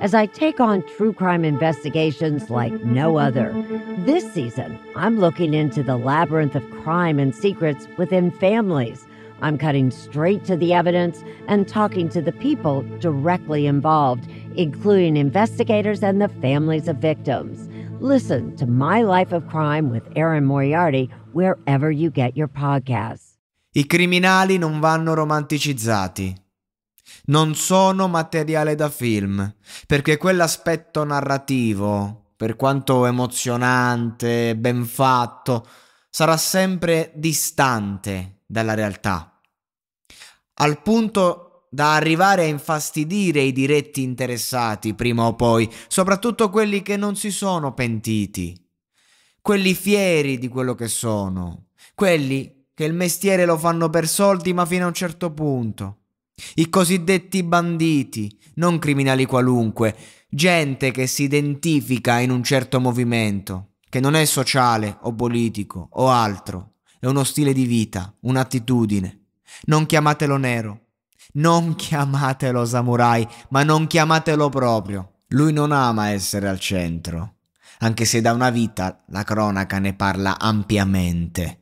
as I take on true crime investigations like no other. This season, I'm looking into the labyrinth of crime and secrets within families. I'm cutting straight to the evidence and talking to the people directly involved, including investigators and the families of victims. Listen to My Life of Crime with Aaron Moriarty wherever you get your podcasts. I criminali non vanno romanticizzati. non sono materiale da film, perché quell'aspetto narrativo, per quanto emozionante, ben fatto, sarà sempre distante dalla realtà, al punto da arrivare a infastidire i diretti interessati prima o poi, soprattutto quelli che non si sono pentiti, quelli fieri di quello che sono, quelli che il mestiere lo fanno per soldi ma fino a un certo punto i cosiddetti banditi, non criminali qualunque, gente che si identifica in un certo movimento, che non è sociale o politico o altro, è uno stile di vita, un'attitudine. Non chiamatelo nero, non chiamatelo samurai, ma non chiamatelo proprio. Lui non ama essere al centro, anche se da una vita la cronaca ne parla ampiamente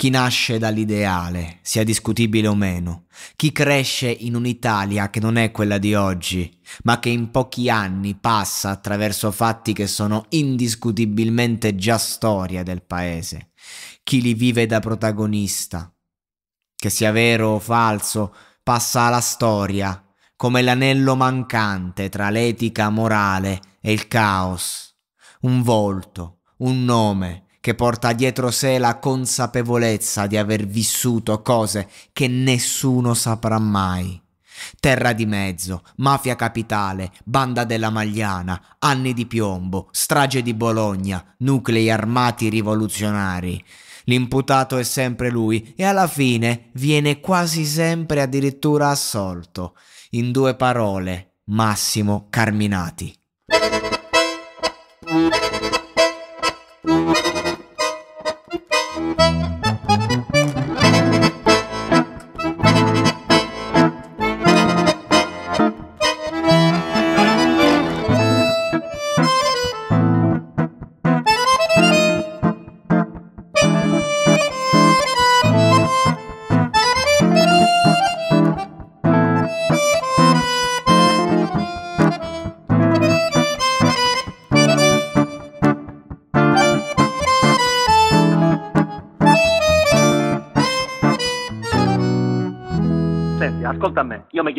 chi nasce dall'ideale, sia discutibile o meno, chi cresce in un'Italia che non è quella di oggi, ma che in pochi anni passa attraverso fatti che sono indiscutibilmente già storia del paese, chi li vive da protagonista, che sia vero o falso, passa alla storia come l'anello mancante tra l'etica morale e il caos, un volto, un nome, che porta dietro sé la consapevolezza di aver vissuto cose che nessuno saprà mai. Terra di mezzo, mafia capitale, banda della Magliana, anni di piombo, strage di Bologna, nuclei armati rivoluzionari. L'imputato è sempre lui e alla fine viene quasi sempre addirittura assolto. In due parole, Massimo Carminati.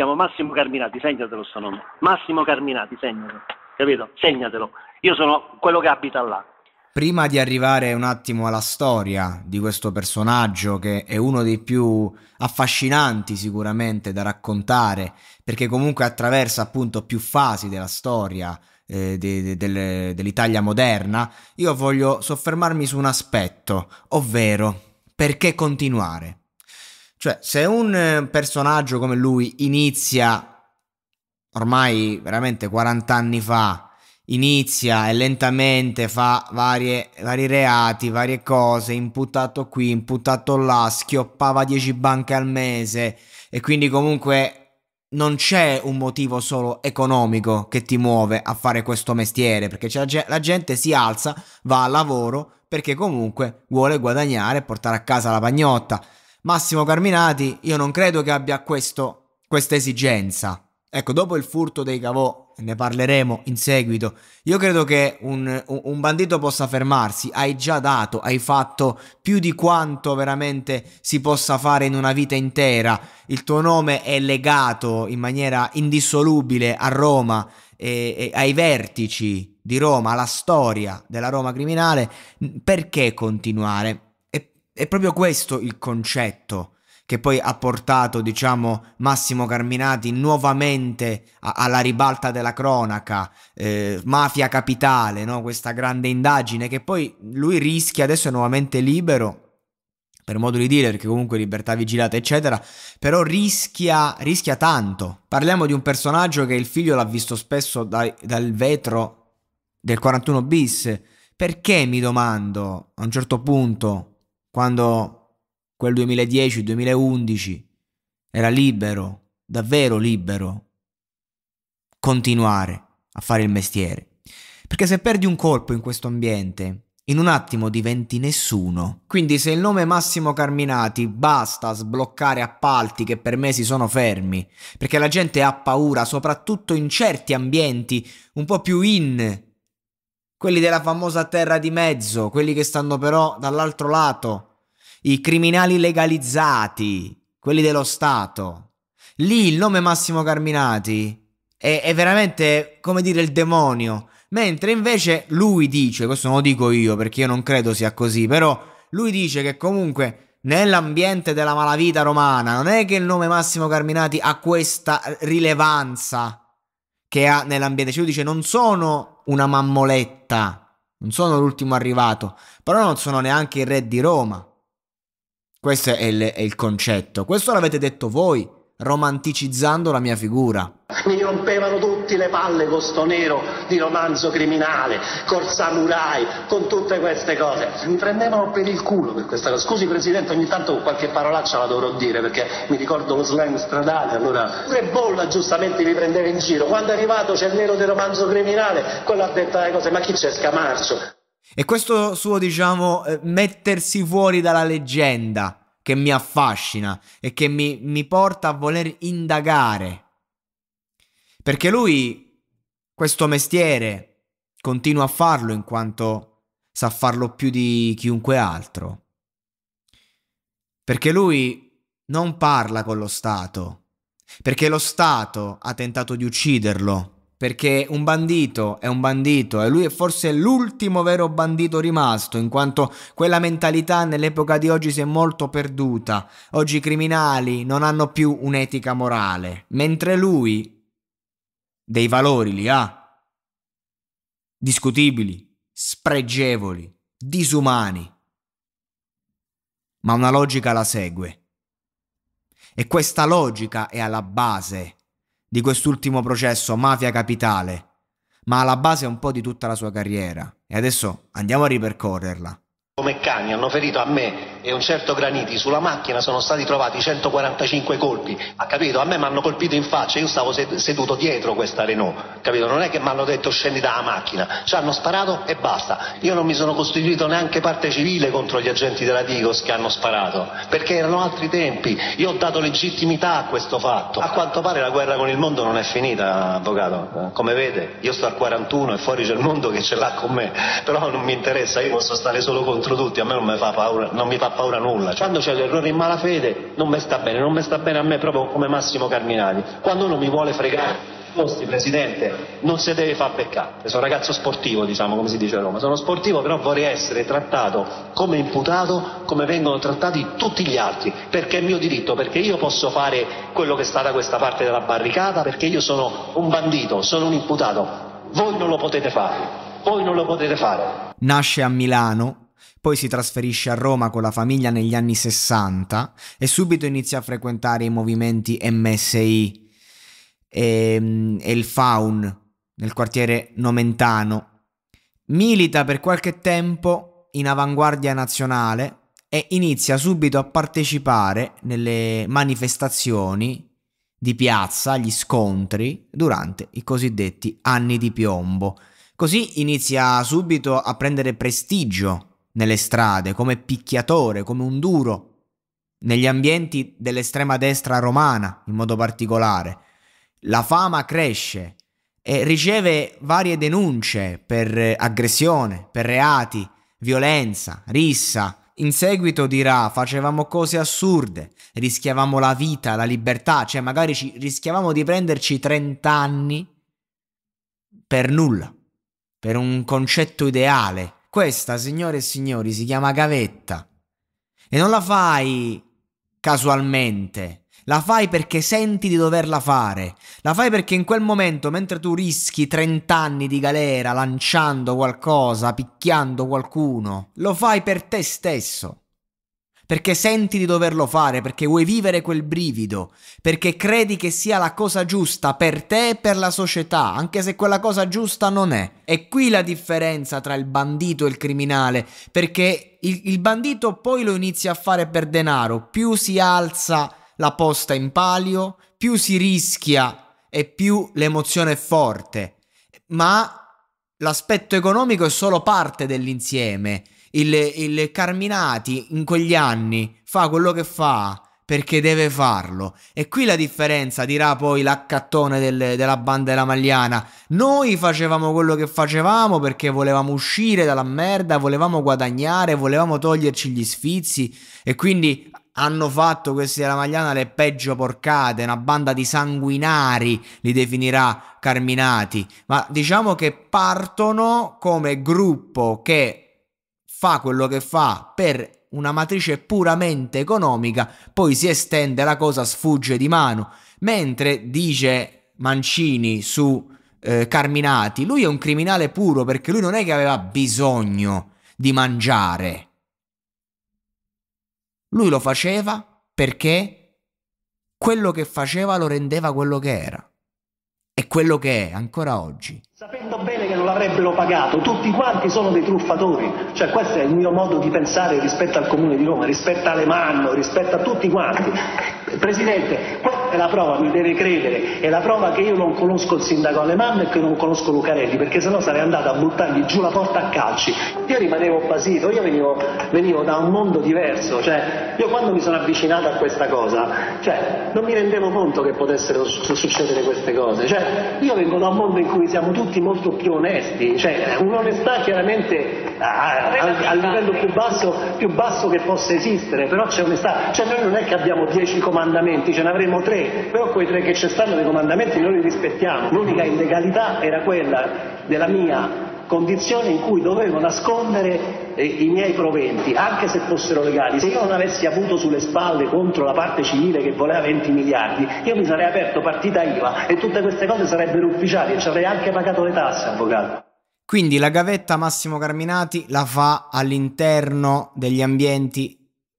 chiamo Massimo Carminati, segnatelo sto nome. Massimo Carminati, segnatelo. Capito? Segnatelo. Io sono quello che abita là. Prima di arrivare un attimo alla storia di questo personaggio, che è uno dei più affascinanti sicuramente da raccontare, perché comunque attraversa appunto più fasi della storia eh, de, de, de, dell'Italia moderna, io voglio soffermarmi su un aspetto, ovvero perché continuare? Cioè, se un eh, personaggio come lui inizia ormai veramente 40 anni fa, inizia e lentamente fa varie, vari reati, varie cose, imputato qui, imputato là, schioppava 10 banche al mese e quindi comunque non c'è un motivo solo economico che ti muove a fare questo mestiere, perché la, la gente si alza, va al lavoro perché comunque vuole guadagnare e portare a casa la pagnotta Massimo Carminati io non credo che abbia questo, questa esigenza. Ecco, dopo il furto dei cavò, ne parleremo in seguito, io credo che un, un, bandito possa fermarsi, hai già dato, hai fatto più di quanto veramente si possa fare in una vita intera, il tuo nome è legato in maniera indissolubile a Roma, e, e ai vertici di Roma, alla storia della Roma criminale, perché continuare? è proprio questo il concetto che poi ha portato, diciamo, Massimo Carminati nuovamente a- alla ribalta della cronaca, eh, Mafia Capitale, no? questa grande indagine che poi lui rischia, adesso è nuovamente libero, per modo di dire, perché comunque libertà vigilata, eccetera, però rischia, rischia tanto. Parliamo di un personaggio che il figlio l'ha visto spesso dai, dal vetro del 41 bis. Perché mi domando a un certo punto quando quel 2010-2011 era libero, davvero libero, continuare a fare il mestiere. Perché se perdi un colpo in questo ambiente, in un attimo diventi nessuno. Quindi se il nome Massimo Carminati basta sbloccare appalti che per me si sono fermi, perché la gente ha paura, soprattutto in certi ambienti un po' più in quelli della famosa terra di mezzo, quelli che stanno però dall'altro lato, i criminali legalizzati, quelli dello Stato. Lì il nome Massimo Carminati è, è veramente, come dire, il demonio. Mentre invece lui dice, questo non lo dico io perché io non credo sia così, però lui dice che comunque nell'ambiente della malavita romana non è che il nome Massimo Carminati ha questa rilevanza che ha nell'ambiente. Cioè lui dice non sono una mammoletta, non sono l'ultimo arrivato, però non sono neanche il re di Roma. Questo è il, è il concetto, questo l'avete detto voi romanticizzando la mia figura. Mi rompevano tutti le palle con sto nero di romanzo criminale, col samurai, con tutte queste cose. Mi prendevano per il culo per questa cosa. Scusi Presidente, ogni tanto qualche parolaccia la dovrò dire perché mi ricordo lo slang stradale, allora pure Bolla giustamente mi prendeva in giro. Quando è arrivato c'è il nero di romanzo criminale, quello ha detto le cose, ma chi c'è Scamarcio? E questo suo, diciamo, eh, mettersi fuori dalla leggenda che mi affascina e che mi, mi porta a voler indagare. Perché lui questo mestiere continua a farlo in quanto sa farlo più di chiunque altro. Perché lui non parla con lo Stato, perché lo Stato ha tentato di ucciderlo perché un bandito è un bandito e lui è forse l'ultimo vero bandito rimasto, in quanto quella mentalità nell'epoca di oggi si è molto perduta. Oggi i criminali non hanno più un'etica morale, mentre lui dei valori li ha. Discutibili, spregevoli, disumani. Ma una logica la segue. E questa logica è alla base di quest'ultimo processo Mafia Capitale, ma alla base un po' di tutta la sua carriera. E adesso andiamo a ripercorrerla. Come cani hanno ferito a me e un certo Graniti sulla macchina sono stati trovati 145 colpi, ha capito? A me mi hanno colpito in faccia, io stavo seduto dietro questa Renault, capito? Non è che mi hanno detto scendi dalla macchina, ci hanno sparato e basta. Io non mi sono costituito neanche parte civile contro gli agenti della Digos che hanno sparato, perché erano altri tempi, io ho dato legittimità a questo fatto. A quanto pare la guerra con il mondo non è finita, avvocato, come vede, io sto al 41 e fuori c'è il mondo che ce l'ha con me, però non mi interessa, io posso stare solo contro tutti, a me non mi fa paura, non mi fa paura nulla, quando c'è l'errore in malafede non mi sta bene, non mi sta bene a me proprio come Massimo Carminati. quando uno mi vuole fregare posti, Presidente, non si deve far peccare. Sono ragazzo sportivo, diciamo, come si dice a Roma. Sono sportivo, però vorrei essere trattato come imputato, come vengono trattati tutti gli altri, perché è mio diritto, perché io posso fare quello che sta da questa parte della barricata, perché io sono un bandito, sono un imputato. Voi non lo potete fare, voi non lo potete fare. Nasce a Milano poi si trasferisce a Roma con la famiglia negli anni 60 e subito inizia a frequentare i movimenti MSI e, mm, e il Faun nel quartiere Nomentano. Milita per qualche tempo in avanguardia nazionale e inizia subito a partecipare nelle manifestazioni di piazza, gli scontri, durante i cosiddetti anni di piombo. Così inizia subito a prendere prestigio nelle strade, come picchiatore, come un duro negli ambienti dell'estrema destra romana in modo particolare. La fama cresce e riceve varie denunce per eh, aggressione, per reati, violenza, rissa. In seguito dirà facevamo cose assurde, rischiavamo la vita, la libertà, cioè magari ci rischiavamo di prenderci 30 anni per nulla, per un concetto ideale questa, signore e signori, si chiama gavetta. E non la fai casualmente. La fai perché senti di doverla fare. La fai perché in quel momento, mentre tu rischi 30 anni di galera lanciando qualcosa, picchiando qualcuno, lo fai per te stesso perché senti di doverlo fare, perché vuoi vivere quel brivido, perché credi che sia la cosa giusta per te e per la società, anche se quella cosa giusta non è. È qui la differenza tra il bandito e il criminale, perché il, il bandito poi lo inizia a fare per denaro, più si alza la posta in palio, più si rischia e più l'emozione è forte. Ma l'aspetto economico è solo parte dell'insieme il, il Carminati in quegli anni fa quello che fa perché deve farlo. E qui la differenza, dirà poi l'accattone del, della banda della Magliana. Noi facevamo quello che facevamo perché volevamo uscire dalla merda, volevamo guadagnare, volevamo toglierci gli sfizi e quindi hanno fatto questi della Magliana le peggio porcate, una banda di sanguinari, li definirà Carminati, ma diciamo che partono come gruppo che fa quello che fa per una matrice puramente economica, poi si estende la cosa, sfugge di mano. Mentre dice Mancini su eh, Carminati, lui è un criminale puro perché lui non è che aveva bisogno di mangiare. Lui lo faceva perché quello che faceva lo rendeva quello che era. E quello che è ancora oggi sapendo bene che non l'avrebbero pagato, tutti quanti sono dei truffatori, cioè questo è il mio modo di pensare rispetto al Comune di Roma, rispetto a Alemanno, rispetto a tutti quanti. Presidente, questa è la prova, mi deve credere, è la prova che io non conosco il sindaco Alemanno e che non conosco Lucarelli, perché sennò sarei andato a buttargli giù la porta a calci. Io rimanevo basito, io venivo, venivo da un mondo diverso, cioè io quando mi sono avvicinato a questa cosa, cioè non mi rendevo conto che potessero succedere queste cose, cioè io vengo da un mondo in cui siamo tutti tutti molto più onesti, cioè un'onestà chiaramente al livello più basso, più basso, che possa esistere, però c'è onestà, cioè noi non è che abbiamo dieci comandamenti, ce ne avremo tre, però quei tre che ci stanno dei comandamenti noi li rispettiamo, l'unica illegalità era quella della mia condizione in cui dovevo nascondere eh, i miei proventi, anche se fossero legali. Se io non avessi avuto sulle spalle contro la parte civile che voleva 20 miliardi, io mi sarei aperto partita IVA e tutte queste cose sarebbero ufficiali e ci avrei anche pagato le tasse, avvocato. Quindi la gavetta Massimo Carminati la fa all'interno degli ambienti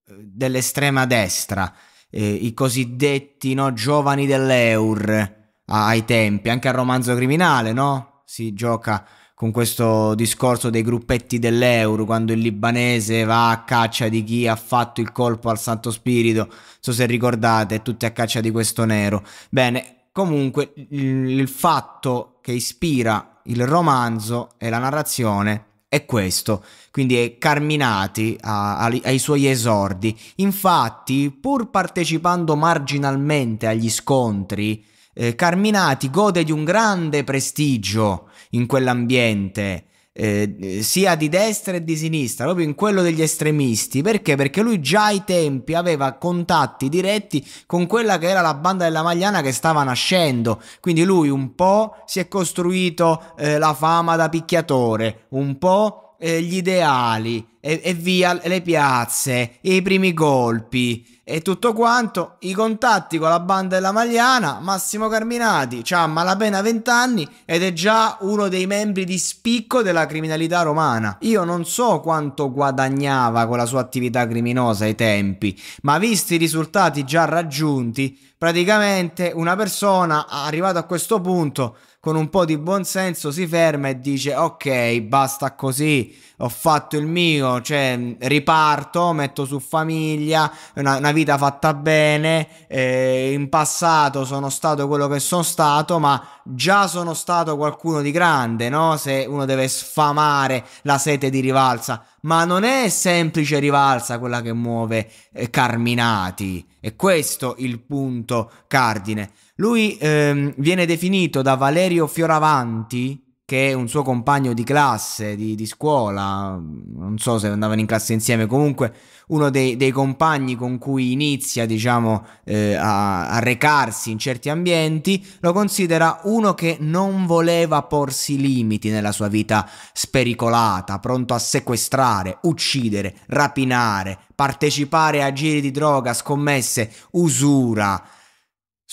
eh, dell'estrema destra, eh, i cosiddetti no, giovani dell'Eur ai tempi, anche al romanzo criminale, no? Si gioca con questo discorso dei gruppetti dell'euro, quando il libanese va a caccia di chi ha fatto il colpo al Santo Spirito, so se ricordate, tutti a caccia di questo nero. Bene, comunque il fatto che ispira il romanzo e la narrazione è questo, quindi è Carminati a, a, ai suoi esordi. Infatti, pur partecipando marginalmente agli scontri, eh, Carminati gode di un grande prestigio in quell'ambiente, eh, sia di destra e di sinistra, proprio in quello degli estremisti. Perché? Perché lui già ai tempi aveva contatti diretti con quella che era la banda della Magliana che stava nascendo. Quindi lui un po' si è costruito eh, la fama da picchiatore, un po' eh, gli ideali e, e via le piazze, e i primi colpi, e tutto quanto, i contatti con la banda della Magliana, Massimo Carminati ha malapena 20 anni ed è già uno dei membri di spicco della criminalità romana. Io non so quanto guadagnava con la sua attività criminosa ai tempi, ma visti i risultati già raggiunti, praticamente una persona arrivata a questo punto con un po' di buonsenso si ferma e dice ok basta così ho fatto il mio cioè mm, riparto metto su famiglia una, una vita fatta bene eh, in passato sono stato quello che sono stato ma già sono stato qualcuno di grande no se uno deve sfamare la sete di rivalsa ma non è semplice rivalsa quella che muove eh, Carminati e questo il punto cardine lui ehm, viene definito da Valerio Fioravanti, che è un suo compagno di classe, di, di, scuola, non so se andavano in classe insieme, comunque uno dei, dei compagni con cui inizia, diciamo, eh, a, a, recarsi in certi ambienti, lo considera uno che non voleva porsi limiti nella sua vita spericolata, pronto a sequestrare, uccidere, rapinare, partecipare a giri di droga, scommesse, usura.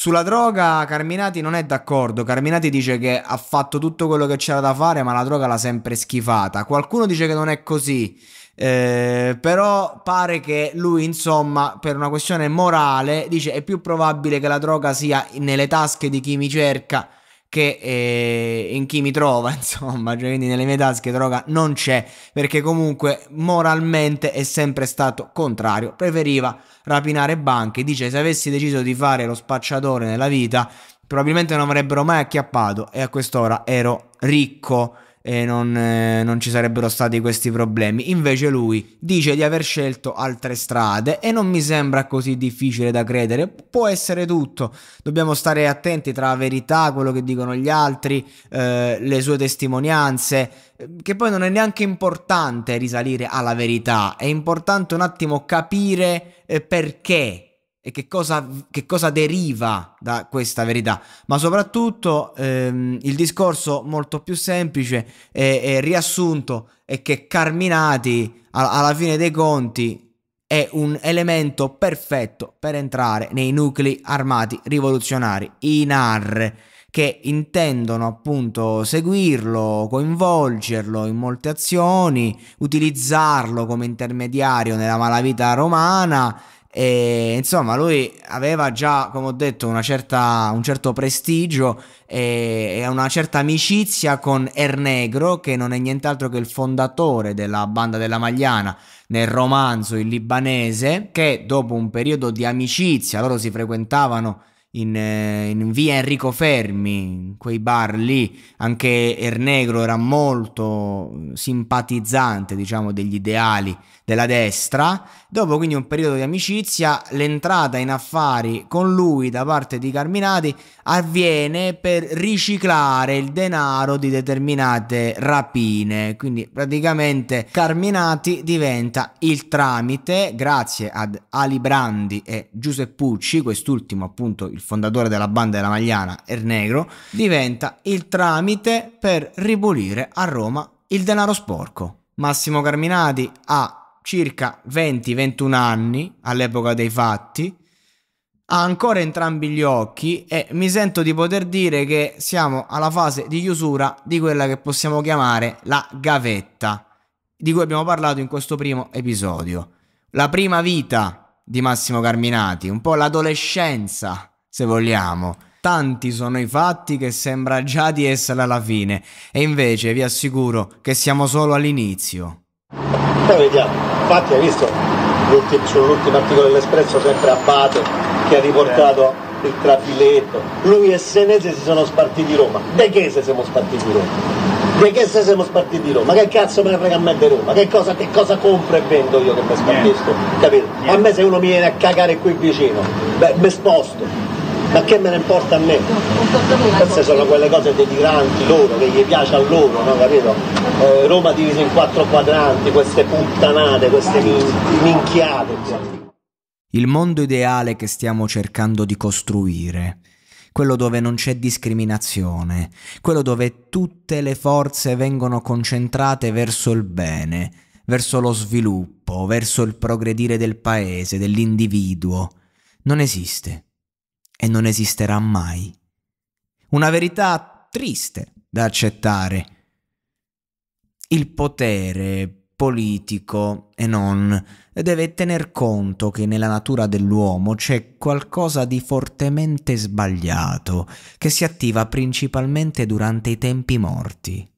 Sulla droga Carminati non è d'accordo, Carminati dice che ha fatto tutto quello che c'era da fare ma la droga l'ha sempre schifata, qualcuno dice che non è così, eh, però pare che lui insomma per una questione morale dice è più probabile che la droga sia nelle tasche di chi mi cerca che eh, in chi mi trova, insomma, cioè quindi nelle mie tasche droga non c'è, perché comunque moralmente è sempre stato contrario, preferiva rapinare banche, dice se avessi deciso di fare lo spacciatore nella vita probabilmente non avrebbero mai acchiappato e a quest'ora ero ricco e non, eh, non, ci sarebbero stati questi problemi. Invece lui dice di aver scelto altre strade e non mi sembra così difficile da credere. Può essere tutto. Dobbiamo stare attenti tra la verità, quello che dicono gli altri, eh, le sue testimonianze, che poi non è neanche importante risalire alla verità, è importante un attimo capire eh, perché e che cosa, che cosa deriva da questa verità, ma soprattutto ehm, il discorso molto più semplice e, riassunto è che Carminati a, alla fine dei conti è un elemento perfetto per entrare nei nuclei armati rivoluzionari, i NAR, che intendono appunto seguirlo, coinvolgerlo in molte azioni, utilizzarlo come intermediario nella malavita romana e, insomma, lui aveva già, come ho detto, certa, un certo prestigio e, una certa amicizia con Ernegro, che non è nient'altro che il fondatore della banda della Magliana nel romanzo Il Libanese, che dopo un periodo di amicizia, loro si frequentavano in, eh, in, via Enrico Fermi, in quei bar lì, anche Ernegro era molto simpatizzante, diciamo, degli ideali della destra. Dopo quindi un periodo di amicizia, l'entrata in affari con lui da parte di Carminati avviene per riciclare il denaro di determinate rapine. Quindi praticamente Carminati diventa il tramite, grazie ad Ali Brandi e Giuseppucci, quest'ultimo appunto il il fondatore della banda della Magliana, Ernegro, diventa il tramite per ripulire a Roma il denaro sporco. Massimo Carminati ha circa 20-21 anni all'epoca dei fatti, ha ancora entrambi gli occhi e mi sento di poter dire che siamo alla fase di chiusura di quella che possiamo chiamare la gavetta, di cui abbiamo parlato in questo primo episodio. La prima vita di Massimo Carminati, un po' l'adolescenza se vogliamo. Tanti sono i fatti che sembra già di essere alla fine e invece vi assicuro che siamo solo all'inizio. Poi vediamo, infatti hai visto sull'ultimo articolo dell'Espresso sempre Abate che ha riportato il trafiletto. Lui e Senese si sono spartiti Roma. De che se siamo spartiti Roma? De che se siamo spartiti Roma? Che cazzo me ne frega a me di Roma? Che cosa, che cosa compro e vendo io che mi spartisco? Capito? A me se uno mi viene a cagare qui vicino, beh, mi sposto ma che me ne importa a me? Queste sono quelle cose dei tiranti loro, che gli piace a loro, no? capito? Eh, Roma divisa in quattro quadranti, queste puttanate, queste min- minchiate. Il mondo ideale che stiamo cercando di costruire, quello dove non c'è discriminazione, quello dove tutte le forze vengono concentrate verso il bene, verso lo sviluppo, verso il progredire del paese, dell'individuo, non esiste e non esisterà mai. Una verità triste da accettare. Il potere politico e non deve tener conto che nella natura dell'uomo c'è qualcosa di fortemente sbagliato che si attiva principalmente durante i tempi morti.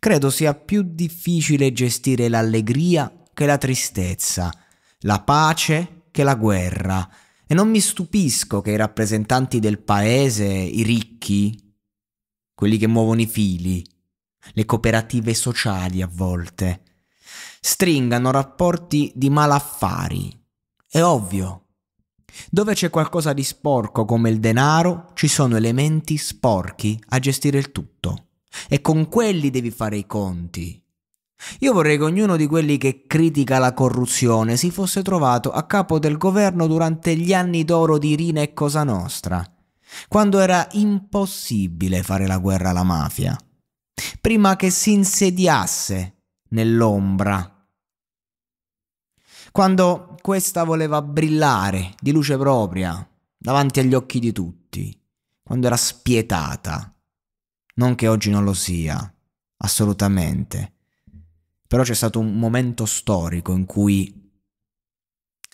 Credo sia più difficile gestire l'allegria che la tristezza, la pace che la guerra, e non mi stupisco che i rappresentanti del paese, i ricchi, quelli che muovono i fili, le cooperative sociali a volte, stringano rapporti di malaffari. È ovvio. Dove c'è qualcosa di sporco come il denaro, ci sono elementi sporchi a gestire il tutto. E con quelli devi fare i conti. Io vorrei che ognuno di quelli che critica la corruzione si fosse trovato a capo del governo durante gli anni d'oro di Rina e Cosa Nostra, quando era impossibile fare la guerra alla mafia, prima che si insediasse nell'ombra, quando questa voleva brillare di luce propria davanti agli occhi di tutti, quando era spietata, non che oggi non lo sia, assolutamente però c'è stato un momento storico in cui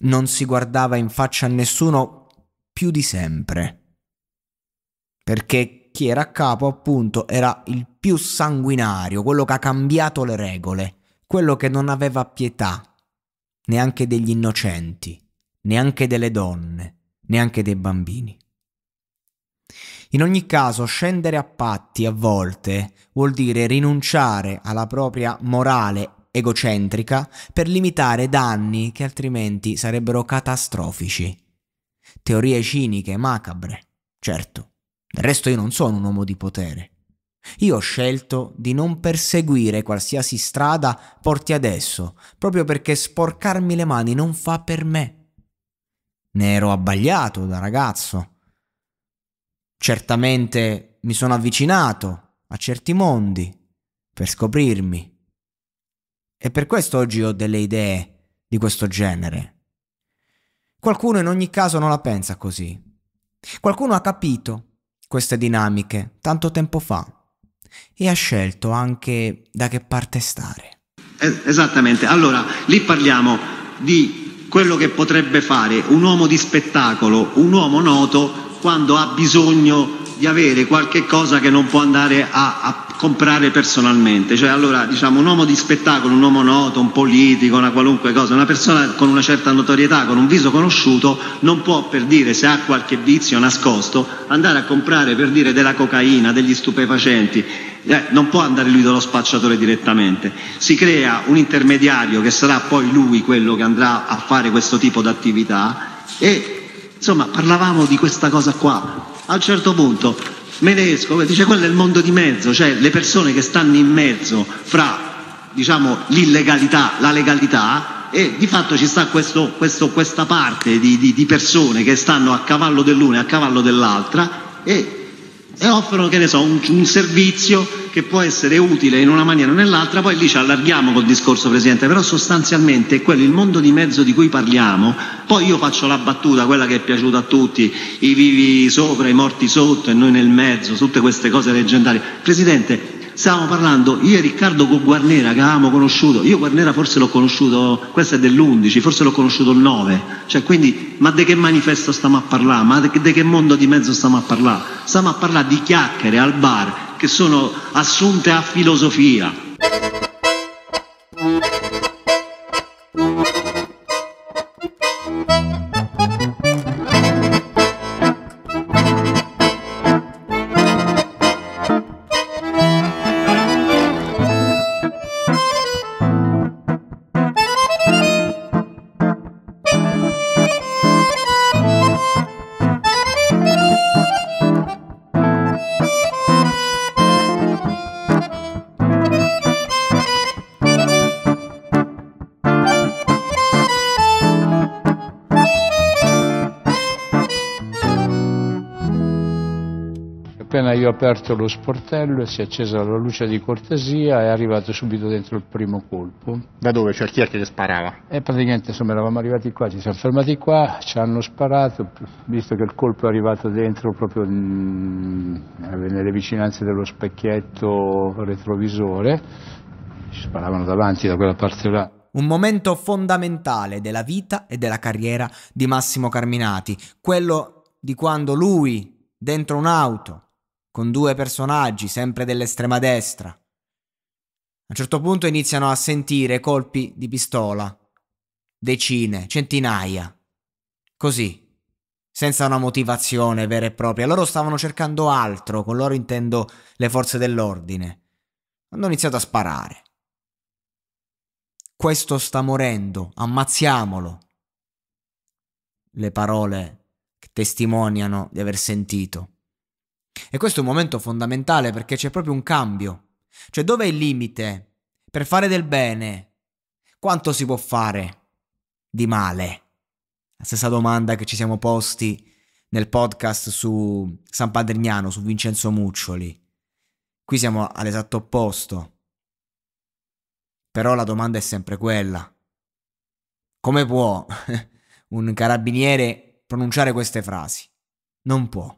non si guardava in faccia a nessuno più di sempre. Perché chi era a capo, appunto, era il più sanguinario, quello che ha cambiato le regole, quello che non aveva pietà neanche degli innocenti, neanche delle donne, neanche dei bambini. In ogni caso, scendere a patti a volte vuol dire rinunciare alla propria morale egocentrica per limitare danni che altrimenti sarebbero catastrofici. Teorie ciniche, macabre, certo. Del resto io non sono un uomo di potere. Io ho scelto di non perseguire qualsiasi strada porti adesso, proprio perché sporcarmi le mani non fa per me. Ne ero abbagliato da ragazzo, Certamente mi sono avvicinato a certi mondi per scoprirmi. E per questo oggi ho delle idee di questo genere. Qualcuno in ogni caso non la pensa così. Qualcuno ha capito queste dinamiche tanto tempo fa e ha scelto anche da che parte stare. Esattamente, allora lì parliamo di quello che potrebbe fare un uomo di spettacolo, un uomo noto quando ha bisogno di avere qualche cosa che non può andare a, a comprare personalmente. Cioè, allora, diciamo, un uomo di spettacolo, un uomo noto, un politico, una qualunque cosa, una persona con una certa notorietà, con un viso conosciuto, non può, per dire, se ha qualche vizio nascosto, andare a comprare, per dire, della cocaina, degli stupefacenti. Eh, non può andare lui dallo spacciatore direttamente. Si crea un intermediario che sarà poi lui quello che andrà a fare questo tipo di attività e Insomma, parlavamo di questa cosa qua. A un certo punto me ne esco, dice quello è il mondo di mezzo, cioè le persone che stanno in mezzo fra diciamo, l'illegalità, la legalità, e di fatto ci sta questo, questo, questa parte di, di, di, persone che stanno a cavallo dell'una e a cavallo dell'altra e, e offrono, che ne so, un, un servizio che può essere utile in una maniera o nell'altra, poi lì ci allarghiamo col discorso Presidente, però sostanzialmente è quello il mondo di mezzo di cui parliamo, poi io faccio la battuta, quella che è piaciuta a tutti, i vivi sopra, i morti sotto e noi nel mezzo, tutte queste cose leggendarie. Presidente, stavamo parlando io e Riccardo Guarnera che avevamo conosciuto, io Guarnera forse l'ho conosciuto, questo è dell'11, forse l'ho conosciuto il 9, cioè quindi ma di che manifesto stiamo a parlare, ma di che mondo di mezzo stiamo a parlare? Stiamo a parlare di chiacchiere al bar che sono assunte a filosofia. aperto lo sportello, si è accesa la luce di cortesia e è arrivato subito dentro il primo colpo. Da dove? Cioè chi è che sparava? E praticamente insomma eravamo arrivati qua, ci siamo fermati qua, ci hanno sparato, visto che il colpo è arrivato dentro proprio mm, nelle vicinanze dello specchietto retrovisore, ci sparavano davanti da quella parte là un momento fondamentale della vita e della carriera di Massimo Carminati, quello di quando lui, dentro un'auto, con due personaggi, sempre dell'estrema destra. A un certo punto iniziano a sentire colpi di pistola, decine, centinaia, così, senza una motivazione vera e propria. Loro stavano cercando altro, con loro intendo le forze dell'ordine. Hanno iniziato a sparare. Questo sta morendo, ammazziamolo. Le parole che testimoniano di aver sentito. E questo è un momento fondamentale perché c'è proprio un cambio. Cioè dove è il limite? Per fare del bene, quanto si può fare di male? La stessa domanda che ci siamo posti nel podcast su San Padrignano, su Vincenzo Muccioli. Qui siamo all'esatto opposto. Però la domanda è sempre quella. Come può un carabiniere pronunciare queste frasi? Non può.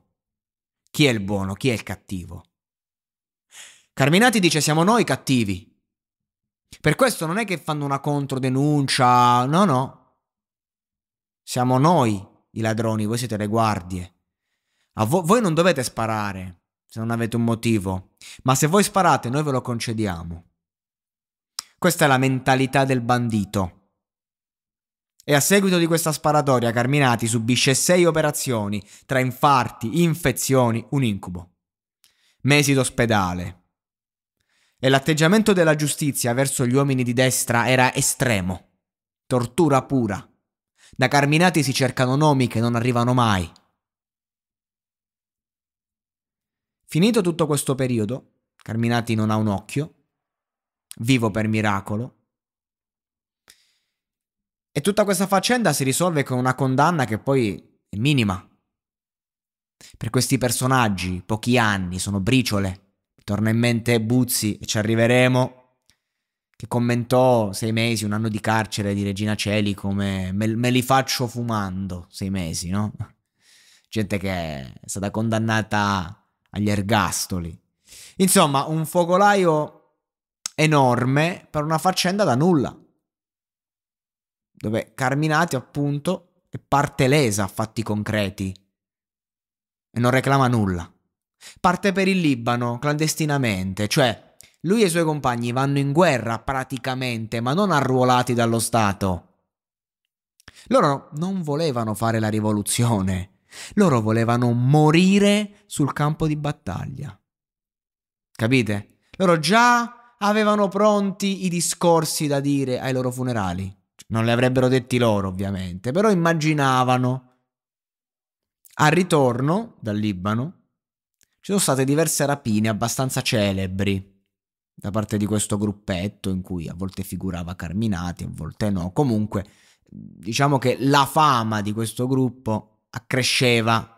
Chi è il buono? Chi è il cattivo? Carminati dice siamo noi cattivi. Per questo non è che fanno una controdenuncia, no, no. Siamo noi i ladroni, voi siete le guardie. A vo voi non dovete sparare se non avete un motivo, ma se voi sparate noi ve lo concediamo. Questa è la mentalità del bandito. E a seguito di questa sparatoria Carminati subisce sei operazioni tra infarti, infezioni, un incubo. Mesi d'ospedale. E l'atteggiamento della giustizia verso gli uomini di destra era estremo. Tortura pura. Da Carminati si cercano nomi che non arrivano mai. Finito tutto questo periodo, Carminati non ha un occhio, vivo per miracolo, e tutta questa faccenda si risolve con una condanna che poi è minima. Per questi personaggi, pochi anni, sono briciole. torna in mente Buzzi, e ci arriveremo, che commentò sei mesi, un anno di carcere di Regina Celi come me, me li faccio fumando, sei mesi, no? Gente che è stata condannata agli ergastoli. Insomma, un focolaio enorme per una faccenda da nulla dove Carminati appunto è parte lesa a fatti concreti e non reclama nulla. Parte per il Libano clandestinamente, cioè lui e i suoi compagni vanno in guerra praticamente, ma non arruolati dallo Stato. Loro non volevano fare la rivoluzione, loro volevano morire sul campo di battaglia. Capite? Loro già avevano pronti i discorsi da dire ai loro funerali. Non le avrebbero detti loro, ovviamente, però immaginavano. Al ritorno dal Libano ci sono state diverse rapine abbastanza celebri da parte di questo gruppetto in cui a volte figurava Carminati, a volte no. Comunque, diciamo che la fama di questo gruppo accresceva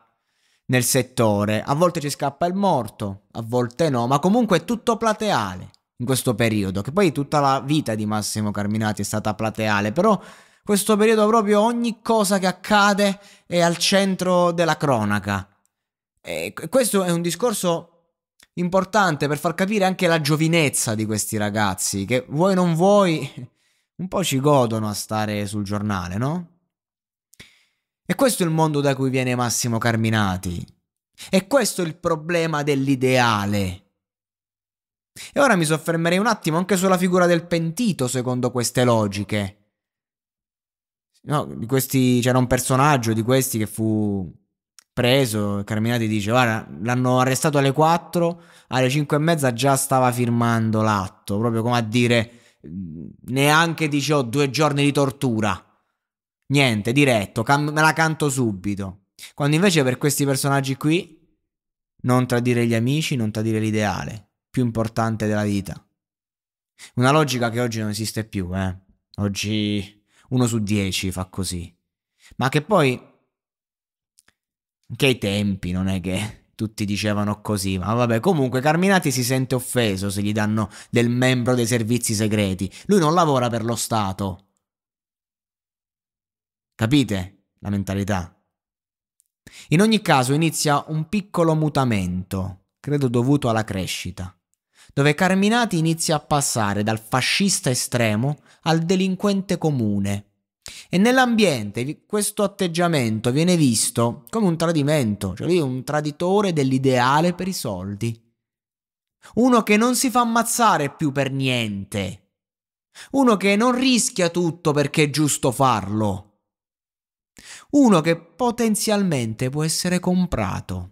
nel settore. A volte ci scappa il morto, a volte no, ma comunque è tutto plateale in questo periodo, che poi tutta la vita di Massimo Carminati è stata plateale, però questo periodo proprio ogni cosa che accade è al centro della cronaca. E questo è un discorso importante per far capire anche la giovinezza di questi ragazzi, che vuoi non vuoi, un po' ci godono a stare sul giornale, no? E questo è il mondo da cui viene Massimo Carminati. E questo è il problema dell'ideale. E ora mi soffermerei un attimo anche sulla figura del pentito secondo queste logiche. No, di questi c'era un personaggio di questi che fu preso, Carminati dice, guarda, l'hanno arrestato alle 4, alle 5 e mezza già stava firmando l'atto, proprio come a dire, mm, neanche dice ho oh, due giorni di tortura, niente, diretto, me la canto subito. Quando invece per questi personaggi qui, non tradire gli amici, non tradire l'ideale, più importante della vita. Una logica che oggi non esiste più, eh. Oggi uno su dieci fa così. Ma che poi, anche ai tempi, non è che tutti dicevano così, ma vabbè, comunque Carminati si sente offeso se gli danno del membro dei servizi segreti. Lui non lavora per lo Stato. Capite la mentalità? In ogni caso inizia un piccolo mutamento, credo dovuto alla crescita dove Carminati inizia a passare dal fascista estremo al delinquente comune. E nell'ambiente questo atteggiamento viene visto come un tradimento, cioè lui è un traditore dell'ideale per i soldi. Uno che non si fa ammazzare più per niente. Uno che non rischia tutto perché è giusto farlo. Uno che potenzialmente può essere comprato,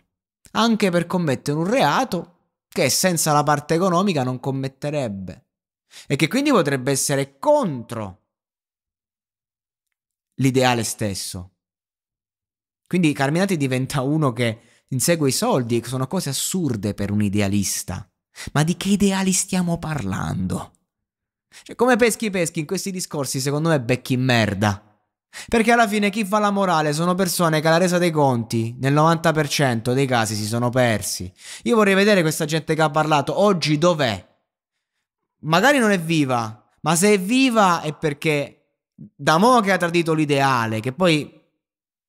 anche per commettere un reato che senza la parte economica non commetterebbe e che quindi potrebbe essere contro l'ideale stesso. Quindi Carminati diventa uno che insegue i soldi, che sono cose assurde per un idealista. Ma di che ideali stiamo parlando? Cioè, come peschi peschi in questi discorsi, secondo me becchi merda. Perché alla fine chi fa la morale sono persone che alla resa dei conti nel 90% dei casi si sono persi. Io vorrei vedere questa gente che ha parlato oggi dov'è. Magari non è viva, ma se è viva è perché da mo che ha tradito l'ideale, che poi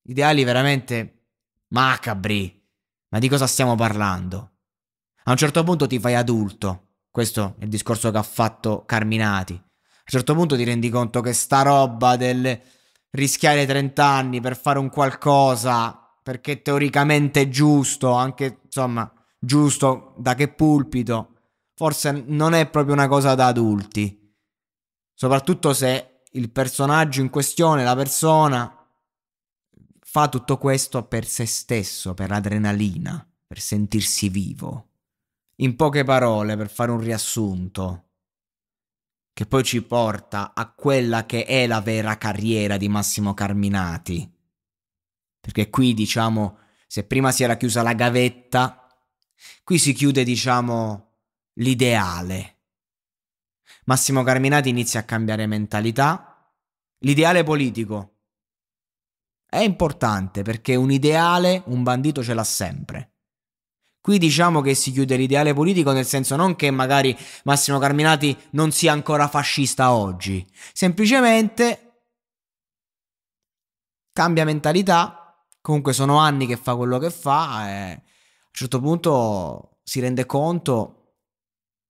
ideali veramente macabri. Ma di cosa stiamo parlando? A un certo punto ti fai adulto. Questo è il discorso che ha fatto Carminati. A un certo punto ti rendi conto che sta roba del rischiare 30 anni per fare un qualcosa perché teoricamente è giusto, anche insomma, giusto da che pulpito, forse non è proprio una cosa da adulti. Soprattutto se il personaggio in questione, la persona, fa tutto questo per se stesso, per l'adrenalina, per sentirsi vivo. In poche parole, per fare un riassunto, che poi ci porta a quella che è la vera carriera di Massimo Carminati. Perché qui, diciamo, se prima si era chiusa la gavetta, qui si chiude, diciamo, l'ideale. Massimo Carminati inizia a cambiare mentalità, l'ideale politico. È importante perché un ideale un bandito ce l'ha sempre. Qui diciamo che si chiude l'ideale politico nel senso non che magari Massimo Carminati non sia ancora fascista oggi, semplicemente cambia mentalità, comunque sono anni che fa quello che fa e a un certo punto si rende conto,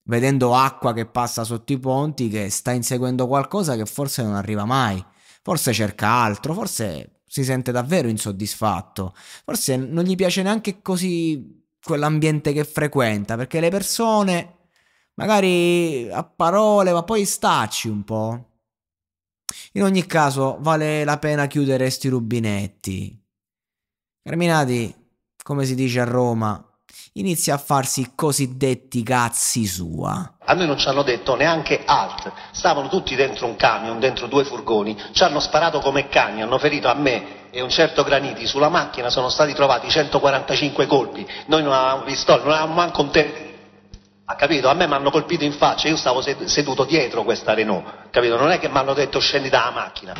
vedendo acqua che passa sotto i ponti, che sta inseguendo qualcosa che forse non arriva mai, forse cerca altro, forse si sente davvero insoddisfatto, forse non gli piace neanche così quell'ambiente che frequenta, perché le persone magari a parole, ma poi stacci un po'. In ogni caso, vale la pena chiudere sti rubinetti. Carminati, come si dice a Roma, inizia a farsi i cosiddetti cazzi sua. A noi non ci hanno detto neanche alt, stavano tutti dentro un camion, dentro due furgoni, ci hanno sparato come cani, hanno ferito a me, e un certo Graniti sulla macchina sono stati trovati 145 colpi, noi non avevamo pistola, non avevamo manco un te... Ha capito? A me mi hanno colpito in faccia, io stavo seduto dietro questa Renault, capito? Non è che mi hanno detto scendi dalla macchina.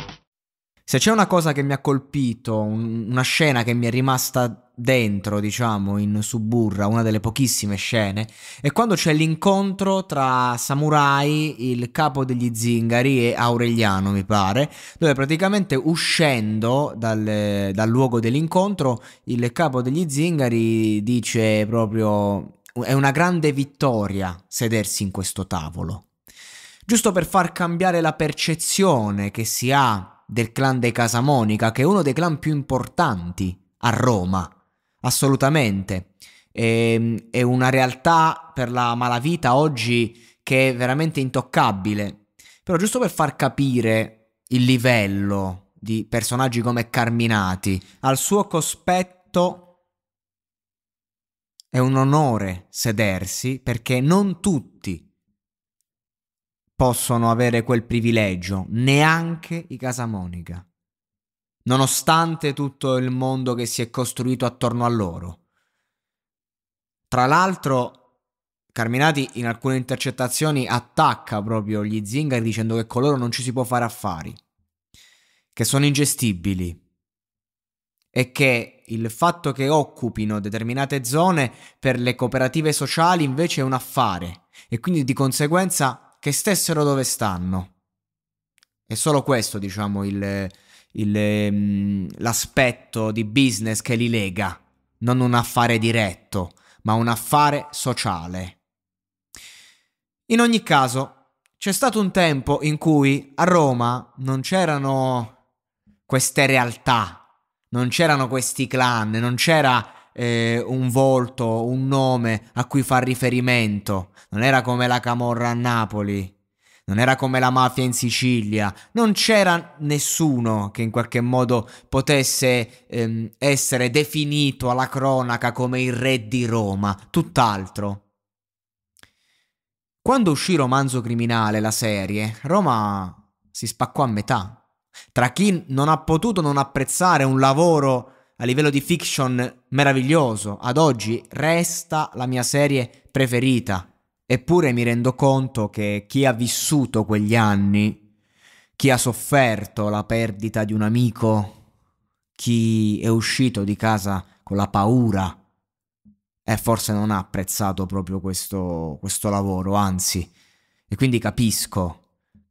Se c'è una cosa che mi ha colpito, un, una scena che mi è rimasta dentro, diciamo, in Suburra, una delle pochissime scene, è quando c'è l'incontro tra Samurai, il capo degli zingari e Aureliano, mi pare, dove praticamente uscendo dal, dal luogo dell'incontro, il capo degli zingari dice proprio è una grande vittoria sedersi in questo tavolo. Giusto per far cambiare la percezione che si ha del clan dei Casamonica, che è uno dei clan più importanti a Roma, assolutamente. E, ehm, è una realtà per la malavita oggi che è veramente intoccabile. Però giusto per far capire il livello di personaggi come Carminati, al suo cospetto è un onore sedersi perché non tutti possono avere quel privilegio, neanche i Casamonica, nonostante tutto il mondo che si è costruito attorno a loro. Tra l'altro, Carminati in alcune intercettazioni attacca proprio gli zingari dicendo che con loro non ci si può fare affari, che sono ingestibili e che il fatto che occupino determinate zone per le cooperative sociali invece è un affare e quindi di conseguenza che stessero dove stanno. È solo questo, diciamo, il, il, mm, l'aspetto di business che li lega, non un affare diretto, ma un affare sociale. In ogni caso, c'è stato un tempo in cui a Roma non c'erano queste realtà, non c'erano questi clan, non c'era eh, un volto, un nome a cui far riferimento. Non era come la camorra a Napoli. Non era come la mafia in Sicilia, non c'era nessuno che in qualche modo potesse ehm, essere definito alla cronaca come il re di Roma, tutt'altro. Quando uscì Romanzo Criminale, la serie, Roma si spaccò a metà. Tra chi non ha potuto non apprezzare un lavoro a livello di fiction meraviglioso, ad oggi resta la mia serie preferita. Eppure mi rendo conto che chi ha vissuto quegli anni, chi ha sofferto la perdita di un amico, chi è uscito di casa con la paura e eh, forse non ha apprezzato proprio questo, questo lavoro, anzi. E quindi capisco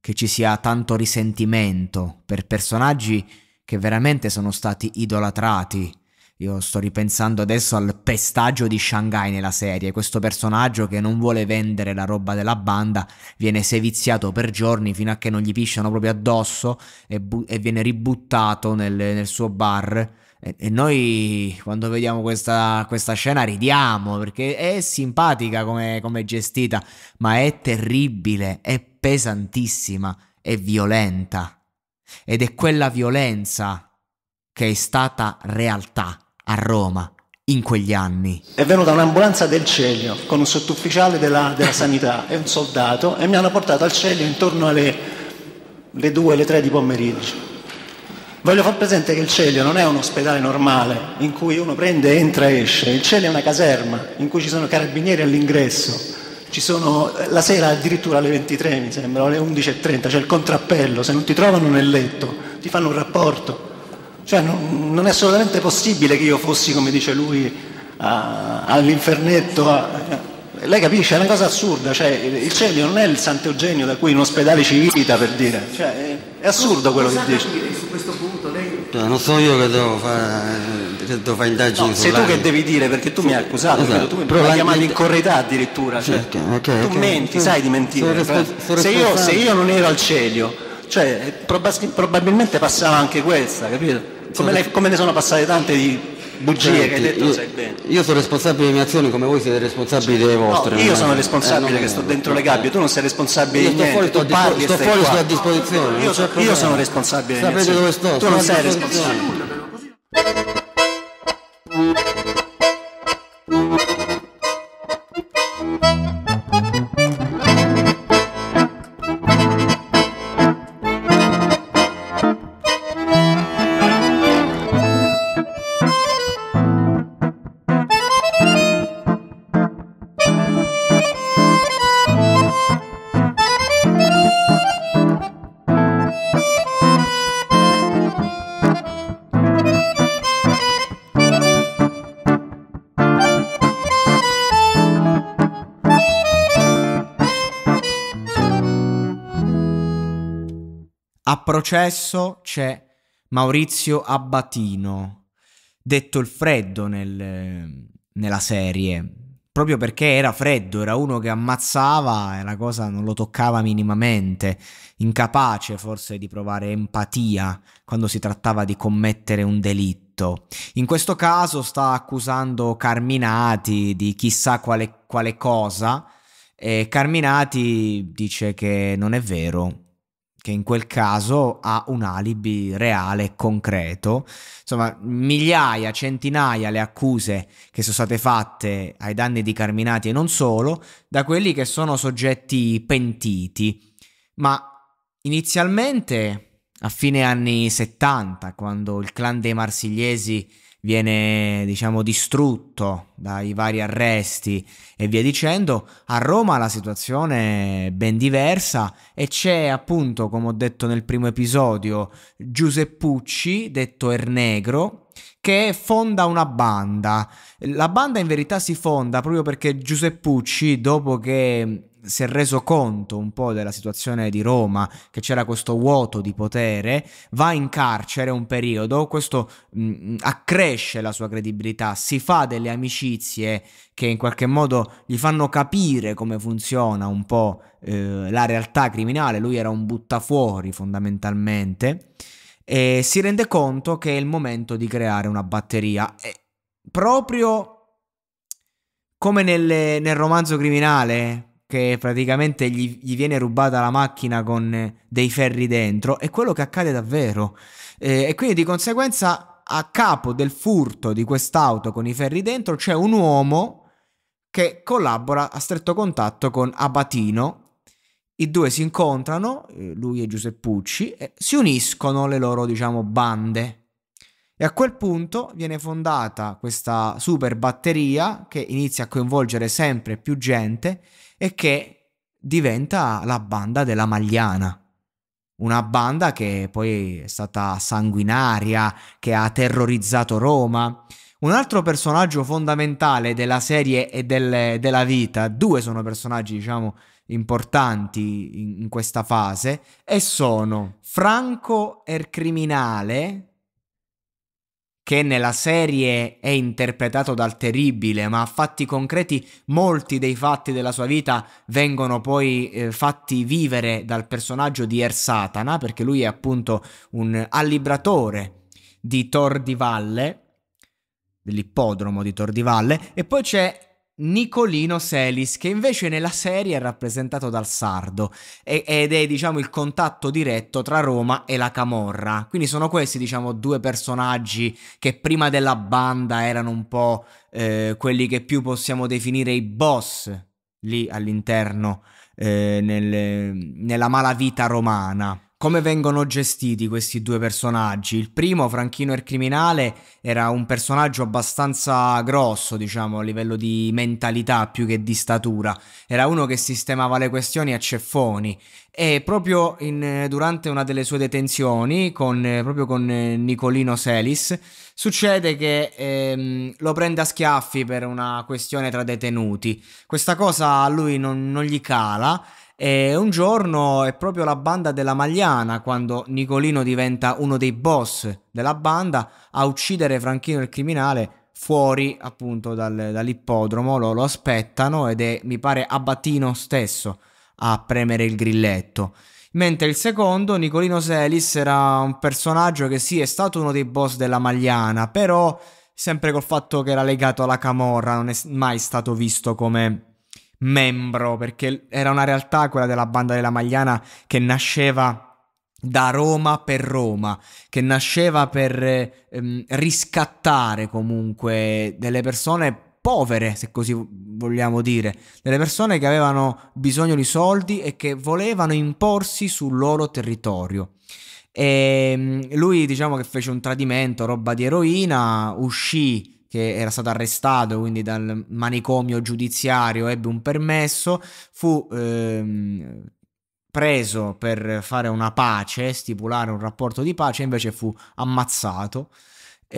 che ci sia tanto risentimento per personaggi che veramente sono stati idolatrati. Io sto ripensando adesso al pestaggio di Shanghai nella serie, questo personaggio che non vuole vendere la roba della banda, viene seviziato per giorni fino a che non gli pisciano proprio addosso e, e viene ributtato nel, nel suo bar. E, e, noi quando vediamo questa, questa, scena ridiamo perché è simpatica come, come gestita, ma è terribile, è pesantissima, è violenta. Ed è quella violenza che è stata realtà a Roma in quegli anni. È venuta un'ambulanza del Celio con un sottufficiale della, della sanità e un soldato e mi hanno portato al Celio intorno alle 2, alle 3 di pomeriggio. Voglio far presente che il Celio non è un ospedale normale in cui uno prende, entra e esce. Il Celio è una caserma in cui ci sono carabinieri all'ingresso, ci sono, la sera addirittura alle 23 mi sembra, alle 11.30 c'è cioè il contrappello, se non ti trovano nel letto ti fanno un rapporto. Cioè non, non è assolutamente possibile che io fossi, come dice lui, all'infernetto. A, eh, lei capisce, è una cosa assurda, cioè, il Celio non è il Sant'Eugenio da cui in ospedale ci vita per dire, cioè, è, assurdo quello che dice. Su questo punto lei... Cioè, non so io che devo fare eh, dove indagini no, sei tu che devi dire perché tu mi hai accusato esatto. tu mi hai chiamato in correità addirittura cioè, okay, okay, tu okay. menti, sai di mentire se, se, io, se io non ero al cielo cioè, probabilmente passava anche questa capito? Come ne, come, ne sono passate tante di bugie Senti, che hai detto io, sai bene. Io sono responsabile delle mie azioni come voi siete responsabili delle vostre. No, io sono responsabile eh, che sto dentro le gabbie, tu non sei responsabile io di niente. Fuori, sto parli, sto a disposizione. Io, sono responsabile Sapete dove sto? Tu non sei responsabile. processo c'è Maurizio Abbatino, detto il freddo nel, nella serie, proprio perché era freddo, era uno che ammazzava e la cosa non lo toccava minimamente, incapace forse di provare empatia quando si trattava di commettere un delitto. In questo caso sta accusando Carminati di chissà quale, quale cosa e Carminati dice che non è vero, che in quel caso ha un alibi reale e concreto. Insomma, migliaia, centinaia le accuse che sono state fatte ai danni di Carminati e non solo, da quelli che sono soggetti pentiti. Ma inizialmente, a fine anni 70, quando il clan dei Marsigliesi viene diciamo distrutto dai vari arresti e via dicendo. A Roma la situazione è ben diversa e c'è appunto, come ho detto nel primo episodio, Giuseppucci, detto Ernegro, che fonda una banda. La banda in verità si fonda proprio perché Giuseppucci, dopo che si è reso conto un po' della situazione di Roma, che c'era questo vuoto di potere, va in carcere un periodo, questo mh, mm, mm, accresce la sua credibilità, si fa delle amicizie che in qualche modo gli fanno capire come funziona un po' eh, la realtà criminale, lui era un buttafuori fondamentalmente, e si rende conto che è il momento di creare una batteria. E proprio come nelle, nel romanzo criminale, che praticamente gli, gli, viene rubata la macchina con eh, dei ferri dentro, è quello che accade davvero. Eh, e quindi di conseguenza a capo del furto di quest'auto con i ferri dentro c'è un uomo che collabora a stretto contatto con Abatino. I due si incontrano, eh, lui e Giuseppucci, e si uniscono le loro, diciamo, bande. E a quel punto viene fondata questa super batteria che inizia a coinvolgere sempre più gente e che diventa la banda della Magliana. Una banda che poi è stata sanguinaria, che ha terrorizzato Roma. Un altro personaggio fondamentale della serie e del, della vita, due sono personaggi, diciamo, importanti in, in questa fase, e sono Franco Ercriminale, che nella serie è interpretato dal terribile, ma a fatti concreti molti dei fatti della sua vita vengono poi eh, fatti vivere dal personaggio di Er Satana, perché lui è appunto un allibratore di Tor di Valle, dell'ippodromo di Tor di Valle, e poi c'è Nicolino Selis, che invece nella serie è rappresentato dal Sardo ed è diciamo il contatto diretto tra Roma e la Camorra. Quindi sono questi diciamo due personaggi che prima della banda erano un po' eh, quelli che più possiamo definire i boss lì all'interno eh, nel, nella malavita romana. Come vengono gestiti questi due personaggi? Il primo, Franchino il criminale, era un personaggio abbastanza grosso, diciamo, a livello di mentalità più che di statura. Era uno che sistemava le questioni a ceffoni e proprio in, durante una delle sue detenzioni, con, proprio con eh, Nicolino Selis, succede che ehm, lo prende a schiaffi per una questione tra detenuti. Questa cosa a lui non, non gli cala e un giorno è proprio la banda della Magliana, quando Nicolino diventa uno dei boss della banda, a uccidere Franchino il criminale fuori appunto dal, dall'ippodromo, lo, lo aspettano ed è mi pare Abatino stesso a premere il grilletto. Mentre il secondo, Nicolino Selis, era un personaggio che sì è stato uno dei boss della Magliana, però sempre col fatto che era legato alla Camorra non è mai stato visto come membro, perché era una realtà quella della banda della Magliana che nasceva da Roma per Roma, che nasceva per ehm, riscattare comunque delle persone povere, se così vogliamo dire, delle persone che avevano bisogno di soldi e che volevano imporsi sul loro territorio. E ehm, lui diciamo che fece un tradimento, roba di eroina, uscì che era stato arrestato quindi dal manicomio giudiziario, ebbe un permesso, fu ehm, preso per fare una pace, stipulare un rapporto di pace, invece fu ammazzato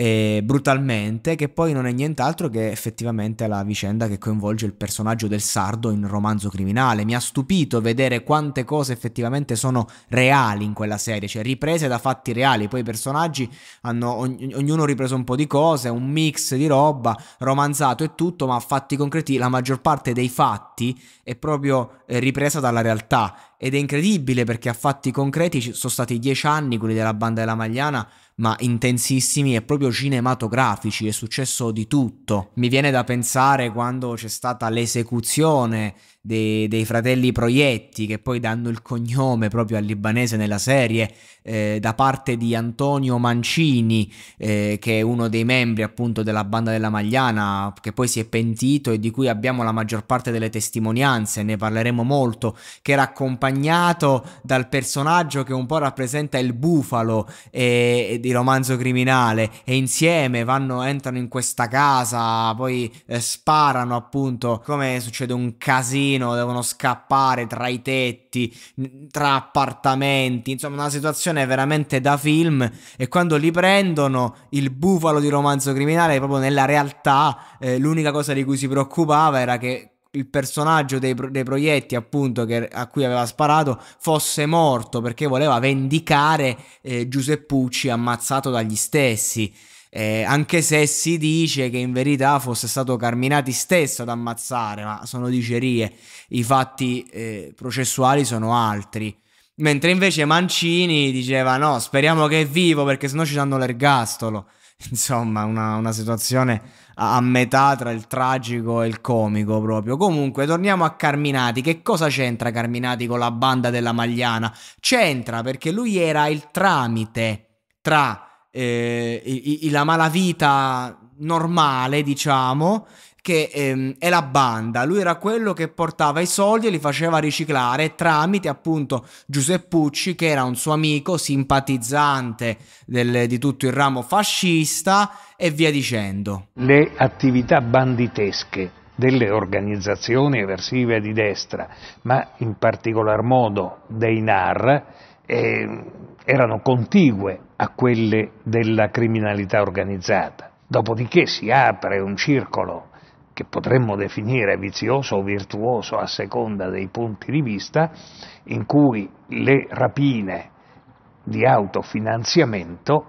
eh, brutalmente, che poi non è nient'altro che effettivamente la vicenda che coinvolge il personaggio del sardo in romanzo criminale. Mi ha stupito vedere quante cose effettivamente sono reali in quella serie, cioè riprese da fatti reali, poi i personaggi hanno ogn- ognuno ripreso un po' di cose, un mix di roba, romanzato e tutto, ma fatti concreti, la maggior parte dei fatti è proprio eh, ripresa dalla realtà ed è incredibile perché a fatti concreti sono stati dieci anni quelli della banda della Magliana ma intensissimi e proprio cinematografici, è successo di tutto. Mi viene da pensare quando c'è stata l'esecuzione dei, dei, fratelli Proietti che poi danno il cognome proprio al libanese nella serie eh, da parte di Antonio Mancini eh, che è uno dei membri appunto della banda della Magliana che poi si è pentito e di cui abbiamo la maggior parte delle testimonianze ne parleremo molto che era accompagnato dal personaggio che un po' rappresenta il bufalo eh, eh di romanzo criminale e insieme vanno entrano in questa casa poi eh, sparano appunto come succede un casino pallino, devono scappare tra i tetti, tra appartamenti, insomma una situazione veramente da film e quando li prendono il bufalo di romanzo criminale proprio nella realtà eh, l'unica cosa di cui si preoccupava era che il personaggio dei, dei proietti appunto che, a cui aveva sparato fosse morto perché voleva vendicare eh, Giuseppucci ammazzato dagli stessi eh, anche se si dice che in verità fosse stato Carminati stesso ad ammazzare, ma sono dicerie, i fatti eh, processuali sono altri. Mentre invece Mancini diceva no, speriamo che è vivo perché sennò ci danno l'ergastolo. Insomma, una, una situazione a, a metà tra il tragico e il comico proprio. Comunque, torniamo a Carminati. Che cosa c'entra Carminati con la banda della Magliana? C'entra perché lui era il tramite tra eh, i, i, la malavita normale, diciamo, che ehm, è la banda. Lui era quello che portava i soldi e li faceva riciclare tramite appunto Giuseppucci, che era un suo amico simpatizzante del, di tutto il ramo fascista e via dicendo. Le attività banditesche delle organizzazioni eversive di destra, ma in particolar modo dei NAR, eh, erano contigue a quelle della criminalità organizzata. Dopodiché si apre un circolo che potremmo definire vizioso o virtuoso a seconda dei punti di vista, in cui le rapine di autofinanziamento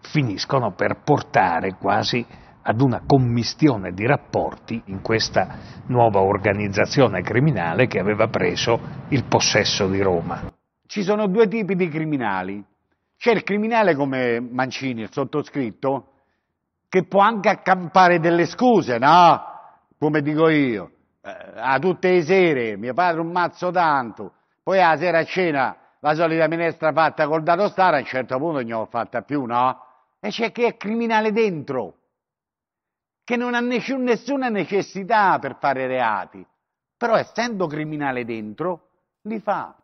finiscono per portare quasi ad una commistione di rapporti in questa nuova organizzazione criminale che aveva preso il possesso di Roma. Ci sono due tipi di criminali. C'è il criminale come Mancini, il sottoscritto, che può anche accampare delle scuse, no? Come dico io, eh, a tutte le sere, mio padre un mazzo tanto, poi a sera a cena la solita minestra fatta col dato stara, a un certo punto non ne ho fatta più, no? E c'è chi è criminale dentro, che non ha nessun, nessuna necessità per fare reati, però essendo criminale dentro, li fa.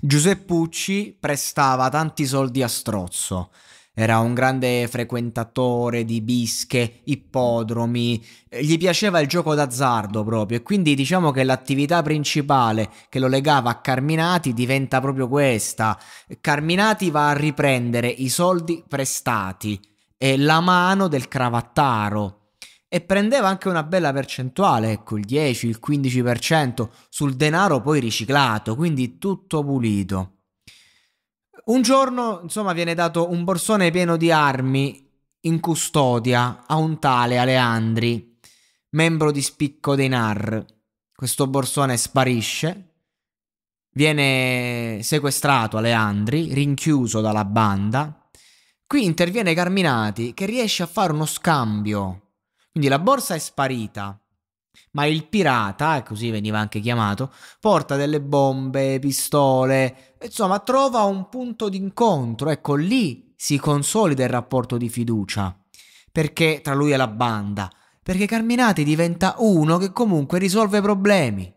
Giuseppucci prestava tanti soldi a Strozzo. Era un grande frequentatore di bische, ippodromi, eh, gli piaceva il gioco d'azzardo proprio e quindi diciamo che l'attività principale che lo legava a Carminati diventa proprio questa. Carminati va a riprendere i soldi prestati e la mano del cravattaro, e prendeva anche una bella percentuale, ecco il 10, il 15% sul denaro poi riciclato, quindi tutto pulito. Un giorno, insomma, viene dato un borsone pieno di armi in custodia a un tale Aleandri, membro di spicco dei Nar. Questo borsone sparisce, viene sequestrato Aleandri, rinchiuso dalla banda. Qui interviene Carminati che riesce a fare uno scambio quindi la borsa è sparita, ma il pirata, e così veniva anche chiamato, porta delle bombe, pistole, insomma trova un punto d'incontro, ecco lì si consolida il rapporto di fiducia, perché tra lui e la banda, perché Carminati diventa uno che comunque risolve problemi.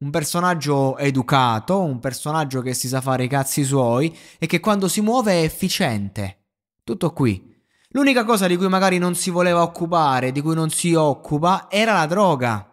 Un personaggio educato, un personaggio che si sa fare i cazzi suoi e che quando si muove è efficiente. Tutto qui. L'unica cosa di cui magari non si voleva occupare, di cui non si occupa, era la droga.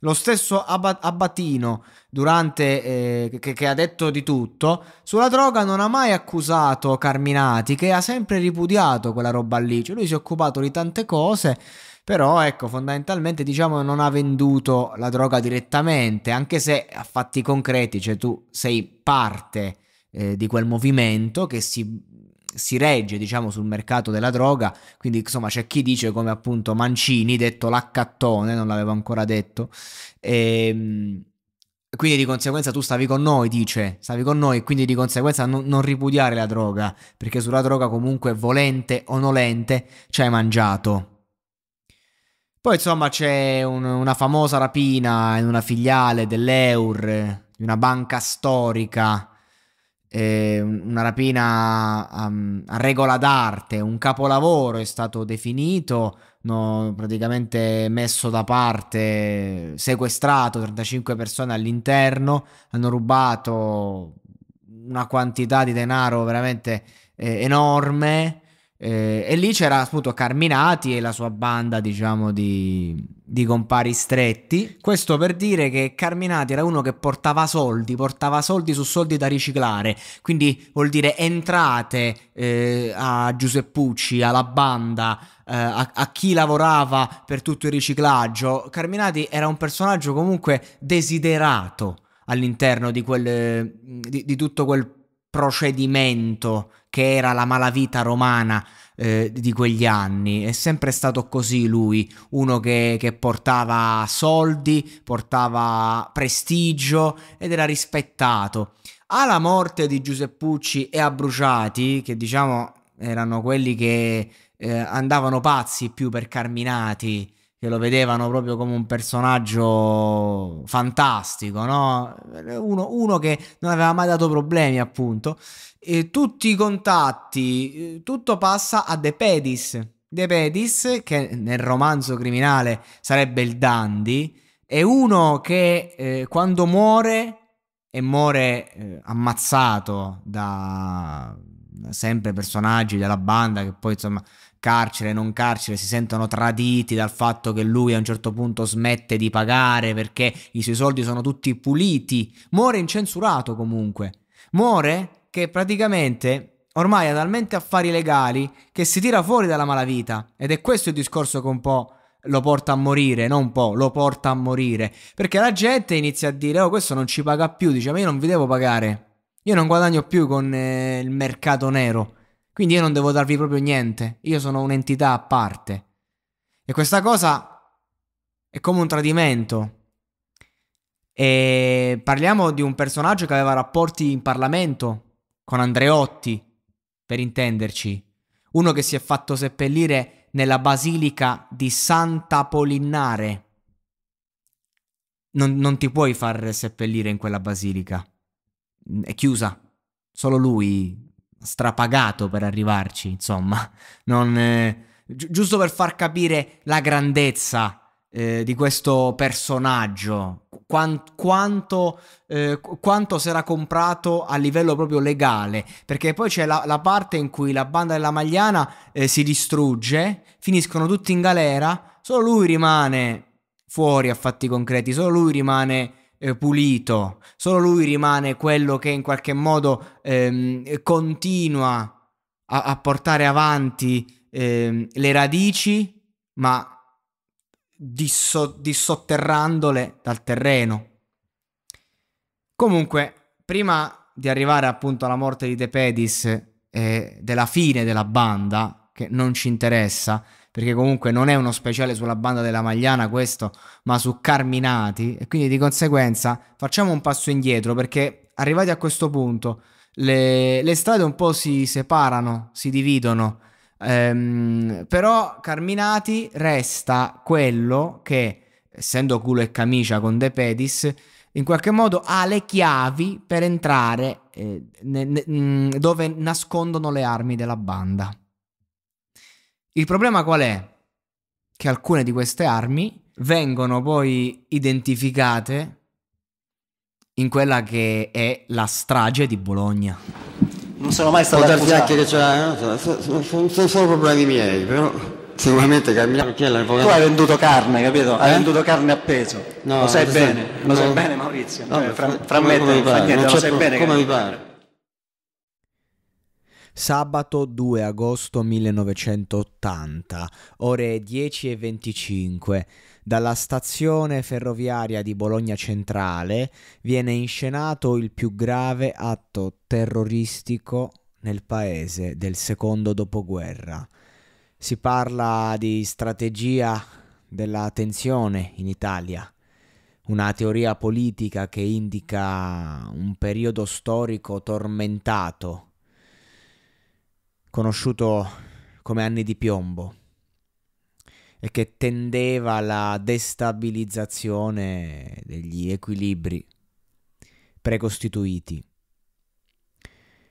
Lo stesso Abbatino, durante, eh, che, che, ha detto di tutto, sulla droga non ha mai accusato Carminati, che ha sempre ripudiato quella roba lì. Cioè lui si è occupato di tante cose, però ecco, fondamentalmente diciamo non ha venduto la droga direttamente, anche se a fatti concreti, cioè tu sei parte eh, di quel movimento che si si regge diciamo sul mercato della droga, quindi insomma c'è chi dice come appunto Mancini, detto l'accattone, non l'avevo ancora detto, e, ehm, quindi di conseguenza tu stavi con noi, dice, stavi con noi, e quindi di conseguenza non, non ripudiare la droga, perché sulla droga comunque volente o nolente ci hai mangiato. Poi insomma c'è un, una famosa rapina in una filiale dell'Eur, di una banca storica, eh, una rapina a, um, a regola d'arte, un capolavoro è stato definito, no, praticamente messo da parte, sequestrato 35 persone all'interno, hanno rubato una quantità di denaro veramente eh, enorme eh, e lì c'era appunto Carminati e la sua banda, diciamo, di, di, compari stretti. Questo per dire che Carminati era uno che portava soldi, portava soldi su soldi da riciclare. Quindi vuol dire entrate eh, a Giuseppucci, alla banda, eh, a, a chi lavorava per tutto il riciclaggio. Carminati era un personaggio comunque desiderato all'interno di, quel, di, di, tutto quel procedimento che era la malavita romana eh, di quegli anni. È sempre stato così lui, uno che, che, portava soldi, portava prestigio ed era rispettato. Alla morte di Giuseppucci e a che diciamo erano quelli che eh, andavano pazzi più per Carminati che lo vedevano proprio come un personaggio fantastico, no? uno, uno, che non aveva mai dato problemi, appunto. E tutti i contatti, eh, tutto passa a De Pedis. De Pedis, che nel romanzo criminale sarebbe il Dandy, è uno che eh, quando muore, e muore eh, ammazzato da sempre personaggi della banda che poi insomma carcere, non carcere, si sentono traditi dal fatto che lui a un certo punto smette di pagare perché i suoi soldi sono tutti puliti. Muore incensurato comunque. Muore che praticamente ormai ha talmente affari legali che si tira fuori dalla malavita. Ed è questo il discorso che un po' lo porta a morire, non un po', lo porta a morire. Perché la gente inizia a dire, oh questo non ci paga più, dice, ma io non vi devo pagare, io non guadagno più con eh, il mercato nero. Quindi io non devo darvi proprio niente, io sono un'entità a parte. E questa cosa è come un tradimento. E parliamo di un personaggio che aveva rapporti in Parlamento con Andreotti, per intenderci. Uno che si è fatto seppellire nella basilica di Santa Polinnare. Non, non, ti puoi far seppellire in quella basilica. È chiusa. Solo lui strapagato per arrivarci, insomma. Non, eh, gi- giusto per far capire la grandezza eh, di questo personaggio, quant- quanto, eh, quanto si comprato a livello proprio legale, perché poi c'è la, la parte in cui la banda della Magliana eh, si distrugge, finiscono tutti in galera, solo lui rimane fuori a fatti concreti, solo lui rimane eh, pulito, solo lui rimane quello che in qualche modo ehm, continua a, a, portare avanti ehm, le radici, ma disso- dissotterrandole dal terreno. Comunque, prima di arrivare appunto alla morte di De Pedis, eh, della fine della banda, che non ci interessa, perché comunque non è uno speciale sulla banda della Magliana questo, ma su Carminati e quindi di conseguenza facciamo un passo indietro perché arrivati a questo punto le, le strade un po' si separano, si dividono, ehm, però Carminati resta quello che, essendo culo e camicia con De Pedis, in qualche modo ha le chiavi per entrare eh, ne, ne, mm, dove nascondono le armi della banda. Il problema qual è? Che alcune di queste armi vengono poi identificate in quella che è la strage di Bologna. Non sono mai stato accusato. che c'è, cioè, eh, sono, sono, sono solo problemi miei, però sicuramente Camilano chi è l'avvocato? Tu hai venduto carne, capito? Eh? Hai venduto carne a peso. No, lo sai bene, lo sai bene Maurizio. No, cioè, fra, fra me e te, non lo sai bene. Come mi pare? Sabato 2 agosto 1980, ore 10 e 25. Dalla stazione ferroviaria di Bologna Centrale viene inscenato il più grave atto terroristico nel paese del secondo dopoguerra. Si parla di strategia della tensione in Italia, una teoria politica che indica un periodo storico tormentato conosciuto come anni di piombo e che tendeva alla destabilizzazione degli equilibri precostituiti.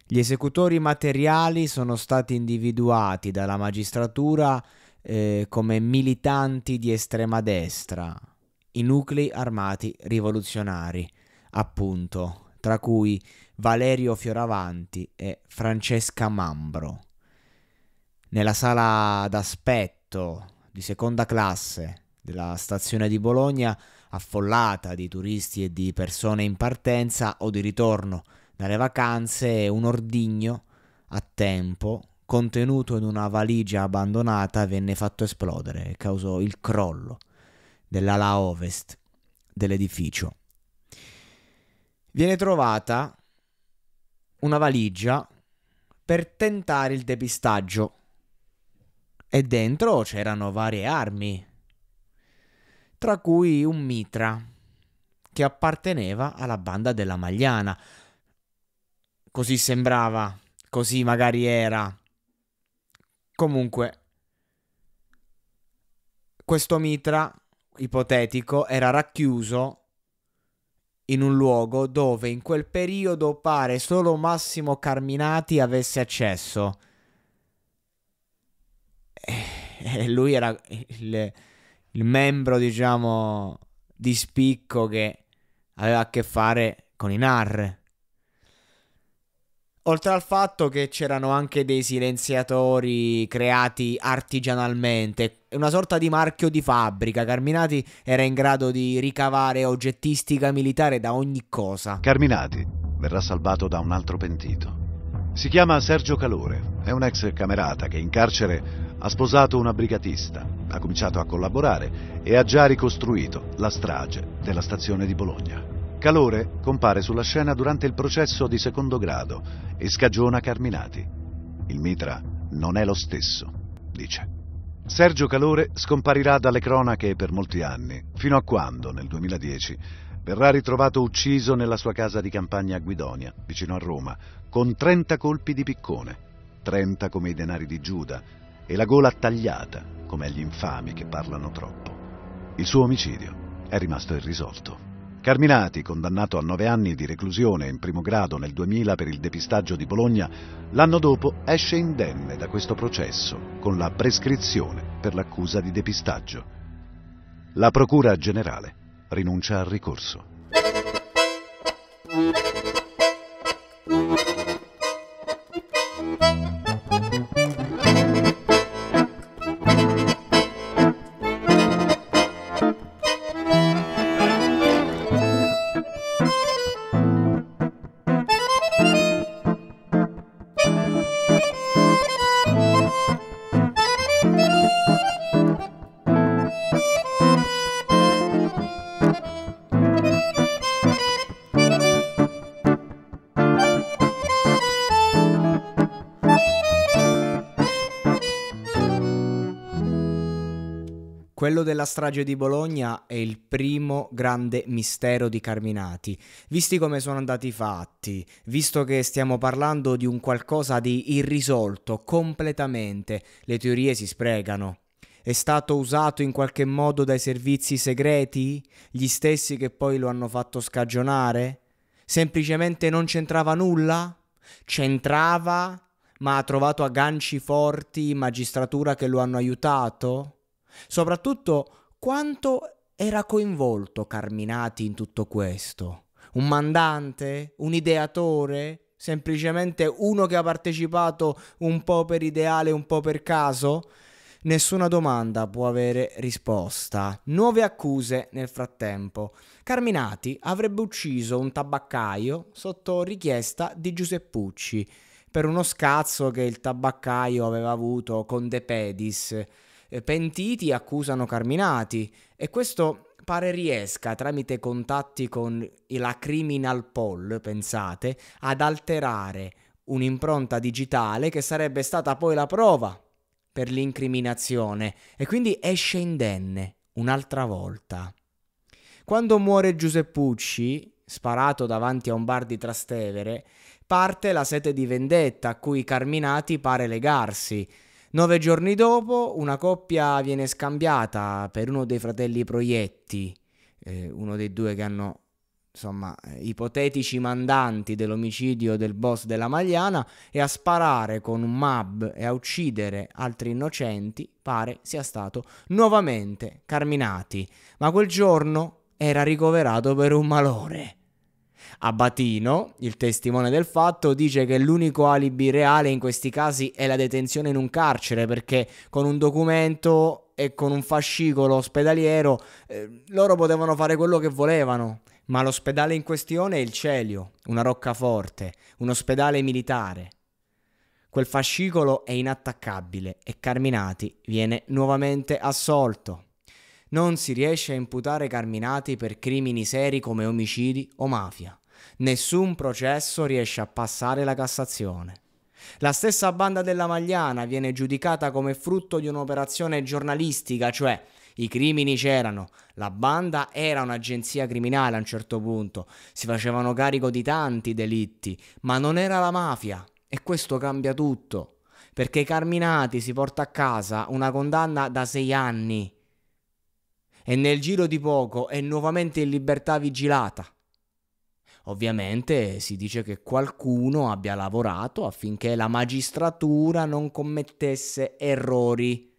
Gli esecutori materiali sono stati individuati dalla magistratura eh, come militanti di estrema destra, i nuclei armati rivoluzionari, appunto, tra cui Valerio Fioravanti e Francesca Mambro nella sala d'aspetto di seconda classe della stazione di Bologna, affollata di turisti e di persone in partenza o di ritorno dalle vacanze, un ordigno a tempo contenuto in una valigia abbandonata venne fatto esplodere e causò il crollo dell'ala ovest dell'edificio. Viene trovata una valigia per tentare il depistaggio e dentro c'erano varie armi, tra cui un mitra che apparteneva alla banda della Magliana. Così sembrava, così magari era. Comunque, questo mitra ipotetico era racchiuso in un luogo dove in quel periodo pare solo Massimo Carminati avesse accesso eh, lui era il, il membro, diciamo, di spicco che aveva a che fare con i NAR. Oltre al fatto che c'erano anche dei silenziatori creati artigianalmente, una sorta di marchio di fabbrica. Carminati era in grado di ricavare oggettistica militare da ogni cosa. Carminati verrà salvato da un altro pentito. Si chiama Sergio Calore, è un ex camerata che in carcere ha sposato una brigatista, ha cominciato a collaborare e ha già ricostruito la strage della stazione di Bologna. Calore compare sulla scena durante il processo di secondo grado e scagiona Carminati. Il mitra non è lo stesso, dice. Sergio Calore scomparirà dalle cronache per molti anni, fino a quando, nel 2010, verrà ritrovato ucciso nella sua casa di campagna a Guidonia, vicino a Roma, con 30 colpi di piccone, 30 come i denari di Giuda, e la gola tagliata, come agli infami che parlano troppo. Il suo omicidio è rimasto irrisolto. Carminati, condannato a nove anni di reclusione in primo grado nel 2000 per il depistaggio di Bologna, l'anno dopo esce indenne da questo processo con la prescrizione per l'accusa di depistaggio. La Procura Generale rinuncia al ricorso. quello della strage di Bologna è il primo grande mistero di Carminati, visti come sono andati i fatti, visto che stiamo parlando di un qualcosa di irrisolto completamente, le teorie si spregano. È stato usato in qualche modo dai servizi segreti? Gli stessi che poi lo hanno fatto scagionare? Semplicemente non c'entrava nulla? C'entrava, ma ha trovato agganci forti in magistratura che lo hanno aiutato? Soprattutto quanto era coinvolto Carminati in tutto questo? Un mandante? Un ideatore? Semplicemente uno che ha partecipato un po' per ideale, un po' per caso? Nessuna domanda può avere risposta. Nuove accuse nel frattempo. Carminati avrebbe ucciso un tabaccaio sotto richiesta di Giuseppucci per uno scazzo che il tabaccaio aveva avuto con De Pedis. Eh, pentiti accusano Carminati e questo pare riesca tramite contatti con la criminal poll, pensate, ad alterare un'impronta digitale che sarebbe stata poi la prova per l'incriminazione e quindi esce indenne un'altra volta. Quando muore Giuseppucci, sparato davanti a un bar di Trastevere, parte la sete di vendetta a cui Carminati pare legarsi, Nove giorni dopo una coppia viene scambiata per uno dei fratelli proietti, eh, uno dei due che hanno insomma, eh, ipotetici mandanti dell'omicidio del boss della Magliana e a sparare con un MAB e a uccidere altri innocenti pare sia stato nuovamente Carminati, ma quel giorno era ricoverato per un malore. Abatino, il testimone del fatto, dice che l'unico alibi reale in questi casi è la detenzione in un carcere perché con un documento e con un fascicolo ospedaliero eh, loro potevano fare quello che volevano. Ma l'ospedale in questione è il Celio, una roccaforte, un ospedale militare. Quel fascicolo è inattaccabile e Carminati viene nuovamente assolto. Non si riesce a imputare Carminati per crimini seri come omicidi o mafia. Nessun processo riesce a passare la Cassazione. La stessa banda della Magliana viene giudicata come frutto di un'operazione giornalistica, cioè i crimini c'erano, la banda era un'agenzia criminale a un certo punto, si facevano carico di tanti delitti, ma non era la mafia e questo cambia tutto, perché Carminati si porta a casa una condanna da sei anni e nel giro di poco è nuovamente in libertà vigilata. Ovviamente si dice che qualcuno abbia lavorato affinché la magistratura non commettesse errori.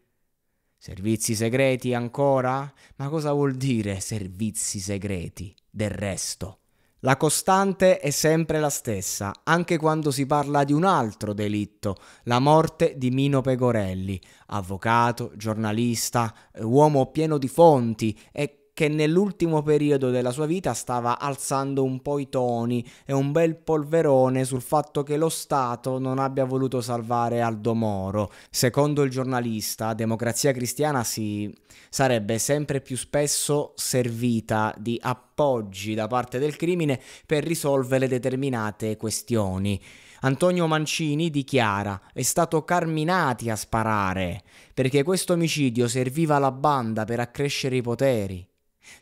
Servizi segreti ancora? Ma cosa vuol dire servizi segreti? Del resto. La costante è sempre la stessa, anche quando si parla di un altro delitto, la morte di Mino Pegorelli, avvocato, giornalista, uomo pieno di fonti e che nell'ultimo periodo della sua vita stava alzando un po' i toni e un bel polverone sul fatto che lo Stato non abbia voluto salvare Aldo Moro. Secondo il giornalista, Democrazia Cristiana si sarebbe sempre più spesso servita di appoggi da parte del crimine per risolvere determinate questioni. Antonio Mancini dichiara: È stato Carminati a sparare, perché questo omicidio serviva alla banda per accrescere i poteri.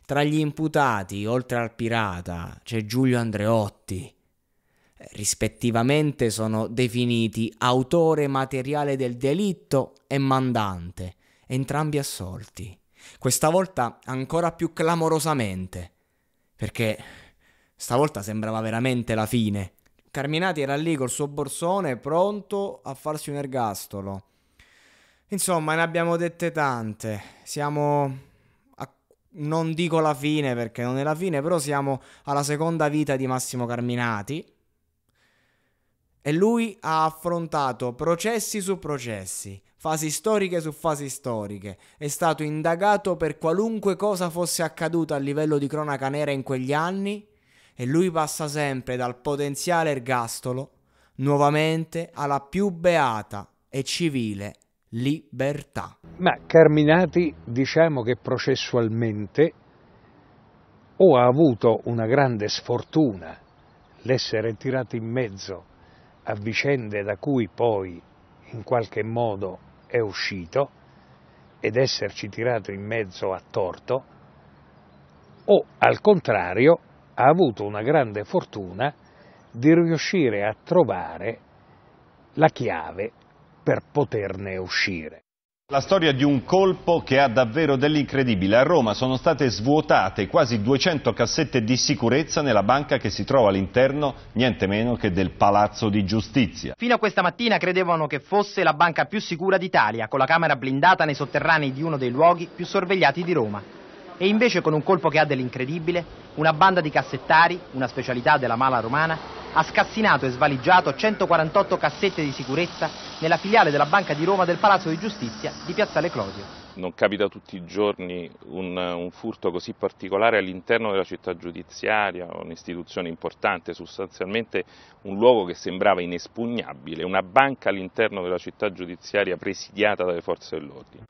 Tra gli imputati, oltre al pirata, c'è Giulio Andreotti. Eh, rispettivamente sono definiti autore materiale del delitto e mandante, entrambi assolti. Questa volta ancora più clamorosamente, perché stavolta sembrava veramente la fine. Carminati era lì col suo borsone pronto a farsi un ergastolo. Insomma, ne abbiamo dette tante. Siamo non dico la fine perché non è la fine, però siamo alla seconda vita di Massimo Carminati e lui ha affrontato processi su processi, fasi storiche su fasi storiche, è stato indagato per qualunque cosa fosse accaduta a livello di cronaca nera in quegli anni e lui passa sempre dal potenziale ergastolo nuovamente alla più beata e civile libertà. Ma Carminati diciamo che processualmente o ha avuto una grande sfortuna l'essere tirato in mezzo a vicende da cui poi in qualche modo è uscito ed esserci tirato in mezzo a torto, o al contrario ha avuto una grande fortuna di riuscire a trovare la chiave per poterne uscire. La storia di un colpo che ha davvero dell'incredibile. A Roma sono state svuotate quasi 200 cassette di sicurezza nella banca che si trova all'interno niente meno che del Palazzo di Giustizia. Fino a questa mattina credevano che fosse la banca più sicura d'Italia, con la camera blindata nei sotterranei di uno dei luoghi più sorvegliati di Roma. E invece con un colpo che ha dell'incredibile, una banda di cassettari, una specialità della mala romana, ha scassinato e svaligiato 148 cassette di sicurezza nella filiale della Banca di Roma del Palazzo di Giustizia di Piazzale Clodio. Non capita tutti i giorni un, un furto così particolare all'interno della città giudiziaria, un'istituzione importante, sostanzialmente un luogo che sembrava inespugnabile, una banca all'interno della città giudiziaria presidiata dalle forze dell'ordine.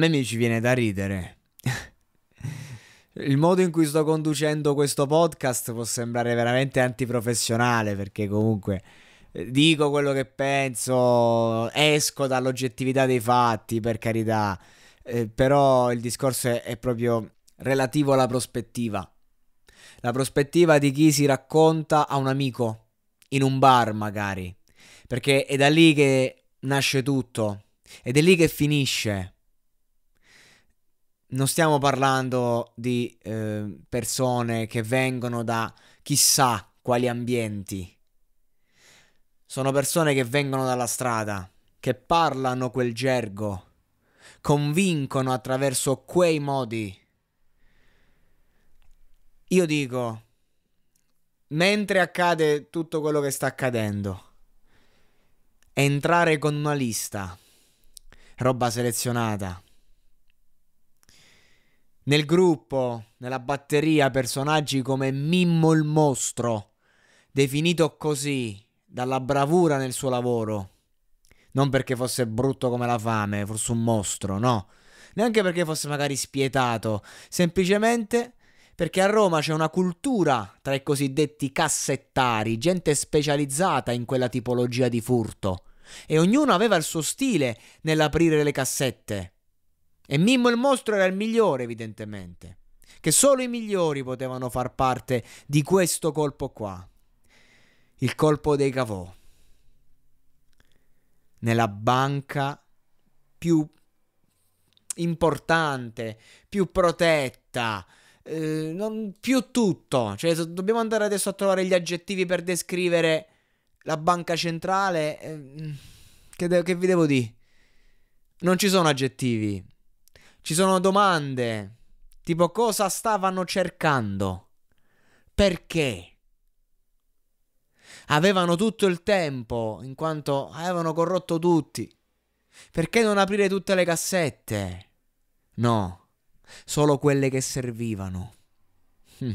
me mi ci viene da ridere. Il modo in cui sto conducendo questo podcast può sembrare veramente antiprofessionale perché comunque eh, dico quello che penso, esco dall'oggettività dei fatti, per carità, eh, però il discorso è, è proprio relativo alla prospettiva. La prospettiva di chi si racconta a un amico, in un bar magari, perché è da lì che nasce tutto ed è lì che finisce non stiamo parlando di eh, persone che vengono da chissà quali ambienti. Sono persone che vengono dalla strada, che parlano quel gergo, convincono attraverso quei modi. Io dico, mentre accade tutto quello che sta accadendo, entrare con una lista, roba selezionata, nel gruppo, nella batteria, personaggi come Mimmo il Mostro, definito così dalla bravura nel suo lavoro. Non perché fosse brutto come la fame, fosse un mostro, no. Neanche perché fosse magari spietato, semplicemente perché a Roma c'è una cultura tra i cosiddetti cassettari, gente specializzata in quella tipologia di furto, e ognuno aveva il suo stile nell'aprire le cassette. E Mimmo il mostro era il migliore, evidentemente. Che solo i migliori potevano far parte di questo colpo qua. Il colpo dei cavò. Nella banca più importante, più protetta, eh, non più tutto. Cioè, dobbiamo andare adesso a trovare gli aggettivi per descrivere la banca centrale. Eh, che, de- che vi devo dire? Non ci sono aggettivi. Ci sono domande tipo cosa stavano cercando? Perché? Avevano tutto il tempo, in quanto avevano corrotto tutti. Perché non aprire tutte le cassette? No, solo quelle che servivano. Hm.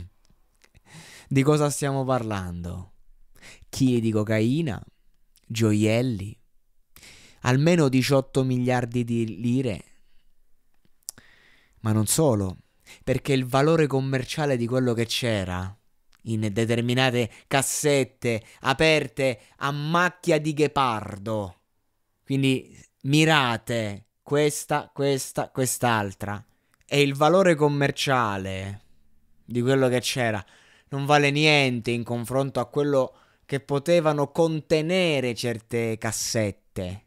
Di cosa stiamo parlando? Chili di cocaina, gioielli, almeno 18 miliardi di lire ma non solo, perché il valore commerciale di quello che c'era in determinate cassette aperte a macchia di ghepardo. Quindi mirate questa, questa, quest'altra. E il valore commerciale di quello che c'era non vale niente in confronto a quello che potevano contenere certe cassette.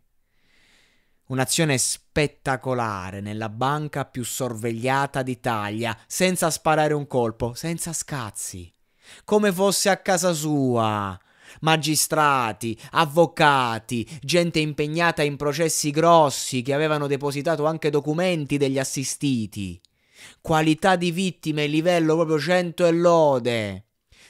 Un'azione spettacolare nella banca più sorvegliata d'Italia, senza sparare un colpo, senza scazzi. Come fosse a casa sua. Magistrati, avvocati, gente impegnata in processi grossi che avevano depositato anche documenti degli assistiti. Qualità di vittime, livello proprio cento e lode.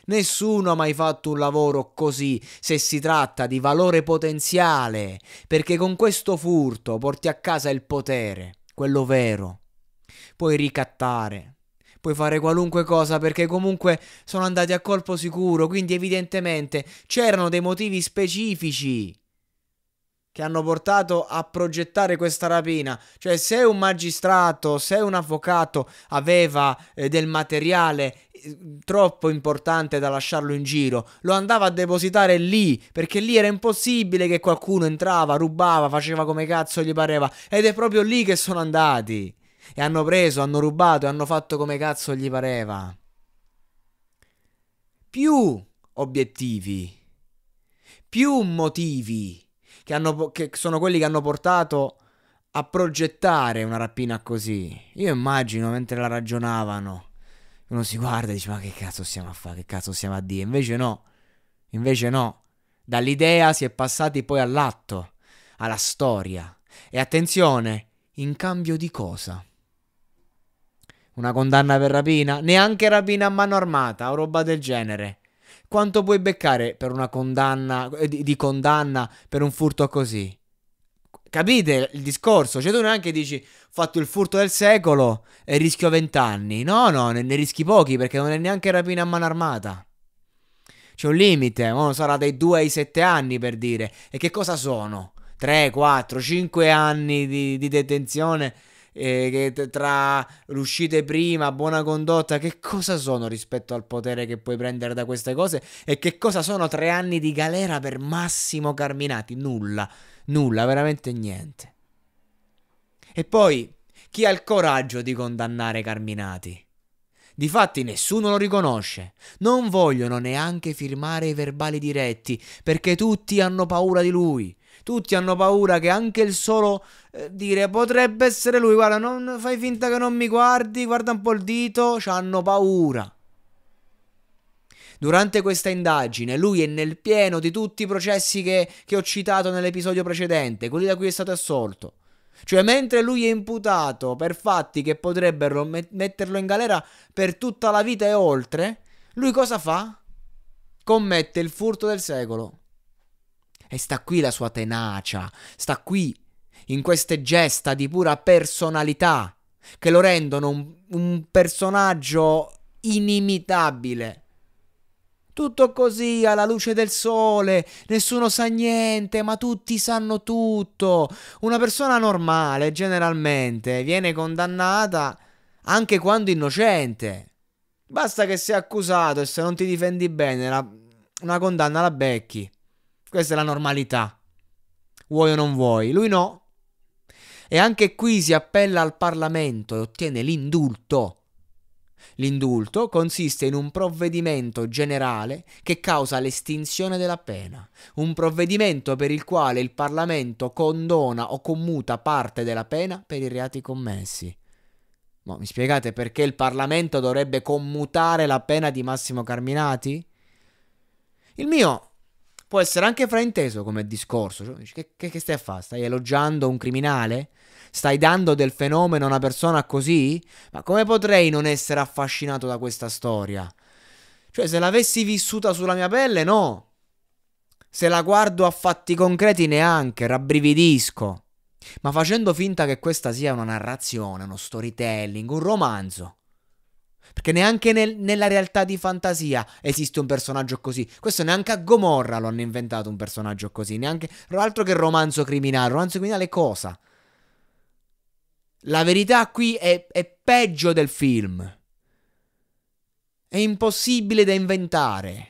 Nessuno ha mai fatto un lavoro così se si tratta di valore potenziale, perché con questo furto porti a casa il potere, quello vero. Puoi ricattare, puoi fare qualunque cosa perché comunque sono andati a colpo sicuro, quindi evidentemente c'erano dei motivi specifici che hanno portato a progettare questa rapina. Cioè se un magistrato, se un avvocato aveva eh, del materiale troppo importante da lasciarlo in giro. Lo andava a depositare lì, perché lì era impossibile che qualcuno entrava, rubava, faceva come cazzo gli pareva. Ed è proprio lì che sono andati. E hanno preso, hanno rubato e hanno fatto come cazzo gli pareva. Più obiettivi, più motivi, che, hanno, che sono quelli che hanno portato a progettare una rapina così. Io immagino mentre la ragionavano uno si guarda e dice ma che cazzo stiamo a fare, che cazzo stiamo a dire, invece no, invece no, dall'idea si è passati poi all'atto, alla storia e attenzione, in cambio di cosa? Una condanna per rapina? Neanche rapina a mano armata o roba del genere. Quanto puoi beccare per una condanna, eh, di, di condanna per un furto così? Capite il discorso? Cioè tu neanche dici fatto il furto del secolo e rischio vent'anni. No, no, ne, ne rischi pochi perché non è neanche rapina a mano armata. C'è un limite, uno sarà dai 2 ai 7 anni per dire. E che cosa sono? 3, 4, 5 anni di, di detenzione eh, tra l'uscita prima, buona condotta, che cosa sono rispetto al potere che puoi prendere da queste cose e che cosa sono tre anni di galera per Massimo Carminati? Nulla, nulla, veramente niente. E poi, chi ha il coraggio di condannare Carminati? Difatti nessuno lo riconosce. Non vogliono neanche firmare i verbali diretti, perché tutti hanno paura di lui. Tutti hanno paura che anche il solo eh, dire potrebbe essere lui, guarda, non fai finta che non mi guardi, guarda un po' il dito, hanno paura. Durante questa indagine lui è nel pieno di tutti i processi che, che ho citato nell'episodio precedente, quelli da cui è stato assolto. Cioè, mentre lui è imputato per fatti che potrebbero metterlo in galera per tutta la vita e oltre, lui cosa fa? Commette il furto del secolo. E sta qui la sua tenacia, sta qui in queste gesta di pura personalità che lo rendono un, un personaggio inimitabile. Tutto così, alla luce del sole, nessuno sa niente, ma tutti sanno tutto. Una persona normale, generalmente, viene condannata anche quando innocente. Basta che sei accusato e se non ti difendi bene, la, una condanna la becchi. Questa è la normalità. Vuoi o non vuoi? Lui no. E anche qui si appella al Parlamento e ottiene l'indulto. L'indulto consiste in un provvedimento generale che causa l'estinzione della pena, un provvedimento per il quale il Parlamento condona o commuta parte della pena per i reati commessi. Ma mi spiegate perché il Parlamento dovrebbe commutare la pena di Massimo Carminati? Il mio può essere anche frainteso come discorso. Cioè, che, che, stai a fare? Stai elogiando un criminale? Stai dando del fenomeno a una persona così? Ma come potrei non essere affascinato da questa storia? Cioè, se l'avessi vissuta sulla mia pelle, no. Se la guardo a fatti concreti neanche, rabbrividisco. Ma facendo finta che questa sia una narrazione, uno storytelling, un romanzo. Perché neanche nel, nella realtà di fantasia esiste un personaggio così. Questo neanche a Gomorra lo hanno inventato un personaggio così. Neanche altro che romanzo criminale. Romanzo criminale cosa? La verità qui è, è peggio del film. È impossibile da inventare.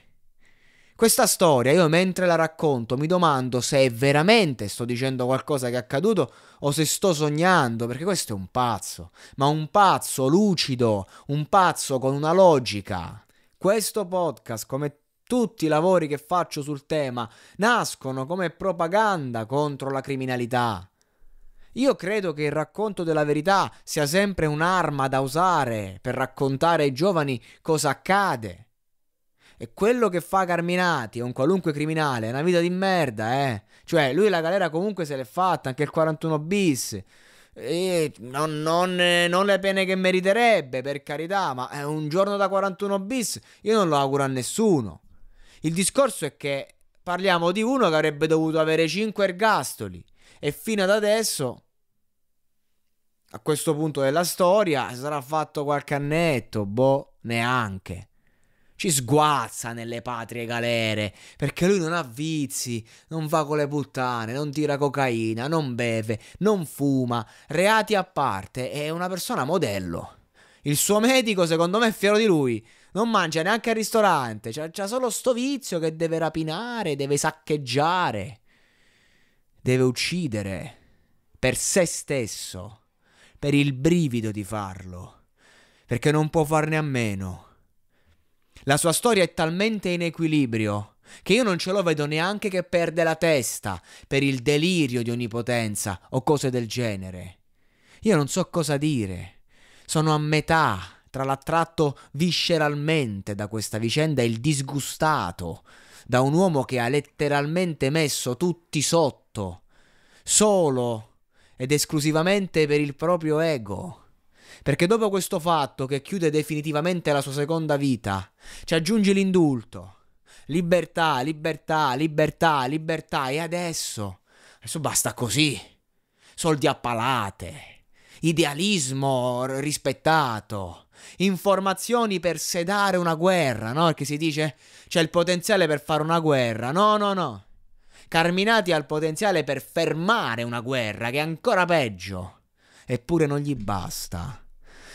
Questa storia io mentre la racconto mi domando se è veramente sto dicendo qualcosa che è accaduto o se sto sognando, perché questo è un pazzo, ma un pazzo lucido, un pazzo con una logica. Questo podcast, come tutti i lavori che faccio sul tema, nascono come propaganda contro la criminalità. Io credo che il racconto della verità sia sempre un'arma da usare per raccontare ai giovani cosa accade. E quello che fa Carminati o un qualunque criminale è una vita di merda, eh. Cioè, lui la galera comunque se l'è fatta, anche il 41 bis. E non, non, non le pene che meriterebbe, per carità, ma è eh, un giorno da 41 bis io non lo auguro a nessuno. Il discorso è che parliamo di uno che avrebbe dovuto avere 5 ergastoli e fino ad adesso, a questo punto della storia, sarà fatto qualche annetto, boh, neanche. Ci sguazza nelle patrie galere, perché lui non ha vizi, non va con le puttane, non tira cocaina, non beve, non fuma, reati a parte, è una persona modello. Il suo medico, secondo me, è fiero di lui. Non mangia neanche al ristorante. C'ha, solo sto vizio che deve rapinare, deve saccheggiare deve uccidere per se stesso, per il brivido di farlo, perché non può farne a meno. La sua storia è talmente in equilibrio che io non ce lo vedo neanche che perde la testa per il delirio di onnipotenza o cose del genere. Io non so cosa dire. Sono a metà tra l'attratto visceralmente da questa vicenda e il disgustato da un uomo che ha letteralmente messo tutti sotto fatto solo ed esclusivamente per il proprio ego. Perché dopo questo fatto che chiude definitivamente la sua seconda vita, ci aggiunge l'indulto. Libertà, libertà, libertà, libertà. E adesso? Adesso basta così. Soldi a palate. Idealismo rispettato. Informazioni per sedare una guerra, no? Perché si dice c'è il potenziale per fare una guerra. No, no, no. Carminati ha il potenziale per fermare una guerra che è ancora peggio. Eppure non gli basta.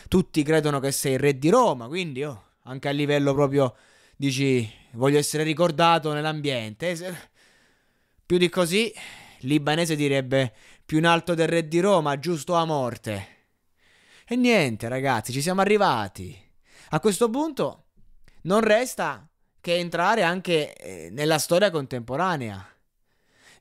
Tutti credono che sei il re di Roma, quindi oh, anche a livello proprio dici voglio essere ricordato nell'ambiente. Più di così, libanese direbbe più in alto del re di Roma, giusto a morte. E niente, ragazzi, ci siamo arrivati. A questo punto non resta che entrare anche eh, nella storia contemporanea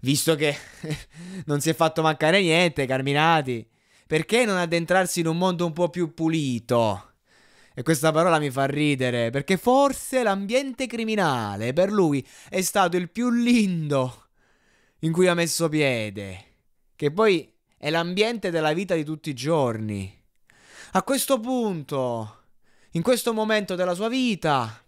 visto che non si è fatto mancare niente, Carminati, perché non addentrarsi in un mondo un po' più pulito? E questa parola mi fa ridere, perché forse l'ambiente criminale per lui è stato il più lindo in cui ha messo piede, che poi è l'ambiente della vita di tutti i giorni. A questo punto, in questo momento della sua vita,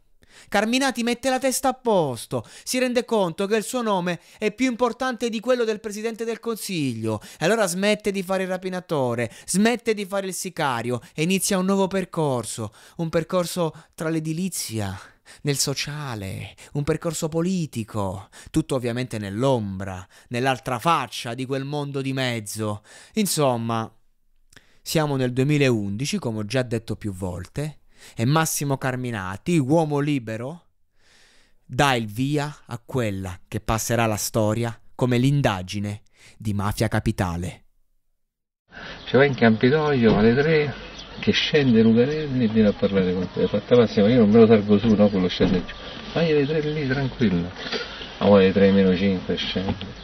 Carminati mette la testa a posto, si rende conto che il suo nome è più importante di quello del presidente del consiglio e allora smette di fare il rapinatore, smette di fare il sicario e inizia un nuovo percorso, un percorso tra l'edilizia, nel sociale, un percorso politico, tutto ovviamente nell'ombra, nell'altra faccia di quel mondo di mezzo. Insomma, siamo nel 2011, come ho già detto più volte, e Massimo Carminati, uomo libero, dà il via a quella che passerà la storia come l'indagine di Mafia Capitale. Cioè va in Campidoglio alle tre che scende Lucarelli e viene a parlare con te. Fatta massima, io non me lo salgo su, no, quello scende giù. Vai alle tre lì tranquillo. Ah, alle tre meno cinque scende.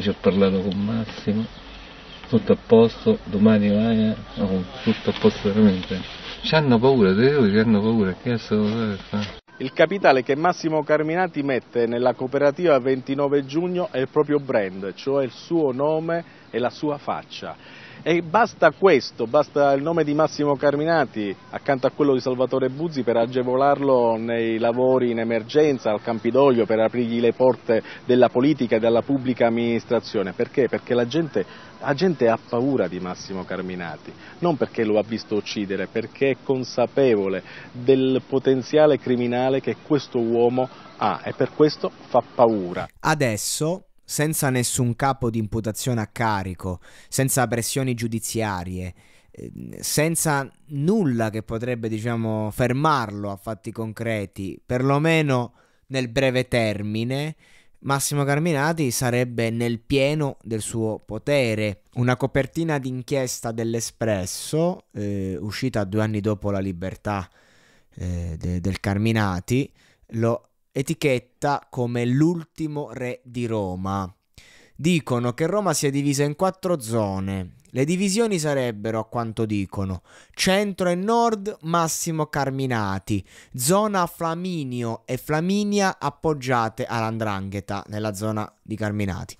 Ci ho parlato con Massimo tutto a posto, domani vai, eh? no, tutto a posto veramente. Ci hanno paura, dei loro ci hanno paura, che è eh? Il capitale che Massimo Carminati mette nella cooperativa 29 giugno è il proprio brand, cioè il suo nome e la sua faccia. E basta questo, basta il nome di Massimo Carminati accanto a quello di Salvatore Buzzi per agevolarlo nei lavori in emergenza al Campidoglio, per aprirgli le porte della politica e della pubblica amministrazione. Perché? Perché la gente la gente ha paura di Massimo Carminati, non perché lo ha visto uccidere, perché è consapevole del potenziale criminale che questo uomo ha e per questo fa paura. Adesso, senza nessun capo di imputazione a carico, senza pressioni giudiziarie, ehm, senza nulla che potrebbe, diciamo, fermarlo a fatti concreti, perlomeno nel breve termine, Massimo Carminati sarebbe nel pieno del suo potere. Una copertina d'inchiesta dell'Espresso, eh, uscita due anni dopo la libertà eh, de- del Carminati, lo etichetta come l'ultimo re di Roma. Dicono che Roma si è divisa in quattro zone, le divisioni sarebbero, a quanto dicono, centro e nord Massimo Carminati, zona Flaminio e Flaminia appoggiate all'Andrangheta nella zona di Carminati.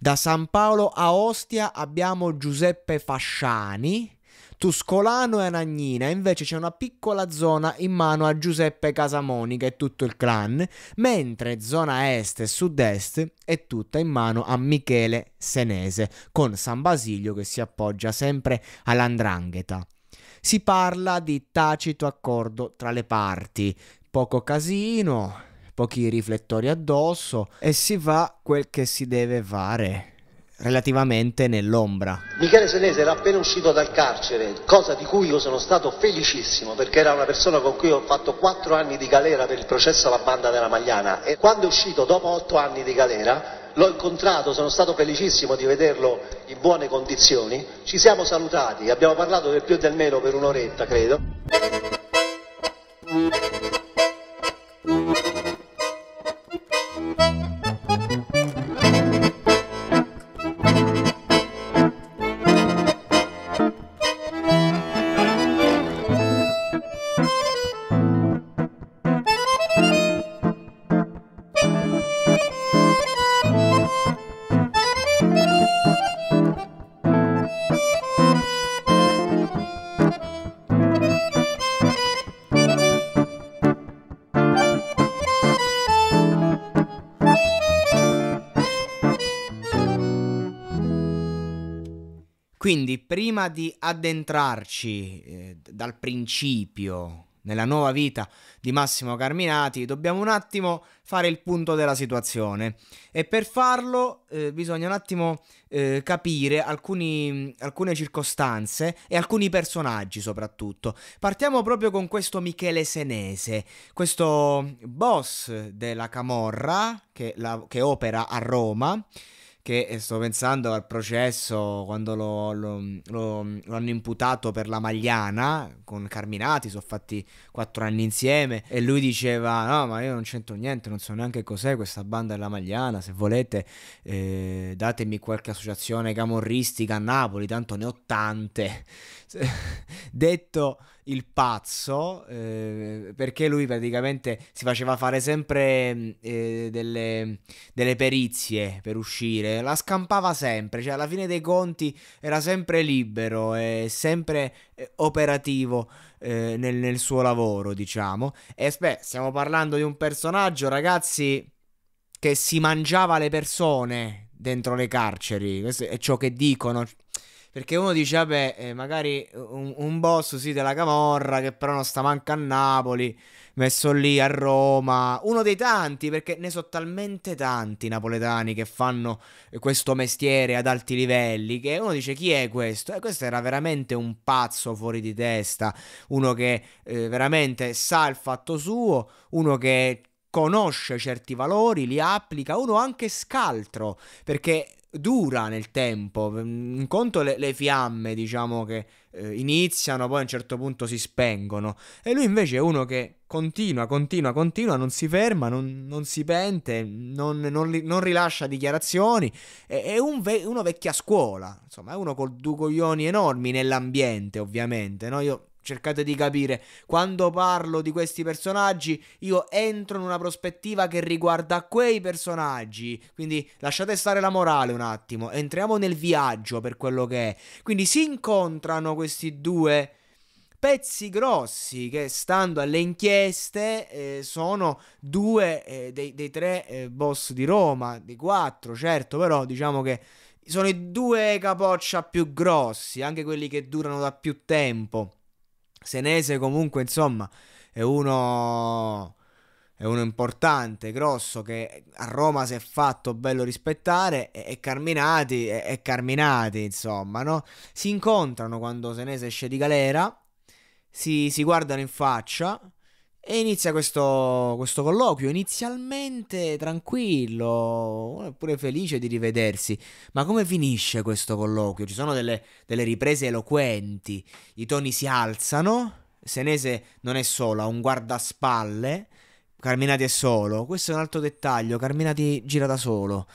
Da San Paolo a Ostia abbiamo Giuseppe Fasciani, Tuscolano e Anagnina, invece c'è una piccola zona in mano a Giuseppe Casamonica e tutto il clan, mentre zona est e sud-est è tutta in mano a Michele Senese, con San Basilio che si appoggia sempre all'andrangheta. Si parla di tacito accordo tra le parti, poco casino, pochi riflettori addosso e si fa quel che si deve fare relativamente nell'ombra. Michele Senese era appena uscito dal carcere, cosa di cui io sono stato felicissimo perché era una persona con cui ho fatto quattro anni di galera per il processo alla banda della Magliana e quando è uscito dopo otto anni di galera l'ho incontrato, sono stato felicissimo di vederlo in buone condizioni, ci siamo salutati, abbiamo parlato del più e del meno per un'oretta credo. Quindi prima di addentrarci eh, dal principio nella nuova vita di Massimo Carminati, dobbiamo un attimo fare il punto della situazione e per farlo eh, bisogna un attimo eh, capire alcuni, alcune circostanze e alcuni personaggi soprattutto. Partiamo proprio con questo Michele Senese, questo boss della Camorra che, la, che opera a Roma che eh, sto pensando al processo quando lo, lo, lo, lo, hanno imputato per la Magliana con Carminati, sono fatti quattro anni insieme e lui diceva no ma io non c'entro niente, non so neanche cos'è questa banda della Magliana, se volete eh, datemi qualche associazione camorristica a Napoli, tanto ne ho tante. Detto il pazzo eh, perché lui praticamente si faceva fare sempre mm, eh, delle, delle, perizie per uscire, la scampava sempre, cioè alla fine dei conti era sempre libero e sempre eh, operativo eh, nel, nel, suo lavoro, diciamo. E beh, stiamo parlando di un personaggio, ragazzi, che si mangiava le persone dentro le carceri, questo è ciò che dicono perché uno dice, vabbè, eh, magari un, un, boss sì della Camorra che però non sta manca a Napoli, messo lì a Roma. Uno dei tanti, perché ne so talmente tanti napoletani che fanno questo mestiere ad alti livelli, che uno dice chi è questo? E eh, questo era veramente un pazzo fuori di testa, uno che eh, veramente sa il fatto suo, uno che conosce certi valori, li applica, uno anche scaltro, perché dura nel tempo. Ehm, in conto le, le fiamme, diciamo, che eh, iniziano, poi a un certo punto si spengono. E lui invece è uno che continua, continua, continua, non si ferma, non, non si pente, non, non, non rilascia dichiarazioni. È, è un ve- uno vecchia scuola, insomma, è uno con due coglioni enormi nell'ambiente, ovviamente. No? Io Cercate di capire, quando parlo di questi personaggi io entro in una prospettiva che riguarda quei personaggi, quindi lasciate stare la morale un attimo, entriamo nel viaggio per quello che è. Quindi si incontrano questi due pezzi grossi che stando alle inchieste eh, sono due eh, dei, dei, tre eh, boss di Roma, di quattro certo, però diciamo che sono i due capoccia più grossi, anche quelli che durano da più tempo. Senese comunque, insomma, è uno è uno importante, grosso, che a Roma si è fatto bello rispettare e, e Carminati e, e, Carminati, insomma, no? Si incontrano quando Senese esce di galera, si, si guardano in faccia e inizia questo, questo, colloquio, inizialmente tranquillo, pure felice di rivedersi. Ma come finisce questo colloquio? Ci sono delle, delle riprese eloquenti, i toni si alzano, Senese non è solo, ha un guardaspalle, Carminati è solo. Questo è un altro dettaglio, Carminati gira da solo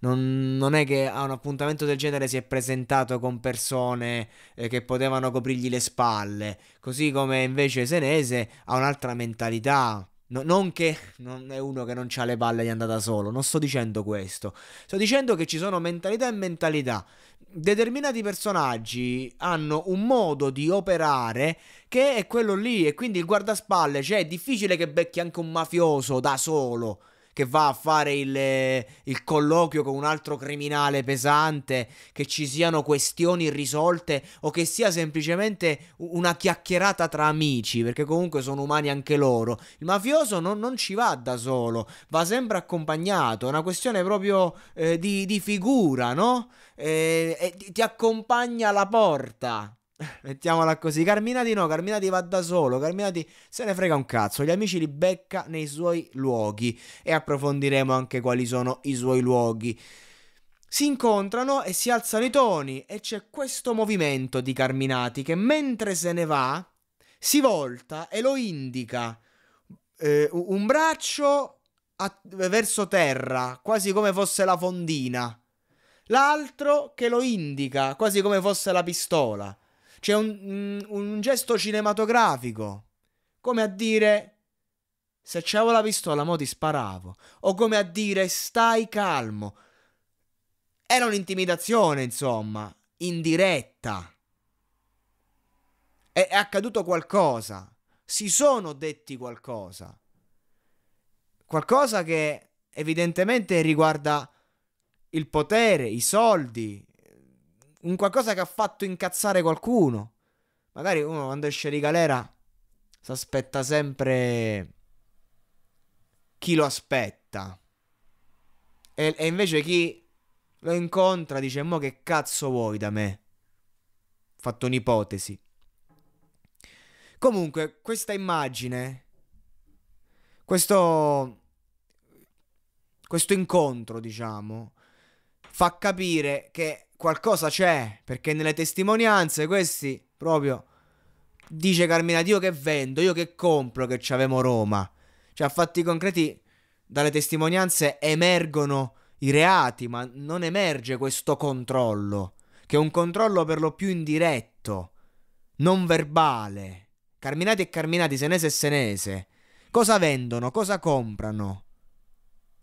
non, non, è che a un appuntamento del genere si è presentato con persone eh, che potevano coprirgli le spalle, così come invece Senese ha un'altra mentalità. No, non che non è uno che non ha le palle di andare da solo, non sto dicendo questo. Sto dicendo che ci sono mentalità e mentalità. Determinati personaggi hanno un modo di operare che è quello lì e quindi il guardaspalle, cioè è difficile che becchi anche un mafioso da solo che va a fare il, eh, il colloquio con un altro criminale pesante, che ci siano questioni irrisolte o che sia semplicemente una chiacchierata tra amici, perché comunque sono umani anche loro. Il mafioso non, non ci va da solo, va sempre accompagnato, è una questione proprio eh, di, di, figura, no? Eh, ti accompagna alla porta. Mettiamola così, Carminati no, Carminati va da solo, Carminati se ne frega un cazzo, gli amici li becca nei suoi luoghi e approfondiremo anche quali sono i suoi luoghi. Si incontrano e si alzano i toni e c'è questo movimento di Carminati che mentre se ne va si volta e lo indica eh, un braccio a- verso terra, quasi come fosse la fondina, l'altro che lo indica, quasi come fosse la pistola. C'è un, mm, un gesto cinematografico, come a dire se c'avevo la pistola mo ti sparavo, o come a dire stai calmo. Era un'intimidazione, insomma, indiretta. È, è accaduto qualcosa, si sono detti qualcosa. Qualcosa che evidentemente riguarda il potere, i soldi, un qualcosa che ha fatto incazzare qualcuno. Magari uno quando esce di galera si aspetta sempre chi lo aspetta. E, e invece chi lo incontra dice: Mo che cazzo vuoi da me? Ho fatto un'ipotesi. Comunque, questa immagine, questo, questo incontro, diciamo, fa capire che qualcosa c'è, perché nelle testimonianze questi proprio dice Carmina io che vendo, io che compro che ci c'avemo Roma. Cioè, a fatti concreti, dalle testimonianze emergono i reati, ma non emerge questo controllo, che è un controllo per lo più indiretto, non verbale. Carminati e Carminati, senese e senese. Cosa vendono? Cosa comprano?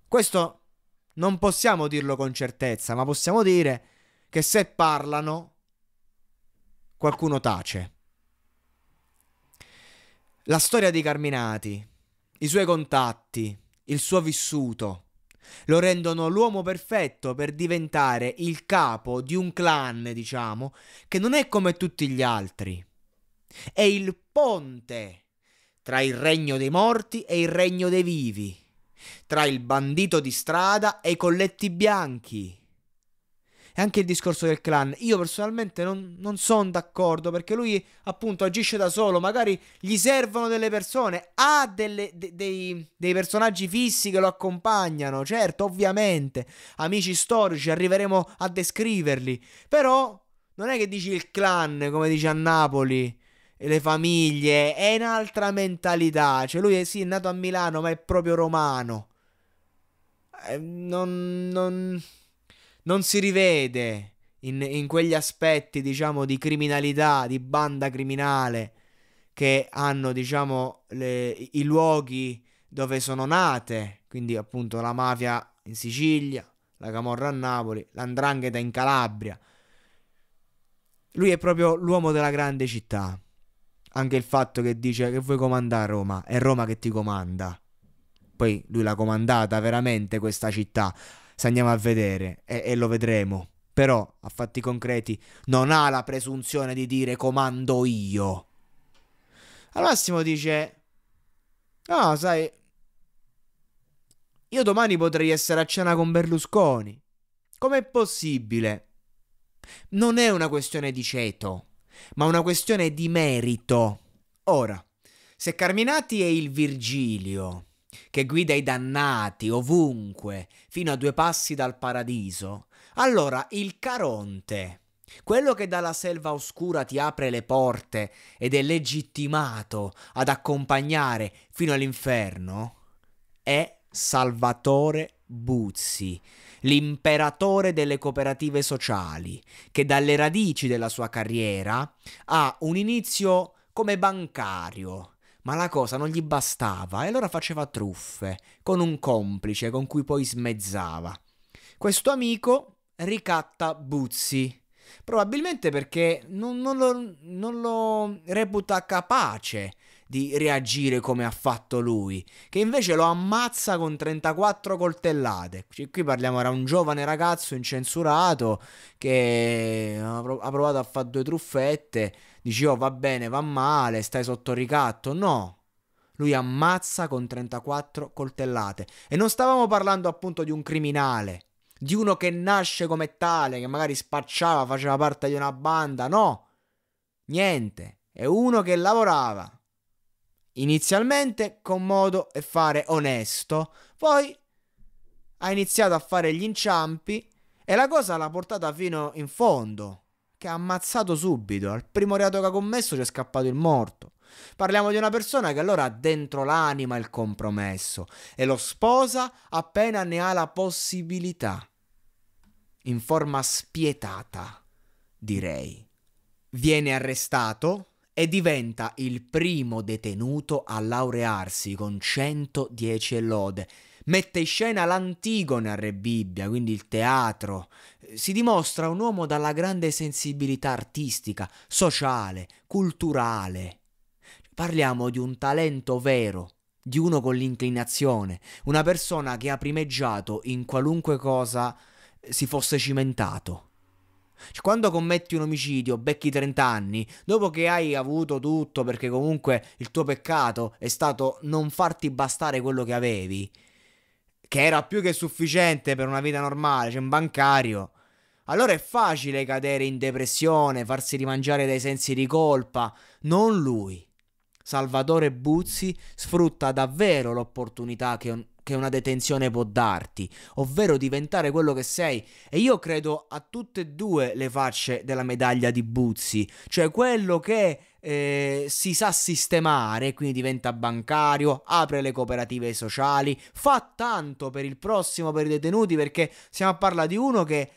Questo non possiamo dirlo con certezza, ma possiamo dire che se parlano qualcuno tace. La storia di Carminati, i suoi contatti, il suo vissuto lo rendono l'uomo perfetto per diventare il capo di un clan, diciamo, che non è come tutti gli altri. È il ponte tra il regno dei morti e il regno dei vivi, tra il bandito di strada e i colletti bianchi e anche il discorso del clan. Io personalmente non, non sono d'accordo perché lui appunto agisce da solo. Magari gli servono delle persone. Ha delle, de, dei, dei personaggi fissi che lo accompagnano. Certo, ovviamente. Amici storici, arriveremo a descriverli. Però non è che dici il clan come dice a Napoli E le famiglie, è un'altra mentalità. Cioè, lui è sì, è nato a Milano, ma è proprio romano. Eh, non, non, non si rivede in, in quegli aspetti, diciamo, di criminalità, di banda criminale che hanno, diciamo, le, i luoghi dove sono nate, quindi appunto la mafia in Sicilia, la Camorra a Napoli, l'Andrangheta in Calabria. Lui è proprio l'uomo della grande città. Anche il fatto che dice che vuoi comandare Roma, è Roma che ti comanda. Poi lui l'ha comandata veramente questa città se andiamo a vedere e, e lo vedremo. Però, a fatti concreti, non ha la presunzione di dire comando io. Al massimo dice, no, oh, sai, io domani potrei essere a cena con Berlusconi. Com'è possibile? Non è una questione di ceto, ma una questione di merito. Ora, se Carminati è il Virgilio che guida i dannati ovunque, fino a due passi dal paradiso. Allora, il Caronte, quello che dalla selva oscura ti apre le porte ed è legittimato ad accompagnare fino all'inferno, è Salvatore Buzzi, l'imperatore delle cooperative sociali, che dalle radici della sua carriera ha un inizio come bancario ma la cosa non gli bastava e allora faceva truffe con un complice con cui poi smezzava. Questo amico ricatta Buzzi, probabilmente perché non, non, lo, non lo reputa capace di reagire come ha fatto lui, che invece lo ammazza con 34 coltellate. Qui parliamo era un giovane ragazzo incensurato che ha provato a fare due truffette dici oh va bene, va male, stai sotto ricatto, no. Lui ammazza con 34 coltellate. E non stavamo parlando appunto di un criminale, di uno che nasce come tale, che magari spacciava, faceva parte di una banda, no. Niente, è uno che lavorava. Inizialmente con modo e fare onesto, poi ha iniziato a fare gli inciampi e la cosa l'ha portata fino in fondo che ha ammazzato subito. Al primo reato che ha commesso ci è scappato il morto. Parliamo di una persona che allora ha dentro l'anima il compromesso e lo sposa appena ne ha la possibilità. In forma spietata, direi. Viene arrestato e diventa il primo detenuto a laurearsi con 110 lode. Mette in scena l'Antigone a Re Bibbia, quindi il teatro si dimostra un uomo dalla grande sensibilità artistica, sociale, culturale. Parliamo di un talento vero, di uno con l'inclinazione, una persona che ha primeggiato in qualunque cosa si fosse cimentato. Cioè, quando commetti un omicidio, becchi 30 anni, dopo che hai avuto tutto, perché comunque il tuo peccato è stato non farti bastare quello che avevi, che era più che sufficiente per una vita normale, cioè un bancario, allora è facile cadere in depressione, farsi rimangiare dai sensi di colpa. Non lui. Salvatore Buzzi sfrutta davvero l'opportunità che, un, che, una detenzione può darti, ovvero diventare quello che sei. E io credo a tutte e due le facce della medaglia di Buzzi, cioè quello che eh, si sa sistemare, quindi diventa bancario, apre le cooperative sociali, fa tanto per il prossimo, per i detenuti, perché siamo a parlare di uno che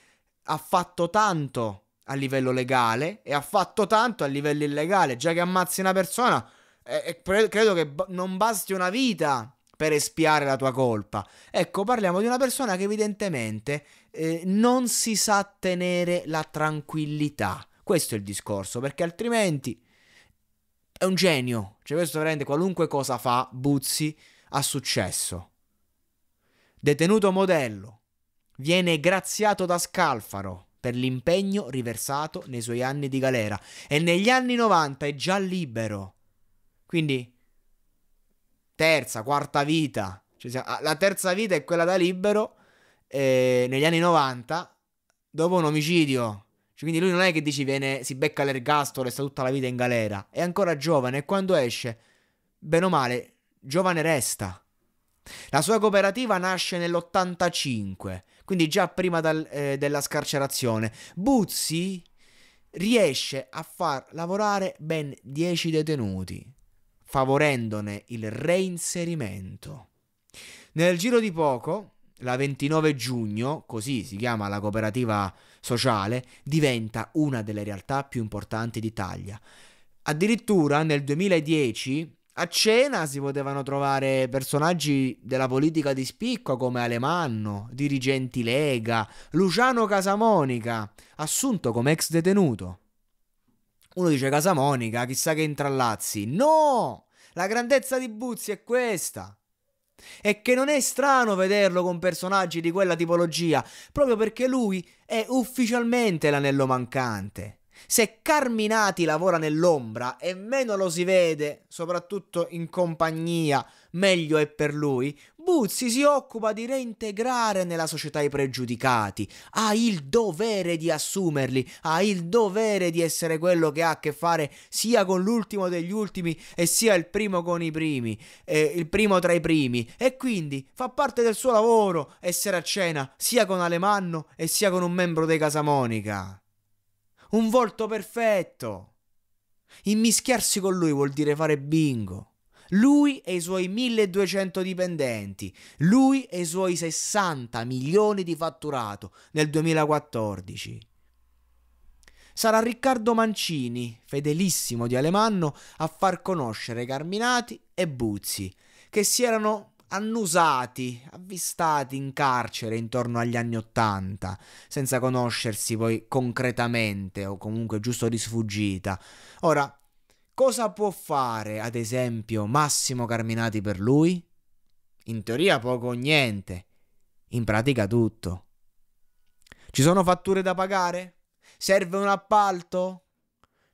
ha fatto tanto a livello legale e ha fatto tanto a livello illegale. Già che ammazzi una persona, eh, credo che b- non basti una vita per espiare la tua colpa. Ecco, parliamo di una persona che evidentemente eh, non si sa tenere la tranquillità. Questo è il discorso, perché altrimenti è un genio. Cioè, questo veramente qualunque cosa fa, Buzzi ha successo. Detenuto modello, viene graziato da Scalfaro per l'impegno riversato nei suoi anni di galera e negli anni 90 è già libero. Quindi terza, quarta vita. Cioè, la terza vita è quella da libero eh, negli anni 90 dopo un omicidio. Cioè, quindi lui non è che dici viene, si becca l'ergastolo e sta tutta la vita in galera. È ancora giovane e quando esce, bene o male, giovane resta. La sua cooperativa nasce nell'85 quindi già prima dal, eh, della scarcerazione. Buzzi riesce a far lavorare ben 10 detenuti, favorendone il reinserimento. Nel giro di poco, la 29 giugno, così si chiama la cooperativa sociale, diventa una delle realtà più importanti d'Italia. Addirittura nel 2010 a cena si potevano trovare personaggi della politica di spicco come Alemanno, dirigenti Lega, Luciano Casamonica, assunto come ex detenuto. Uno dice Casamonica, chissà che intrallazzi. No! La grandezza di Buzzi è questa. E che non è strano vederlo con personaggi di quella tipologia, proprio perché lui è ufficialmente l'anello mancante. Se Carminati lavora nell'ombra e meno lo si vede, soprattutto in compagnia, meglio è per lui, Buzzi si occupa di reintegrare nella società i pregiudicati, ha il dovere di assumerli, ha il dovere di essere quello che ha a che fare sia con l'ultimo degli ultimi e sia il primo con i primi, eh, il primo tra i primi e quindi fa parte del suo lavoro essere a cena sia con Alemanno e sia con un membro dei Casamonica un volto perfetto. Immischiarsi con lui vuol dire fare bingo. Lui e i suoi 1200 dipendenti, lui e i suoi 60 milioni di fatturato nel 2014. Sarà Riccardo Mancini, fedelissimo di Alemanno, a far conoscere Carminati e Buzzi, che si erano annusati, avvistati in carcere intorno agli anni Ottanta, senza conoscersi poi concretamente o comunque giusto di sfuggita. Ora, cosa può fare, ad esempio, Massimo Carminati per lui? In teoria poco o niente, in pratica tutto. Ci sono fatture da pagare? Serve un appalto?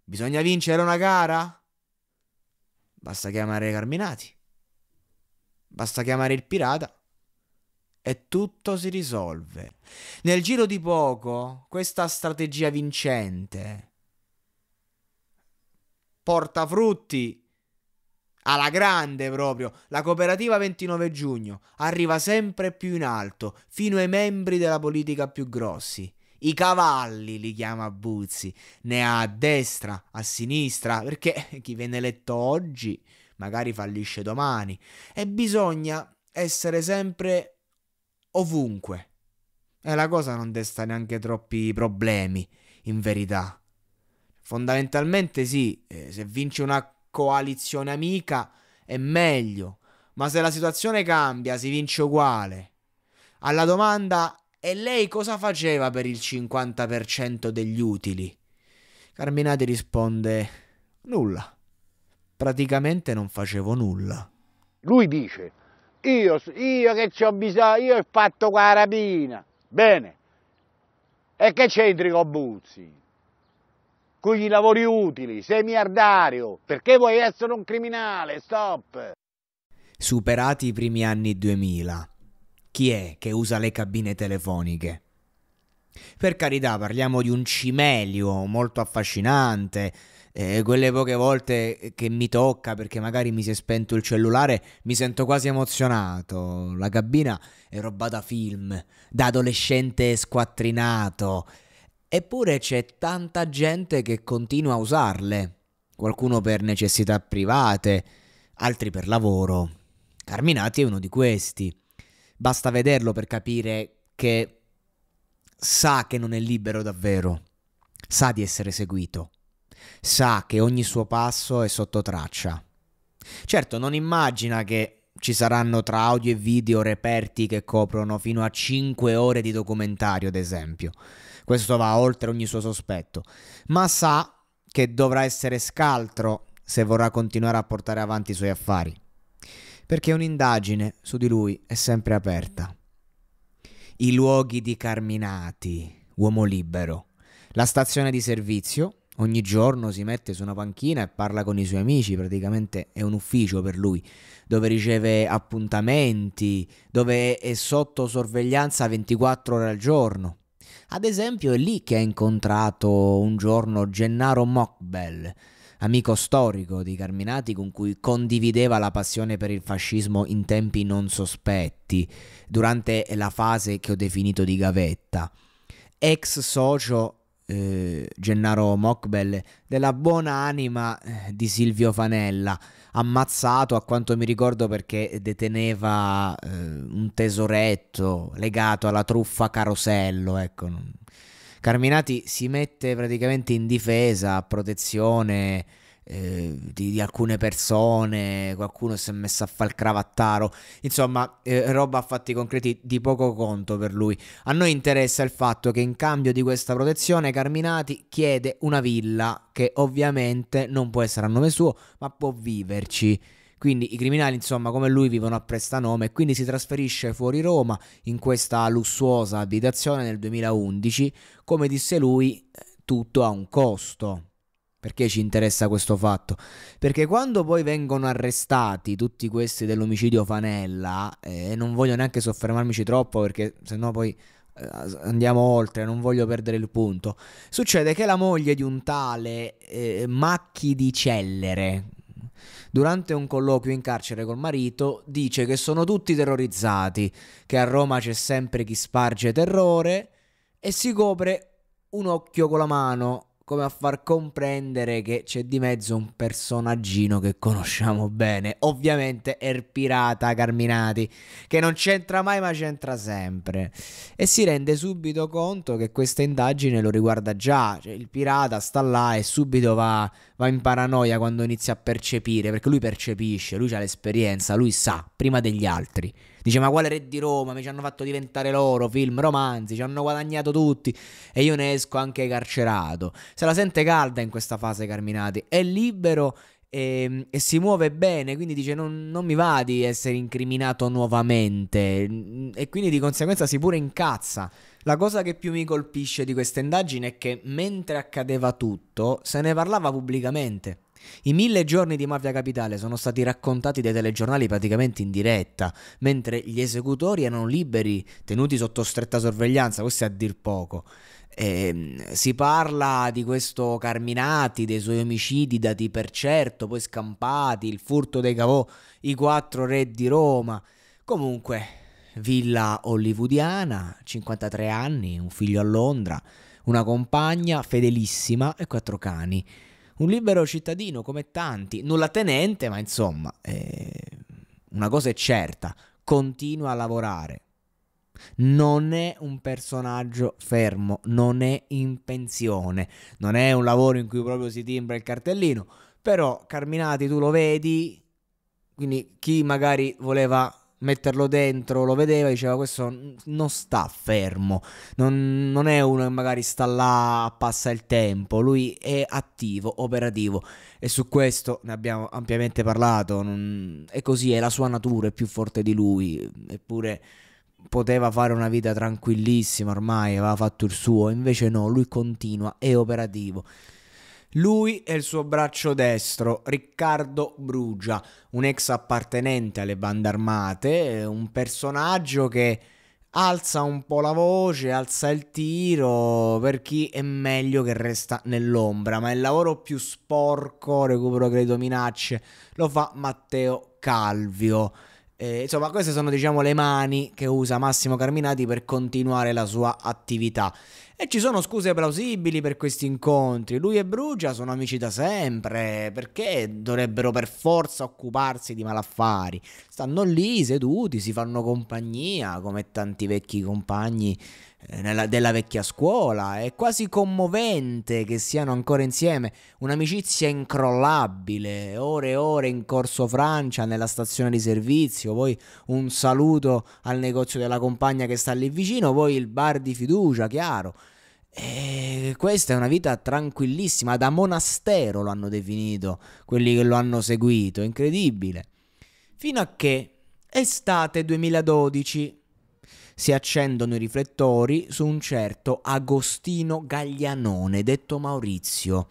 Bisogna vincere una gara? Basta chiamare Carminati Basta chiamare il pirata e tutto si risolve. Nel giro di poco, questa strategia vincente porta frutti alla grande proprio. La cooperativa 29 giugno arriva sempre più in alto, fino ai membri della politica più grossi. I cavalli li chiama Buzzi, ne ha a destra, a sinistra, perché chi viene eletto oggi magari fallisce domani. E bisogna essere sempre ovunque. E la cosa non desta neanche troppi problemi, in verità. Fondamentalmente sì, eh, se vince una coalizione amica è meglio, ma se la situazione cambia si vince uguale. Alla domanda e lei cosa faceva per il 50% degli utili? Carminati risponde nulla praticamente non facevo nulla. Lui dice, io, io che ho bisogno, io ho fatto rapina. bene, e che c'entri con Buzzi? Con i lavori utili, sei miliardario, perché vuoi essere un criminale, stop! Superati i primi anni 2000, chi è che usa le cabine telefoniche? Per carità, parliamo di un cimelio molto affascinante, eh, quelle poche volte che mi tocca perché magari mi si è spento il cellulare, mi sento quasi emozionato. La cabina è roba da film, da adolescente squattrinato. Eppure c'è tanta gente che continua a usarle, qualcuno per necessità private, altri per lavoro. Carminati è uno di questi. Basta vederlo per capire che sa che non è libero davvero, sa di essere seguito sa che ogni suo passo è sotto traccia. Certo, non immagina che ci saranno tra audio e video reperti che coprono fino a 5 ore di documentario, ad esempio. Questo va oltre ogni suo sospetto, ma sa che dovrà essere scaltro se vorrà continuare a portare avanti i suoi affari, perché un'indagine su di lui è sempre aperta. I luoghi di Carminati, uomo libero, la stazione di servizio, ogni giorno si mette su una panchina e parla con i suoi amici, praticamente è un ufficio per lui, dove riceve appuntamenti, dove è sotto sorveglianza 24 ore al giorno. Ad esempio è lì che ha incontrato un giorno Gennaro Mockbell, amico storico di Carminati con cui condivideva la passione per il fascismo in tempi non sospetti, durante la fase che ho definito di gavetta. Ex socio eh, Gennaro Mockbell della buona anima eh, di Silvio Fanella, ammazzato a quanto mi ricordo perché deteneva eh, un tesoretto legato alla truffa Carosello. Ecco. Carminati si mette praticamente in difesa, a protezione eh, di, di, alcune persone, qualcuno si è messo a fare il cravattaro, insomma eh, roba a fatti concreti di poco conto per lui. A noi interessa il fatto che in cambio di questa protezione Carminati chiede una villa che ovviamente non può essere a nome suo, ma può viverci. Quindi i criminali, insomma, come lui vivono a prestanome e quindi si trasferisce fuori Roma in questa lussuosa abitazione nel 2011. Come disse lui, eh, tutto ha un costo. Perché ci interessa questo fatto? Perché quando poi vengono arrestati tutti questi dell'omicidio Fanella, e eh, non voglio neanche soffermarmici troppo perché sennò poi eh, andiamo oltre, non voglio perdere il punto, succede che la moglie di un tale eh, Macchi di Cellere, durante un colloquio in carcere col marito, dice che sono tutti terrorizzati, che a Roma c'è sempre chi sparge terrore e si copre un occhio con la mano come a far comprendere che c'è di mezzo un personaggino che conosciamo bene, ovviamente er pirata Carminati, che non c'entra mai ma c'entra sempre e si rende subito conto che questa indagine lo riguarda già, cioè, il pirata sta là e subito va, va in paranoia quando inizia a percepire, perché lui percepisce, lui ha l'esperienza, lui sa prima degli altri. Dice, ma quale re di Roma? Mi ci hanno fatto diventare loro, film, romanzi, ci hanno guadagnato tutti e io ne esco anche carcerato. Se la sente calda in questa fase Carminati, è libero e, ehm, e, si muove bene, quindi dice non, non, mi va di essere incriminato nuovamente e quindi di conseguenza si pure incazza. La cosa che più mi colpisce di questa indagine è che mentre accadeva tutto se ne parlava pubblicamente. I mille giorni di Mafia Capitale sono stati raccontati dai telegiornali praticamente in diretta, mentre gli esecutori erano liberi, tenuti sotto stretta sorveglianza, questo è a dir poco. E, ehm, si parla di questo Carminati, dei suoi omicidi dati per certo, poi scampati, il furto dei cavò, i quattro re di Roma. Comunque, villa hollywoodiana, 53 anni, un figlio a Londra, una compagna fedelissima e quattro cani un libero cittadino come tanti, nulla tenente, ma insomma, eh, una cosa è certa, continua a lavorare. Non è un personaggio fermo, non è in pensione, non è un lavoro in cui proprio si timbra il cartellino, però Carminati tu lo vedi, quindi chi magari voleva metterlo dentro, lo vedeva e diceva questo non sta fermo, non, non, è uno che magari sta là, passa il tempo, lui è attivo, operativo e su questo ne abbiamo ampiamente parlato, non, è così, è la sua natura, è più forte di lui, eppure poteva fare una vita tranquillissima ormai, aveva fatto il suo, invece no, lui continua, è operativo. Lui e il suo braccio destro, Riccardo Brugia, un ex appartenente alle bande armate, un personaggio che alza un po' la voce, alza il tiro per chi è meglio che resta nell'ombra, ma il lavoro più sporco, recupero credo minacce, lo fa Matteo Calvio. Eh, insomma, queste sono diciamo le mani che usa Massimo Carminati per continuare la sua attività. E ci sono scuse plausibili per questi incontri. Lui e Brugia sono amici da sempre. Perché dovrebbero per forza occuparsi di malaffari? Stanno lì seduti, si fanno compagnia come tanti vecchi compagni eh, nella, della vecchia scuola. È quasi commovente che siano ancora insieme. Un'amicizia incrollabile, ore e ore in corso Francia, nella stazione di servizio. Poi un saluto al negozio della compagna che sta lì vicino. Poi il bar di fiducia, chiaro. E eh, questa è una vita tranquillissima, da monastero lo hanno definito quelli che lo hanno seguito, incredibile. Fino a che estate 2012 si accendono i riflettori su un certo Agostino Gaglianone, detto Maurizio,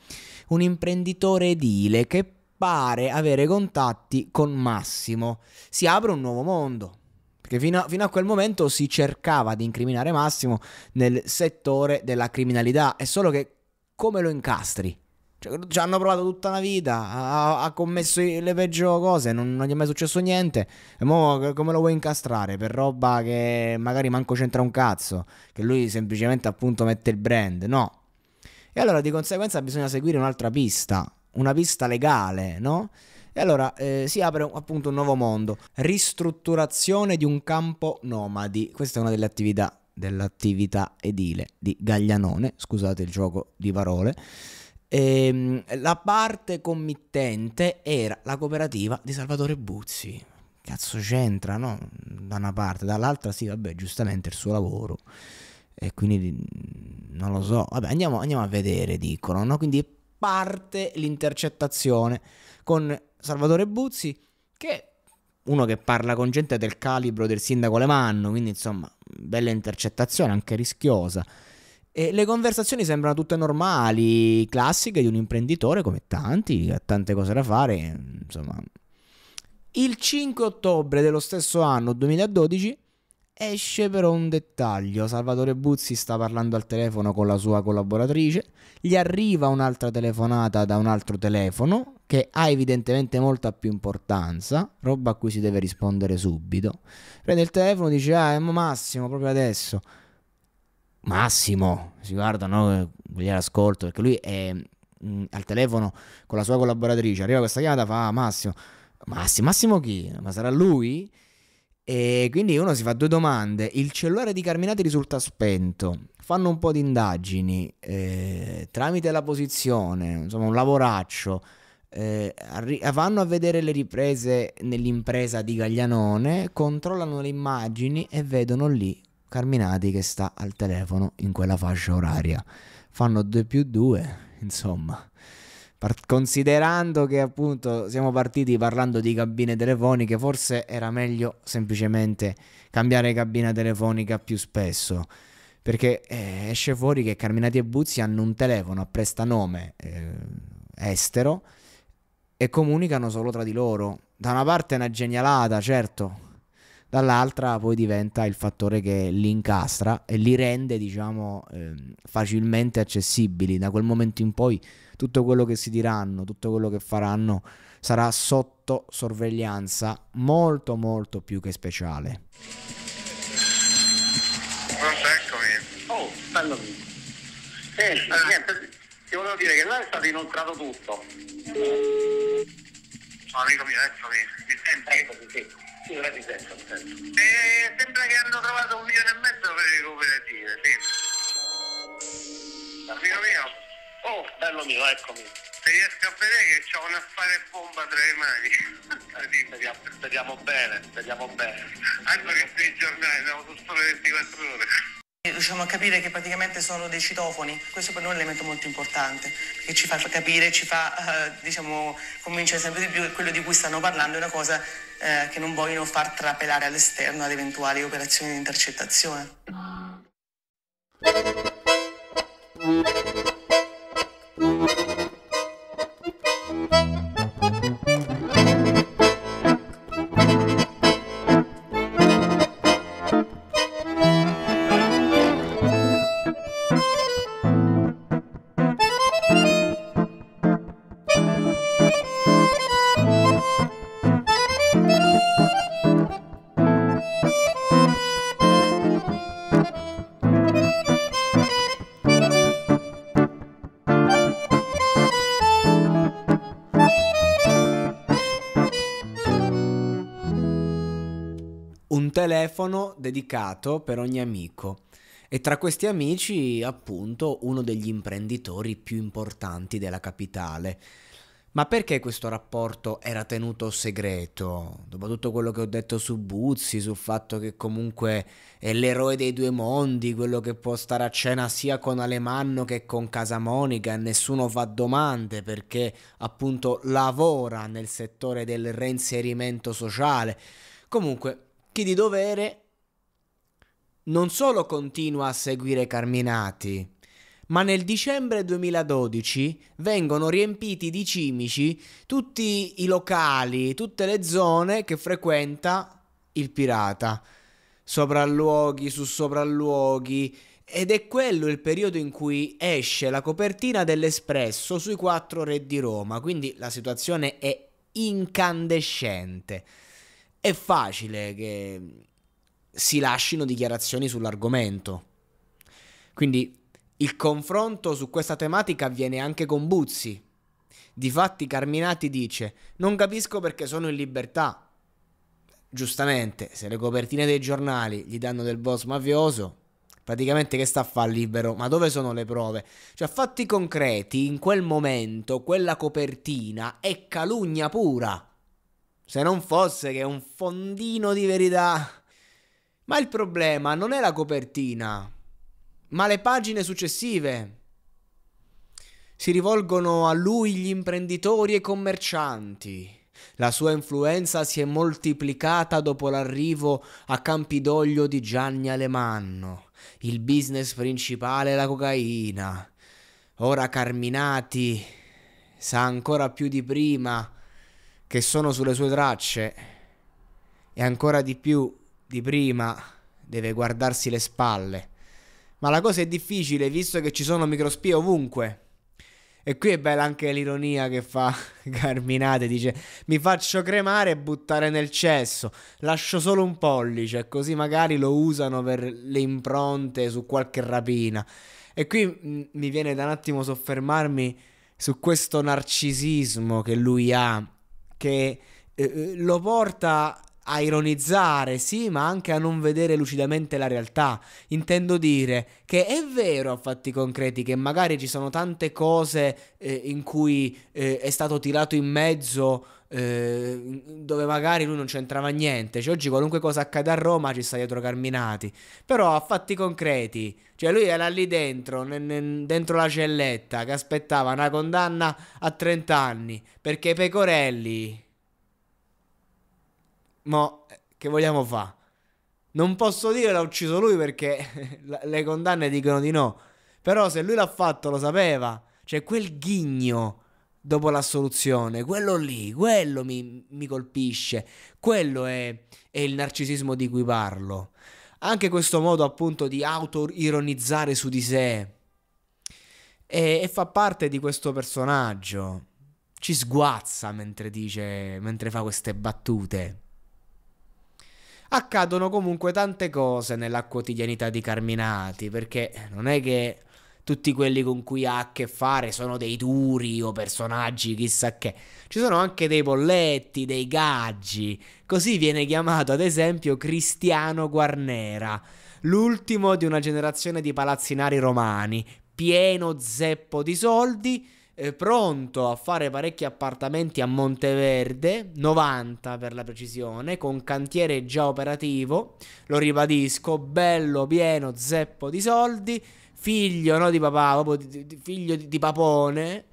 un imprenditore edile che pare avere contatti con Massimo. Si apre un nuovo mondo. Perché fino a, fino a, quel momento si cercava di incriminare Massimo nel settore della criminalità, è solo che come lo incastri? Cioè, ci hanno provato tutta la vita, ha, ha commesso le peggio cose, non, non, gli è mai successo niente. E mo come lo vuoi incastrare? Per roba che magari manco c'entra un cazzo, che lui semplicemente appunto mette il brand, no. E allora di conseguenza bisogna seguire un'altra pista, una pista legale, no? E allora eh, si apre appunto un nuovo mondo, ristrutturazione di un campo nomadi, questa è una delle attività dell'attività edile di Gaglianone, scusate il gioco di parole ehm, la parte committente era la cooperativa di Salvatore Buzzi. Cazzo c'entra, no? Da una parte, dall'altra sì, vabbè, giustamente il suo lavoro. E quindi mm, non lo so. Vabbè, andiamo, andiamo a vedere, dicono, no? Quindi parte l'intercettazione con Salvatore Buzzi, che è uno che parla con gente del calibro del sindaco Lemanno, quindi insomma, bella intercettazione, anche rischiosa. E le conversazioni sembrano tutte normali, classiche di un imprenditore come tanti, che ha tante cose da fare, insomma. Il 5 ottobre dello stesso anno, 2012, esce però un dettaglio. Salvatore Buzzi sta parlando al telefono con la sua collaboratrice, gli arriva un'altra telefonata da un altro telefono che ha evidentemente molta più importanza, roba a cui si deve rispondere subito. Prende il telefono e dice "Ah, è Massimo, proprio adesso" Massimo, si guardano, eh, gli ascolto, perché lui è mh, mm, al telefono con la sua collaboratrice, arriva questa chiamata, fa ah, Massimo, Massimo, Massimo chi? Ma sarà lui? E quindi uno si fa due domande, il cellulare di Carminati risulta spento, fanno un po' di indagini eh, tramite la posizione, insomma un lavoraccio. Eh, arri- vanno a vedere le riprese nell'impresa di Gaglianone, controllano le immagini e vedono lì Carminati che sta al telefono in quella fascia oraria. Fanno 2 più 2, insomma. Par- considerando che appunto siamo partiti parlando di cabine telefoniche, forse era meglio semplicemente cambiare cabina telefonica più spesso. Perché eh, esce fuori che Carminati e Buzzi hanno un telefono a prestanome eh, estero e comunicano solo tra di loro. Da una parte è una genialata, certo, dall'altra poi diventa il fattore che li incastra e li rende diciamo eh, facilmente accessibili da quel momento in poi tutto quello che si diranno tutto quello che faranno sarà sotto sorveglianza molto molto più che speciale pronto eccomi oh bello senti eh, eh. niente ti volevo dire che là è stato inoltrato tutto oh, amico mio eccomi mi senti? Eccomi, sì. Scusa, ti sento, eh, sembra che hanno trovato un milione e mezzo per le cooperative, sì. Amico mio. Oh, bello mio, eccomi. Se riesco a vedere che c'ho un affare bomba tra le mani. Eh speriamo, speriamo bene, speriamo bene. Anche che sui giornali, siamo su solo 24 ore. Riusciamo a capire che praticamente sono dei citofoni, questo per noi è un elemento molto importante, perché ci fa capire, ci fa, eh, diciamo, convincere sempre di più che quello di cui stanno parlando è una cosa eh, che non vogliono far trapelare all'esterno ad eventuali operazioni di intercettazione. telefono dedicato per ogni amico. E tra questi amici, appunto, uno degli imprenditori più importanti della capitale. Ma perché questo rapporto era tenuto segreto? Dopo tutto quello che ho detto su Buzzi, sul fatto che comunque è l'eroe dei due mondi, quello che può stare a cena sia con Alemanno che con Casa Monica, e nessuno fa domande perché appunto lavora nel settore del reinserimento sociale. Comunque chi di dovere non solo continua a seguire Carminati, ma nel dicembre 2012 vengono riempiti di cimici tutti i locali, tutte le zone che frequenta il pirata. Sopralluoghi su sopralluoghi. Ed è quello il periodo in cui esce la copertina dell'Espresso sui quattro re di Roma, quindi la situazione è incandescente è facile che si lasciano dichiarazioni sull'argomento. Quindi il confronto su questa tematica avviene anche con Buzzi. Difatti Carminati dice non capisco perché sono in libertà. Giustamente, se le copertine dei giornali gli danno del boss mafioso, praticamente che sta a fare libero? Ma dove sono le prove? Cioè, fatti concreti, in quel momento quella copertina è calugna pura. Se non fosse che un fondino di verità. Ma il problema non è la copertina, ma le pagine successive. Si rivolgono a lui gli imprenditori e i commercianti. La sua influenza si è moltiplicata dopo l'arrivo a Campidoglio di Gianni Alemanno. Il business principale è la cocaina. Ora Carminati sa ancora più di prima che sono sulle sue tracce e ancora di più di prima deve guardarsi le spalle. Ma la cosa è difficile visto che ci sono microspie ovunque. E qui è bella anche l'ironia che fa Carminate, dice mi faccio cremare e buttare nel cesso, lascio solo un pollice, così magari lo usano per le impronte su qualche rapina. E qui mm, mi viene da un attimo soffermarmi su questo narcisismo che lui ha che eh, eh, lo porta a ironizzare, sì, ma anche a non vedere lucidamente la realtà. Intendo dire che è vero a fatti concreti che magari ci sono tante cose eh, in cui eh, è stato tirato in mezzo Ehm, dove magari lui non c'entrava niente. Cioè, oggi qualunque cosa accade a Roma ci sta dietro Carminati. Però a fatti concreti, cioè lui era lì dentro, n- n- dentro la celletta, che aspettava una condanna a 30 anni, perché Pecorelli... Mo, che vogliamo fare? Non posso dire l'ha ucciso lui perché le condanne dicono di no. Però se lui l'ha fatto lo sapeva. Cioè quel ghigno dopo l'assoluzione. Quello lì, quello mi, mi colpisce. Quello è, è, il narcisismo di cui parlo. Anche questo modo appunto di auto-ironizzare su di sé. E, e fa parte di questo personaggio. Ci sguazza mentre dice, mentre fa queste battute. Accadono comunque tante cose nella quotidianità di Carminati, perché non è che tutti quelli con cui ha a che fare sono dei duri o personaggi chissà che. Ci sono anche dei bolletti, dei gaggi. Così viene chiamato ad esempio Cristiano Guarnera, l'ultimo di una generazione di palazzinari romani, pieno zeppo di soldi eh, pronto a fare parecchi appartamenti a Monteverde, 90 per la precisione, con cantiere già operativo, lo ribadisco, bello, pieno, zeppo di soldi, figlio no, di papà, proprio di, di, figlio di, di papone.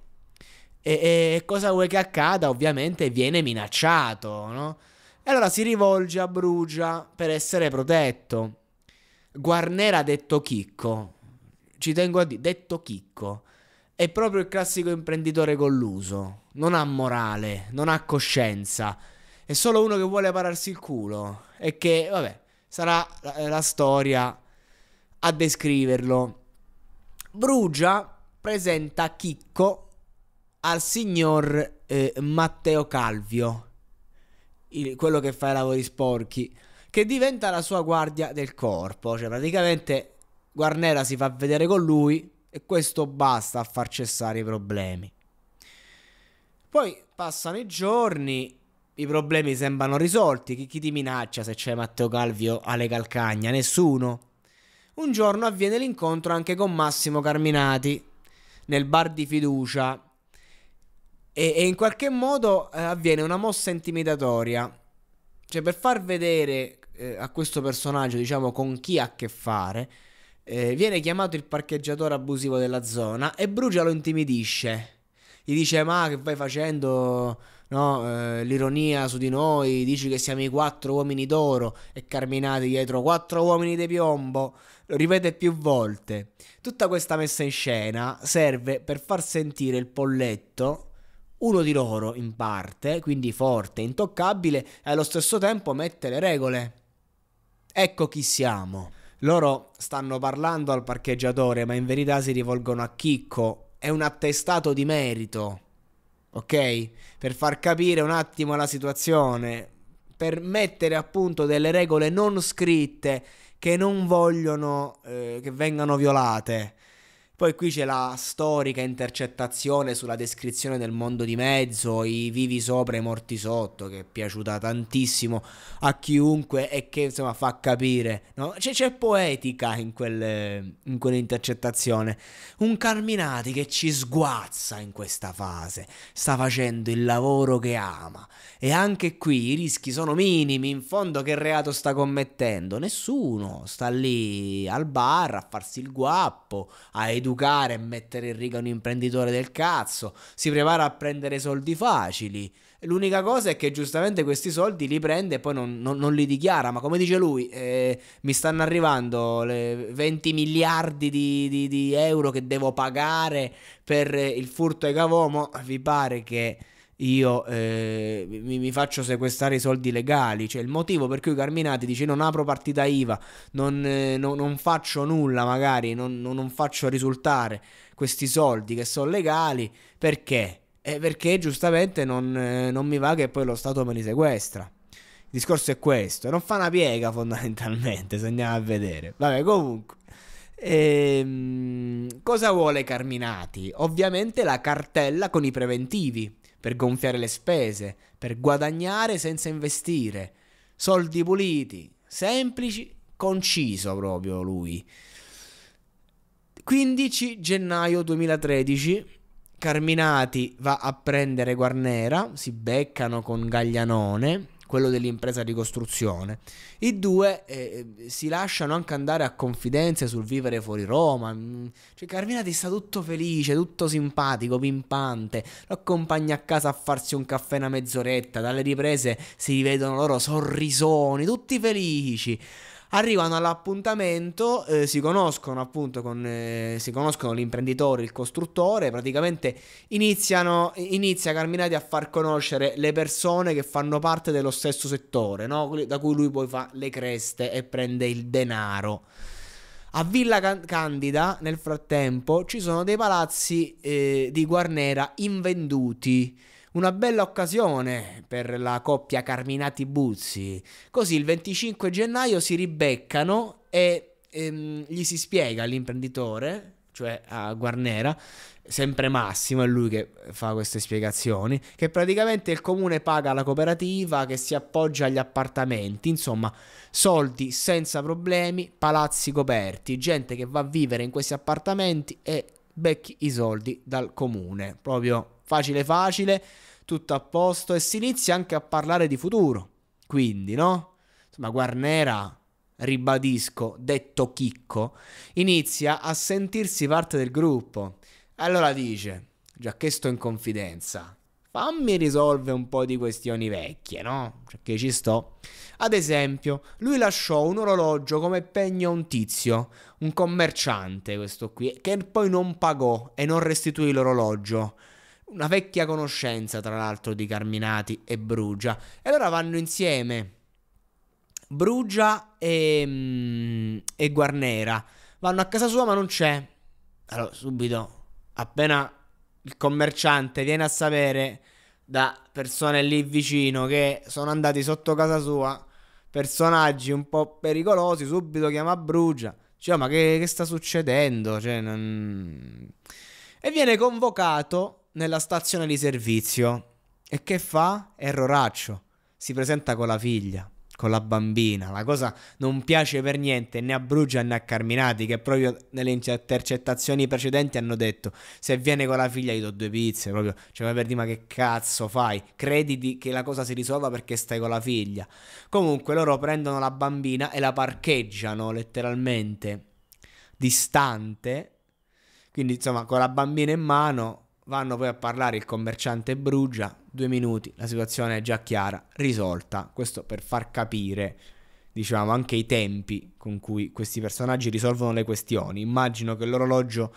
E, e, cosa vuoi che accada? Ovviamente viene minacciato, no? E allora si rivolge a Brugia per essere protetto. Guarnera detto chicco. Ci tengo a dire, detto chicco. È proprio il classico imprenditore colluso. Non ha morale, non ha coscienza. È solo uno che vuole pararsi il culo. E che, vabbè, sarà la, la storia a descriverlo. Brugia presenta Chicco al signor eh, Matteo Calvio, il, quello che fa i lavori sporchi, che diventa la sua guardia del corpo. Cioè, praticamente Guarnera si fa vedere con lui e questo basta a far cessare i problemi. Poi passano i giorni, i problemi sembrano risolti. Chi, chi ti minaccia se c'è Matteo Calvio alle calcagna? Nessuno un giorno avviene l'incontro anche con Massimo Carminati nel bar di fiducia e, e in qualche modo eh, avviene una mossa intimidatoria. Cioè per far vedere eh, a questo personaggio, diciamo, con chi ha a che fare, eh, viene chiamato il parcheggiatore abusivo della zona e Brugia lo intimidisce. Gli dice ma che vai facendo no, eh, l'ironia su di noi, dici che siamo i quattro uomini d'oro e Carminati dietro quattro uomini di piombo lo ripete più volte. Tutta questa messa in scena serve per far sentire il polletto uno di loro in parte, quindi forte, intoccabile, e allo stesso tempo mette le regole. Ecco chi siamo. Loro stanno parlando al parcheggiatore, ma in verità si rivolgono a Chicco. È un attestato di merito. Ok? Per far capire un attimo la situazione, per mettere appunto delle regole non scritte che non vogliono eh, che vengano violate poi qui c'è la storica intercettazione sulla descrizione del mondo di mezzo, i vivi sopra e i morti sotto, che è piaciuta tantissimo a chiunque e che insomma fa capire. No? C'è, c'è, poetica in, quelle, in quell'intercettazione. Un Carminati che ci sguazza in questa fase, sta facendo il lavoro che ama. E anche qui i rischi sono minimi, in fondo che reato sta commettendo? Nessuno sta lì al bar a farsi il guappo, a educare educare e mettere in riga un imprenditore del cazzo, si prepara a prendere soldi facili. L'unica cosa è che giustamente questi soldi li prende e poi non, non, non li dichiara, ma come dice lui, eh, mi stanno arrivando 20 miliardi di, di, di, euro che devo pagare per il furto ai Cavomo, vi pare che io eh, mi, mi, faccio sequestrare i soldi legali. Cioè, il motivo per cui Carminati dice non apro partita IVA, non, eh, no, non faccio nulla magari, non, non, non, faccio risultare questi soldi che sono legali, perché? Eh, perché giustamente non, eh, non mi va che poi lo Stato me li sequestra. Il discorso è questo, non fa una piega fondamentalmente, se andiamo a vedere. Vabbè, comunque. Ehm, cosa vuole Carminati? Ovviamente la cartella con i preventivi per gonfiare le spese, per guadagnare senza investire. Soldi puliti, semplici, conciso proprio lui. 15 gennaio 2013 Carminati va a prendere Guarnera, si beccano con Gaglianone, quello dell'impresa di costruzione. I due eh, si lasciano anche andare a confidenze sul vivere fuori Roma. Mm, cioè, ti sta tutto felice, tutto simpatico, pimpante. Lo accompagna a casa a farsi un caffè una mezz'oretta. Dalle riprese si vedono loro sorrisoni, tutti felici arrivano all'appuntamento, eh, si conoscono appunto con, eh, si conoscono l'imprenditore, il costruttore, praticamente iniziano, inizia Carminati a far conoscere le persone che fanno parte dello stesso settore, no? da cui lui poi fa le creste e prende il denaro. A Villa Candida, nel frattempo, ci sono dei palazzi eh, di Guarnera invenduti una bella occasione per la coppia Carminati Buzzi. Così il 25 gennaio si ribeccano e ehm, gli si spiega all'imprenditore, cioè a Guarnera, sempre Massimo, è lui che fa queste spiegazioni, che praticamente il comune paga la cooperativa che si appoggia agli appartamenti, insomma, soldi senza problemi, palazzi coperti, gente che va a vivere in questi appartamenti e becchi i soldi dal comune, proprio facile facile, tutto a posto e si inizia anche a parlare di futuro. Quindi, no? Insomma, Guarnera, ribadisco, detto chicco, inizia a sentirsi parte del gruppo. Allora dice, già che sto in confidenza, fammi risolvere un po' di questioni vecchie, no? Perché ci sto. Ad esempio, lui lasciò un orologio come pegno a un tizio, un commerciante questo qui, che poi non pagò e non restituì l'orologio una vecchia conoscenza tra l'altro di Carminati e Brugia. E allora vanno insieme Brugia e, mm, e Guarnera. Vanno a casa sua ma non c'è. Allora subito, appena il commerciante viene a sapere da persone lì vicino che sono andati sotto casa sua, personaggi un po' pericolosi, subito chiama Brugia. Cioè, ma che, che sta succedendo? Cioè, non... E viene convocato nella stazione di servizio e che fa? Erroraccio. Si presenta con la figlia, con la bambina. La cosa non piace per niente né a Brugia né a Carminati, che proprio nelle intercettazioni precedenti hanno detto: Se viene con la figlia, gli do due pizze. Proprio, cioè, ma per dire, ma che cazzo fai? Crediti che la cosa si risolva perché stai con la figlia. Comunque, loro prendono la bambina e la parcheggiano letteralmente distante. Quindi, insomma, con la bambina in mano vanno poi a parlare il commerciante Brugia, due minuti, la situazione è già chiara, risolta, questo per far capire diciamo anche i tempi con cui questi personaggi risolvono le questioni, immagino che l'orologio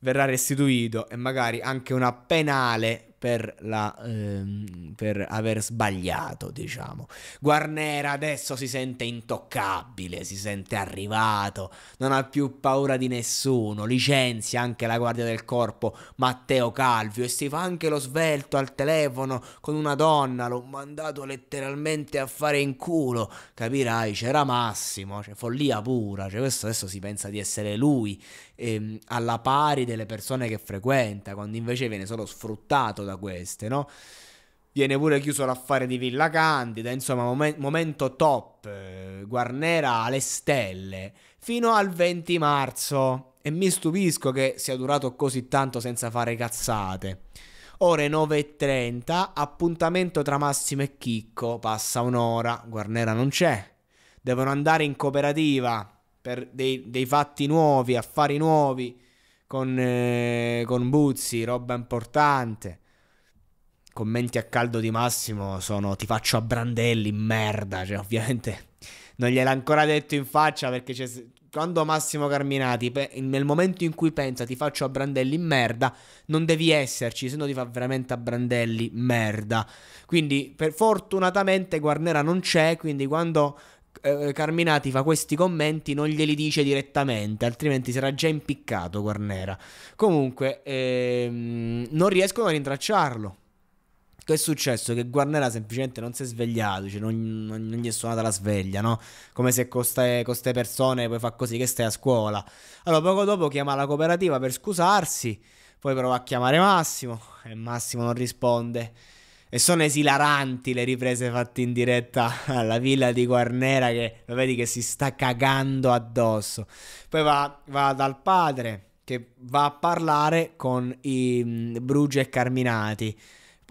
verrà restituito e magari anche una penale per, la, ehm, per aver sbagliato, diciamo. Guarnera adesso si sente intoccabile, si sente arrivato, non ha più paura di nessuno, licenzia anche la guardia del corpo Matteo Calvio e si fa anche lo svelto al telefono con una donna, l'ho mandato letteralmente a fare in culo, capirai, c'era Massimo, c'è follia pura, cioè questo adesso si pensa di essere lui ehm, alla pari delle persone che frequenta, quando invece viene solo sfruttato da queste, no? Viene pure chiuso l'affare di Villa Candida, insomma, momen- momento top, eh, Guarnera alle stelle, fino al 20 marzo. E mi stupisco che sia durato così tanto senza fare cazzate. Ore 9.30, appuntamento tra Massimo e Chicco, passa un'ora, Guarnera non c'è. Devono andare in cooperativa per dei, dei fatti nuovi, affari nuovi, con, eh, con Buzzi, roba importante commenti a caldo di Massimo sono ti faccio a brandelli, merda, cioè ovviamente non gliel'ha ancora detto in faccia perché c'è, quando Massimo Carminati, nel momento in cui pensa ti faccio a brandelli merda, non devi esserci, se no ti fa veramente a brandelli merda. Quindi, per, fortunatamente, Guarnera non c'è, quindi quando eh, eh, Carminati fa questi commenti non glieli dice direttamente, altrimenti sarà già impiccato Guarnera. Comunque, ehm, non riescono a rintracciarlo. Che è successo? Che Guarnera semplicemente non si è svegliato, cioè non, non, non, gli è suonata la sveglia, no? Come se con queste persone poi fa così che stai a scuola. Allora, poco dopo chiama la cooperativa per scusarsi, poi prova a chiamare Massimo e Massimo non risponde. E sono esilaranti le riprese fatte in diretta alla villa di Guarnera che lo vedi che si sta cagando addosso. Poi va, va dal padre che va a parlare con i mm, Brugia e Carminati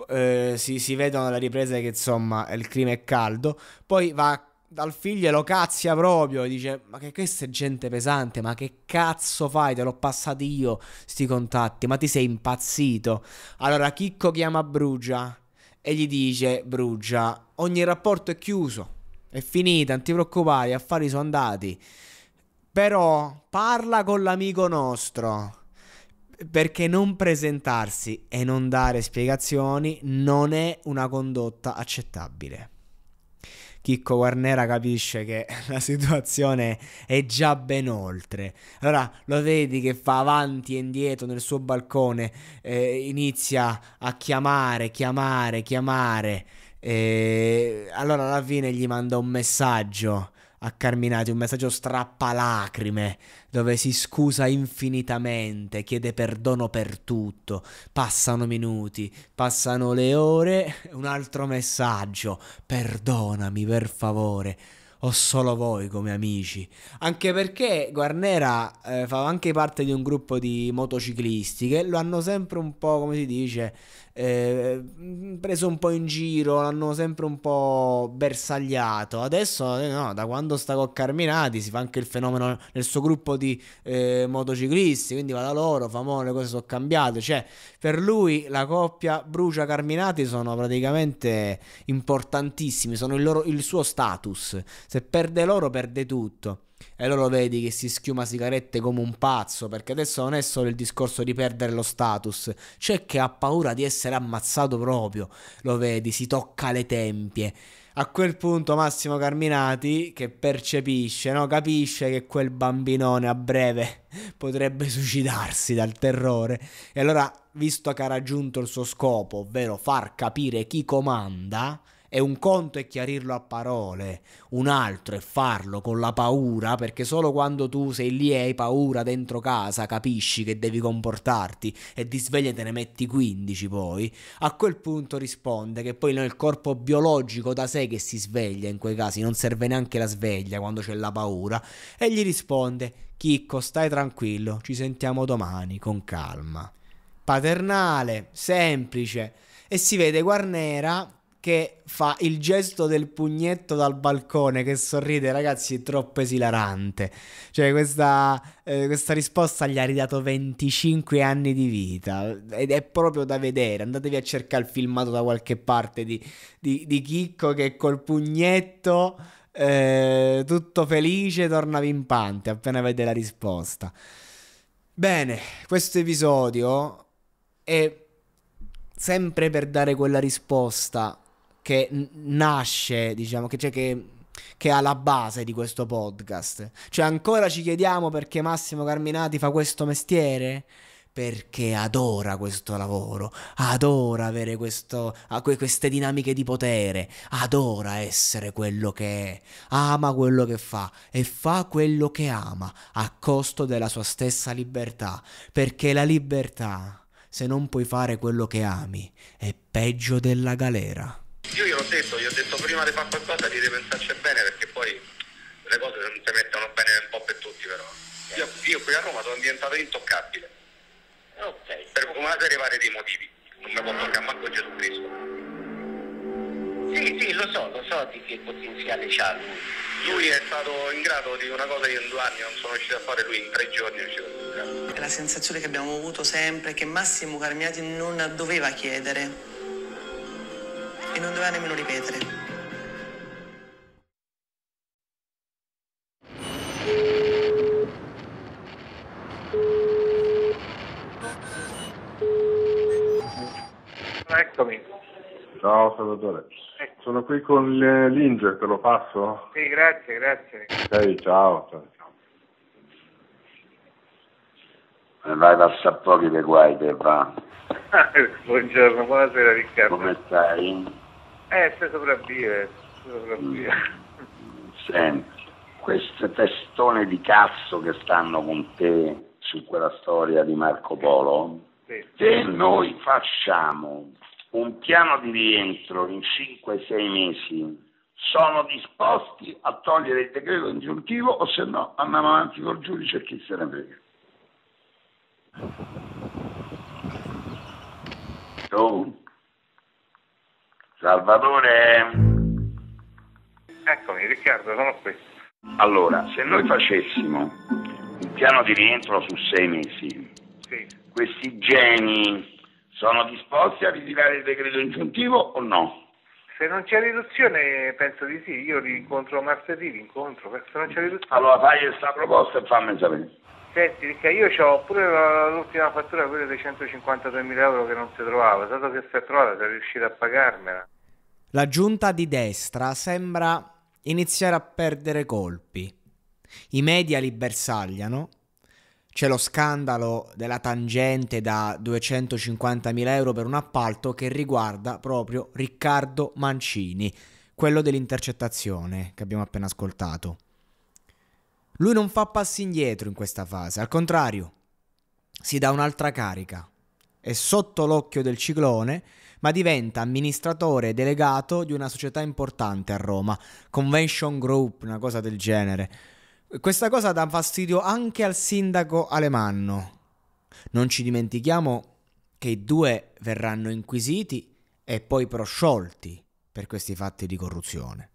eh, si, si, vedono le riprese che insomma il clima è caldo, poi va dal figlio e lo cazzia proprio e dice ma che questa è gente pesante, ma che cazzo fai, te l'ho passato io sti contatti, ma ti sei impazzito. Allora Chicco chiama Brugia e gli dice Brugia ogni rapporto è chiuso, è finita, non ti preoccupare, gli affari sono andati. Però parla con l'amico nostro perché non presentarsi e non dare spiegazioni non è una condotta accettabile. Chicco Guarnera capisce che la situazione è già ben oltre. Allora lo vedi che fa avanti e indietro nel suo balcone, eh, inizia a chiamare, chiamare, chiamare. E eh, allora alla fine gli manda un messaggio a Carminati, un messaggio strappalacrime, dove si scusa infinitamente, chiede perdono per tutto. Passano minuti, passano le ore, un altro messaggio, perdonami per favore. Ho solo voi come amici. Anche perché Guarnera eh, fa anche parte di un gruppo di motociclisti che lo hanno sempre un po', come si dice, eh, mm, preso un po' in giro, l'hanno sempre un po' bersagliato. Adesso, eh, no, da quando sta con Carminati si fa anche il fenomeno nel suo gruppo di eh, motociclisti, quindi va da loro, fa mo, le cose sono cambiate. Cioè, per lui la coppia Brucia Carminati sono praticamente importantissimi, sono il, loro, il suo status. Se perde loro, perde tutto. E loro vedi che si schiuma sigarette come un pazzo, perché adesso non è solo il discorso di perdere lo status, c'è che ha paura di essere ammazzato proprio, lo vedi, si tocca le tempie. A quel punto Massimo Carminati, che percepisce, no? capisce che quel bambinone a breve potrebbe suicidarsi dal terrore, e allora, visto che ha raggiunto il suo scopo, ovvero far capire chi comanda, e un conto è chiarirlo a parole, un altro è farlo con la paura, perché solo quando tu sei lì e hai paura dentro casa capisci che devi comportarti e di sveglia te ne metti 15 poi, a quel punto risponde che poi nel corpo biologico da sé che si sveglia in quei casi, non serve neanche la sveglia quando c'è la paura, e gli risponde Chicco, stai tranquillo, ci sentiamo domani con calma. Paternale, semplice. E si vede Guarnera che fa il gesto del pugnetto dal balcone che sorride, ragazzi, è troppo esilarante. Cioè, questa, eh, questa risposta gli ha ridato 25 anni di vita ed è proprio da vedere. Andatevi a cercare il filmato da qualche parte di, di, di Chicco che col pugnetto. Eh, tutto felice, torna vimpante appena vede la risposta. Bene, questo episodio è sempre per dare quella risposta che nasce, diciamo, che, cioè che, che è alla base di questo podcast. Cioè ancora ci chiediamo perché Massimo Carminati fa questo mestiere? perché adora questo lavoro, adora avere questo, ah, queste dinamiche di potere, adora essere quello che è, ama quello che fa e fa quello che ama a costo della sua stessa libertà, perché la libertà, se non puoi fare quello che ami, è peggio della galera. Io gli ho detto, gli ho detto prima di fare qualcosa di pensarci bene perché poi le cose non si mettono bene un po' per tutti però. Io, io qui a Roma sono diventato intoccabile. Ok. Per una serie varia di motivi. Non mi posso toccare manco Gesù Cristo. Sì, sì, lo so, lo so di che potenziale c'ha lui. Lui è stato in grado di una cosa che io in due anni non sono riuscito a fare, lui in tre giorni è È la sensazione che abbiamo avuto sempre che Massimo Carmiati non doveva chiedere e non doveva nemmeno ripetere. Eccomi. Ciao Salvatore. Sono qui con l'Inge, te lo passo? Sì, grazie, grazie. Ok, ciao. ciao. Eh, vai a sapori le guaite, va. Eh, buongiorno, buonasera Riccardo. Come stai? Eh, se sopravvive, se sopravvive. Mm. Senti, queste testone di cazzo che stanno con te su quella storia di Marco Polo, sì. se noi facciamo un piano di rientro in 5-6 mesi, sono disposti a togliere il decreto ingiuntivo o se no andiamo avanti col giudice e chi se ne frega. Tu? Salvatore? Eccomi Riccardo, sono qui. Allora, se noi facessimo un piano di rientro su sei mesi, sì. questi geni sono disposti a ritirare il decreto ingiuntivo o no? Se non c'è riduzione penso di sì, io li incontro martedì, li incontro, se non c'è riduzione... Allora fai questa proposta e fammi sapere. Senti Ricca, io ho pure l'ultima fattura, quella dei 152.000 euro che non si trovava, dato che si è trovata, sei riuscita a pagarmela. La giunta di destra sembra iniziare a perdere colpi. I media li bersagliano, c'è lo scandalo della tangente da 250.000 euro per un appalto che riguarda proprio Riccardo Mancini, quello dell'intercettazione che abbiamo appena ascoltato. Lui non fa passi indietro in questa fase, al contrario, si dà un'altra carica. È sotto l'occhio del ciclone, ma diventa amministratore delegato di una società importante a Roma, Convention Group, una cosa del genere. Questa cosa dà fastidio anche al sindaco Alemanno. Non ci dimentichiamo che i due verranno inquisiti e poi prosciolti per questi fatti di corruzione.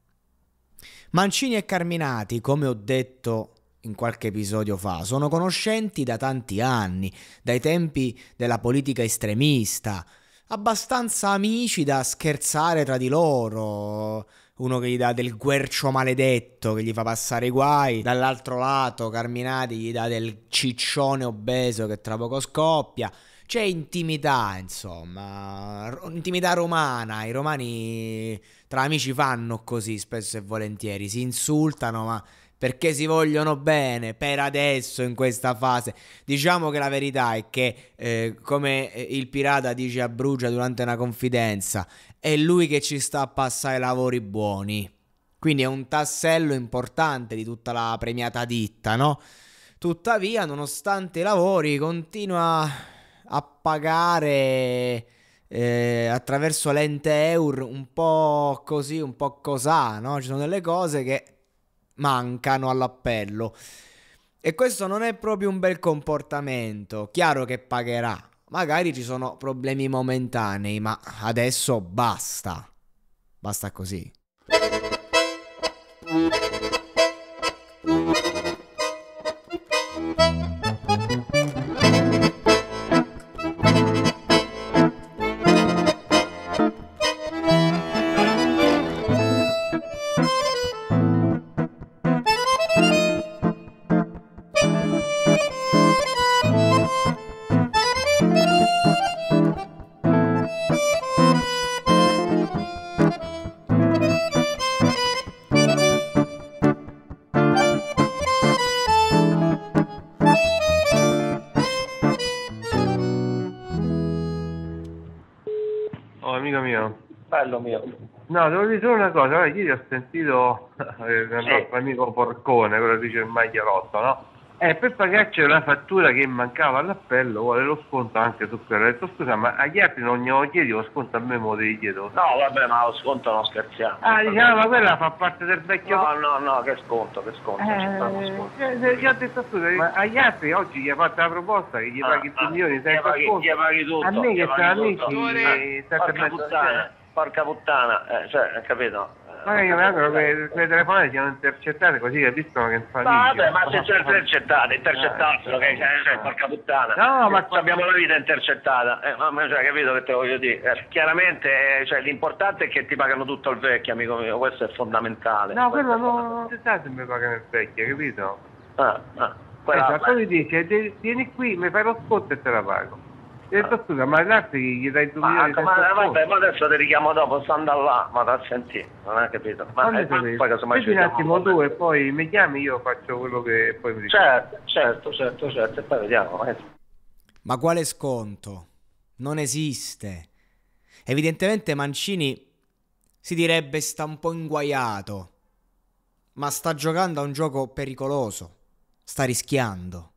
Mancini e Carminati, come ho detto in qualche episodio fa, sono conoscenti da tanti anni, dai tempi della politica estremista, abbastanza amici da scherzare tra di loro. Uno che gli dà del guercio maledetto che gli fa passare i guai, dall'altro lato Carminati gli dà del ciccione obeso che tra poco scoppia c'è intimità, insomma, intimità romana, i romani tra amici fanno così spesso e volentieri, si insultano, ma perché si vogliono bene per adesso in questa fase. Diciamo che la verità è che, eh, come eh, il pirata dice a Brugia durante una confidenza, è lui che ci sta a passare lavori buoni. Quindi è un tassello importante di tutta la premiata ditta, no? Tuttavia, nonostante i lavori, continua a pagare eh, attraverso l'ente euro un po' così, un po' cos'ha, no? Ci sono delle cose che mancano all'appello. E questo non è proprio un bel comportamento. Chiaro che pagherà. Magari ci sono problemi momentanei, ma adesso basta. Basta così. No, devo dire solo una cosa, allora, ieri ho sentito il eh, nostro amico Porcone, quello che dice il magliarotto, no? E eh, per pagarci la fattura che mancava all'appello vuole lo sconto anche su quello. Ho detto scusa, ma agli altri non glielo chiedi, lo sconto a me me lo devi chiedere. No, vabbè, ma lo sconto non scherziamo. Ah, diciamo, ma quella fa parte del vecchio. No, no, no, che sconto, che sconto, eh, sconto. Eh, eh gli ho detto scusa, ma agli altri oggi gli ha fatto la proposta che gli ah, paghi 2 ah, milioni senza paghi, sconto. Gli paghi tutto. A me che sono amici, sta per Porca puttana, eh, cioè, capito? Ma io eh, mi credo che eh, quelle telefonate siano intercettate così capiscono che fa Vabbè, ma se c'è intercettate, intercettassero, che cioè, porca puttana. No, ma abbiamo la vita intercettata. Eh, ma cioè, capito che te voglio dire? Eh, chiaramente eh, cioè, l'importante è che ti pagano tutto il vecchio, amico mio, questo è fondamentale. No, quello non sa se mi pagano il vecchio, capito? Ah, ah. Quella, esatto, poi mi dice, vieni qui, mi fai lo scotto e te la pago. E eh, scusa, ma l'arte gli dai 2000 ma, ma, vabbè, ma adesso ti richiamo dopo, sto andando là, ma da sentire, non hai capito. Ma eh, poi casomai ci un attimo tu e poi mi chiami, io faccio quello che poi mi dici. Certo, certo, certo, certo, e poi vediamo. Eh. Ma quale sconto? Non esiste. Evidentemente Mancini si direbbe sta un po' inguaiato, ma sta giocando a un gioco pericoloso, sta rischiando.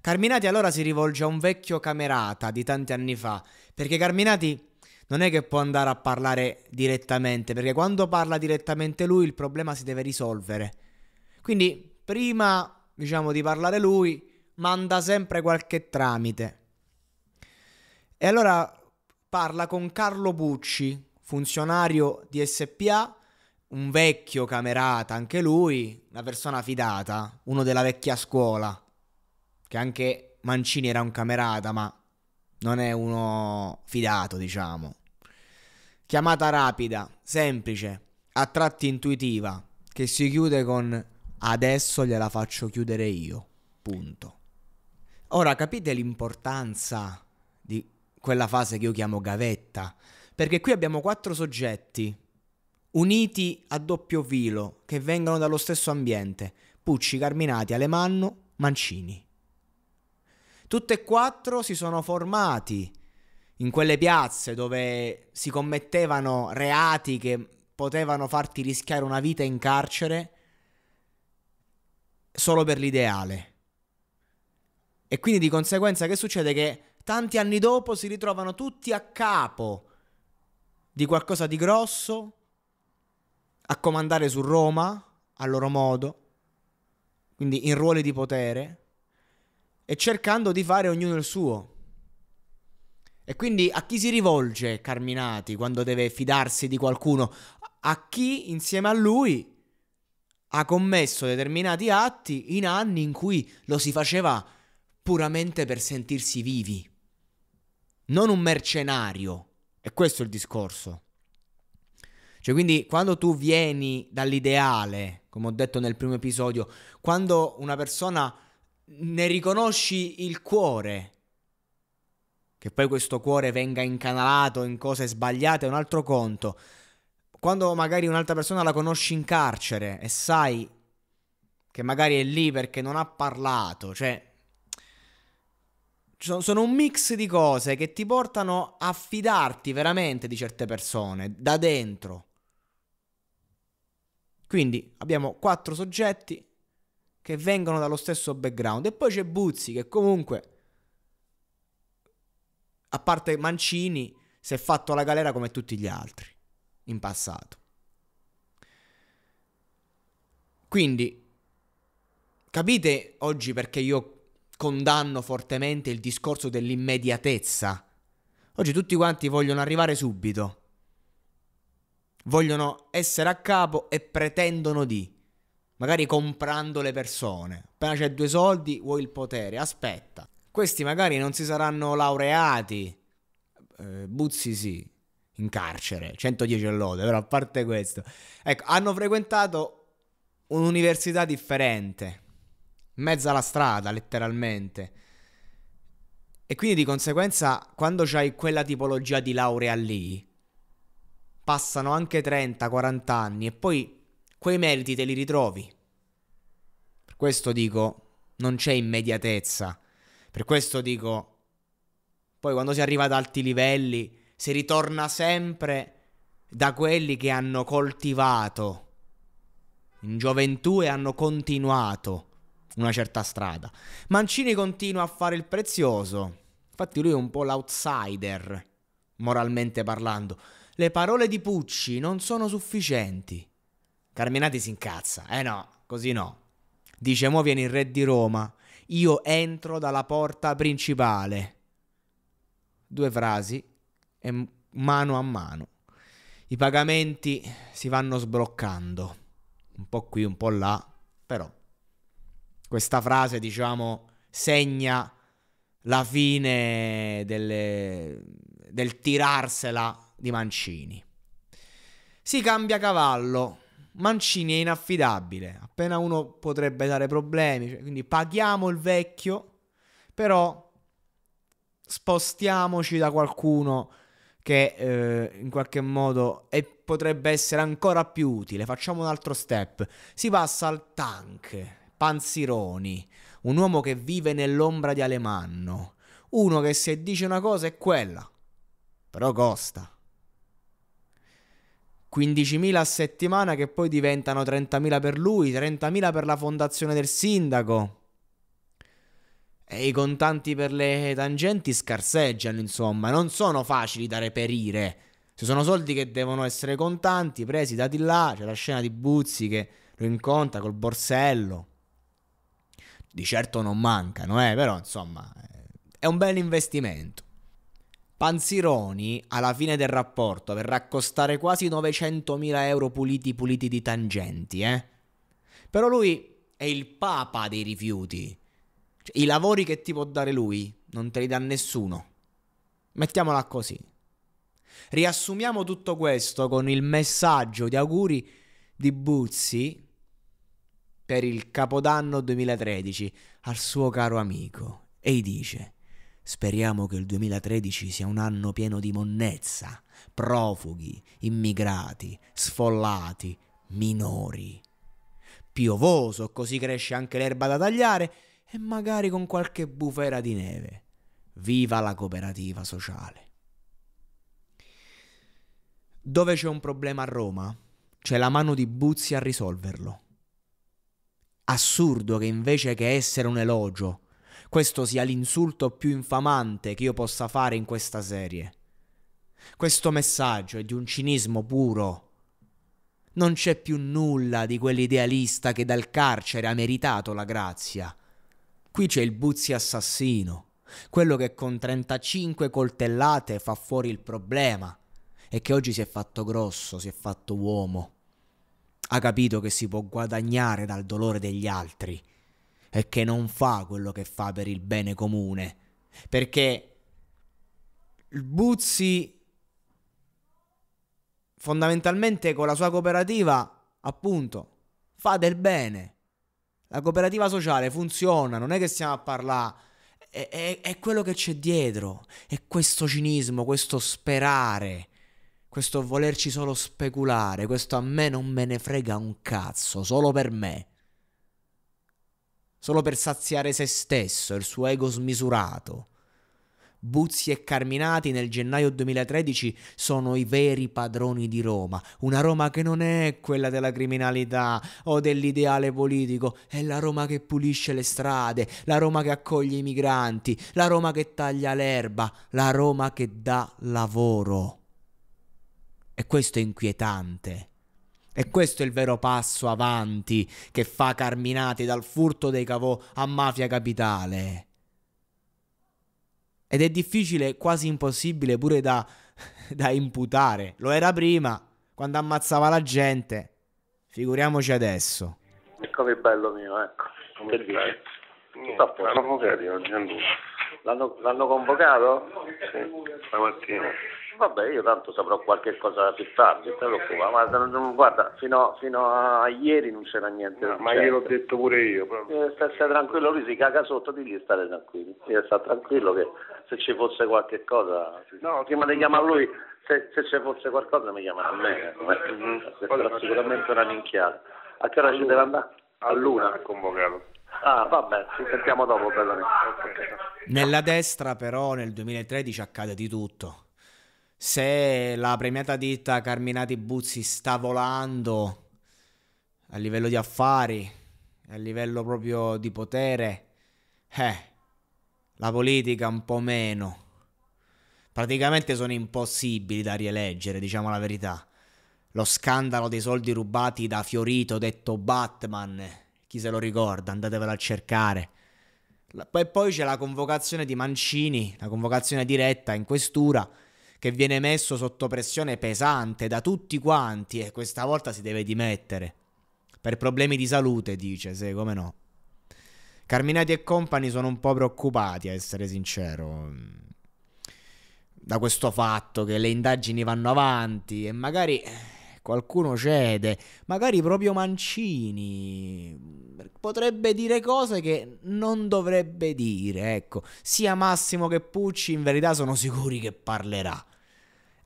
Carminati allora si rivolge a un vecchio camerata di tanti anni fa, perché Carminati non è che può andare a parlare direttamente, perché quando parla direttamente lui il problema si deve risolvere. Quindi prima, diciamo, di parlare lui, manda sempre qualche tramite. E allora parla con Carlo Bucci, funzionario di SPA, un vecchio camerata anche lui, una persona fidata, uno della vecchia scuola che anche Mancini era un camerata, ma non è uno fidato, diciamo. Chiamata rapida, semplice, a tratti intuitiva, che si chiude con adesso gliela faccio chiudere io. Punto. Ora capite l'importanza di quella fase che io chiamo gavetta, perché qui abbiamo quattro soggetti uniti a doppio filo che vengono dallo stesso ambiente, Pucci, Carminati, Alemanno, Mancini. Tutte e quattro si sono formati in quelle piazze dove si commettevano reati che potevano farti rischiare una vita in carcere solo per l'ideale. E quindi di conseguenza che succede? Che tanti anni dopo si ritrovano tutti a capo di qualcosa di grosso, a comandare su Roma, a loro modo, quindi in ruoli di potere, e cercando di fare ognuno il suo. E quindi a chi si rivolge Carminati quando deve fidarsi di qualcuno? A chi insieme a lui ha commesso determinati atti in anni in cui lo si faceva puramente per sentirsi vivi. Non un mercenario. E questo è il discorso. Cioè, quindi quando tu vieni dall'ideale, come ho detto nel primo episodio, quando una persona ne riconosci il cuore. Che poi questo cuore venga incanalato in cose sbagliate è un altro conto. Quando magari un'altra persona la conosci in carcere e sai che magari è lì perché non ha parlato, cioè sono un mix di cose che ti portano a fidarti veramente di certe persone da dentro. Quindi abbiamo quattro soggetti che vengono dallo stesso background. E poi c'è Buzzi che comunque, a parte Mancini, si è fatto la galera come tutti gli altri in passato. Quindi, capite oggi perché io condanno fortemente il discorso dell'immediatezza? Oggi tutti quanti vogliono arrivare subito. Vogliono essere a capo e pretendono di magari comprando le persone. Appena c'è due soldi, vuoi il potere, aspetta. Questi magari non si saranno laureati. Eh, Buzzi sì, in carcere, 110 lode, però a parte questo. Ecco, hanno frequentato un'università differente, mezza alla strada letteralmente. E quindi di conseguenza, quando c'hai quella tipologia di laurea lì, passano anche 30-40 anni e poi quei meriti te li ritrovi. Per questo dico, non c'è immediatezza. Per questo dico, poi quando si arriva ad alti livelli, si ritorna sempre da quelli che hanno coltivato in gioventù e hanno continuato una certa strada. Mancini continua a fare il prezioso. Infatti lui è un po' l'outsider, moralmente parlando. Le parole di Pucci non sono sufficienti. Carminati si incazza. Eh no, così no. Dice, mo viene il re di Roma. Io entro dalla porta principale. Due frasi e mano a mano. I pagamenti si vanno sbloccando. Un po' qui, un po' là, però. Questa frase, diciamo, segna la fine delle, del tirarsela di Mancini. Si cambia cavallo Mancini è inaffidabile, appena uno potrebbe dare problemi, cioè, quindi paghiamo il vecchio, però spostiamoci da qualcuno che eh, in qualche modo è, potrebbe essere ancora più utile, facciamo un altro step, si passa al tank, Panzironi, un uomo che vive nell'ombra di Alemanno, uno che se dice una cosa è quella, però costa. 15.000 a settimana che poi diventano 30.000 per lui, 30.000 per la fondazione del sindaco. E i contanti per le tangenti scarseggiano, insomma, non sono facili da reperire. Ci sono soldi che devono essere contanti, presi dati là, c'è la scena di Buzzi che lo incontra col borsello. Di certo non mancano, eh, però insomma, eh, è un bel investimento. Panzironi, alla fine del rapporto, verrà a costare quasi 900.000 euro puliti puliti di tangenti, eh? Però lui è il papa dei rifiuti. Cioè, I lavori che ti può dare lui non te li dà nessuno. Mettiamola così. Riassumiamo tutto questo con il messaggio di auguri di Buzzi per il Capodanno 2013 al suo caro amico e gli dice Speriamo che il 2013 sia un anno pieno di monnezza, profughi, immigrati, sfollati, minori. Piovoso, così cresce anche l'erba da tagliare e magari con qualche bufera di neve. Viva la cooperativa sociale. Dove c'è un problema a Roma, c'è la mano di Buzzi a risolverlo. Assurdo che invece che essere un elogio, questo sia l'insulto più infamante che io possa fare in questa serie. Questo messaggio è di un cinismo puro. Non c'è più nulla di quell'idealista che dal carcere ha meritato la grazia. Qui c'è il Buzzi assassino, quello che con 35 coltellate fa fuori il problema e che oggi si è fatto grosso, si è fatto uomo. Ha capito che si può guadagnare dal dolore degli altri e che non fa quello che fa per il bene comune. Perché il Buzzi fondamentalmente con la sua cooperativa, appunto, fa del bene. La cooperativa sociale funziona, non è che stiamo a parlare è, è, è, quello che c'è dietro, è questo cinismo, questo sperare, questo volerci solo speculare, questo a me non me ne frega un cazzo, solo per me solo per saziare se stesso il suo ego smisurato. Buzzi e Carminati nel gennaio 2013 sono i veri padroni di Roma, una Roma che non è quella della criminalità o dell'ideale politico, è la Roma che pulisce le strade, la Roma che accoglie i migranti, la Roma che taglia l'erba, la Roma che dà lavoro. E questo è inquietante. E questo è il vero passo avanti che fa Carminati dal furto dei cavò a mafia capitale. Ed è difficile, quasi impossibile pure da, da imputare. Lo era prima, quando ammazzava la gente. Figuriamoci adesso. Ecco che bello mio, ecco. Come che dici? Niente, l'hanno convocato l'hanno convocato? Sì, stamattina vabbè io tanto saprò qualche cosa più tardi, te lo ma guarda, fino, fino, a ieri non c'era niente. No, ma gliel'ho certo. detto pure io. Proprio. Eh, stai, stai tranquillo, lui si caga sotto, digli di stare tranquillo, io sta tranquillo che se ci fosse qualche cosa, no, prima di chiamare lui, se, se ci fosse qualcosa mi chiamano a me, eh, mm-hmm. Eh, sarà sicuramente una minchiata. A che ora ci deve andare? A luna convocato. Ah, vabbè, ci sentiamo dopo, okay. Nella destra però nel 2013 accade di tutto se la premiata ditta Carminati Buzzi sta volando a livello di affari, a livello proprio di potere, eh, la politica un po' meno. Praticamente sono impossibili da rieleggere, diciamo la verità. Lo scandalo dei soldi rubati da Fiorito, detto Batman, chi se lo ricorda, andatevelo a cercare. E poi c'è la convocazione di Mancini, la convocazione diretta in questura che viene messo sotto pressione pesante da tutti quanti e questa volta si deve dimettere. Per problemi di salute, dice, se come no. Carminati e compagni sono un po' preoccupati, a essere sincero, da questo fatto che le indagini vanno avanti e magari qualcuno cede, magari proprio Mancini potrebbe dire cose che non dovrebbe dire, ecco, sia Massimo che Pucci in verità sono sicuri che parlerà.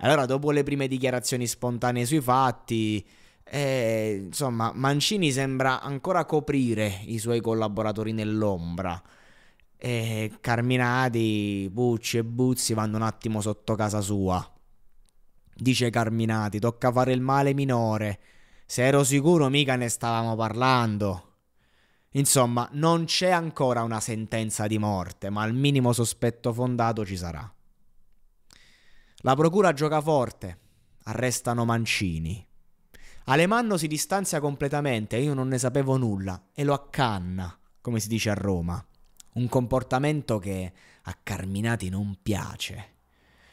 Allora, dopo le prime dichiarazioni spontanee sui fatti, eh, insomma, Mancini sembra ancora coprire i suoi collaboratori nell'ombra. Eh, Carminati, Pucci e Buzzi vanno un attimo sotto casa sua. Dice Carminati, tocca fare il male minore. Se ero sicuro mica ne stavamo parlando. Insomma, non c'è ancora una sentenza di morte, ma al minimo sospetto fondato ci sarà. La procura gioca forte, arrestano Mancini. Alemanno si distanzia completamente, io non ne sapevo nulla, e lo accanna, come si dice a Roma. Un comportamento che a Carminati non piace.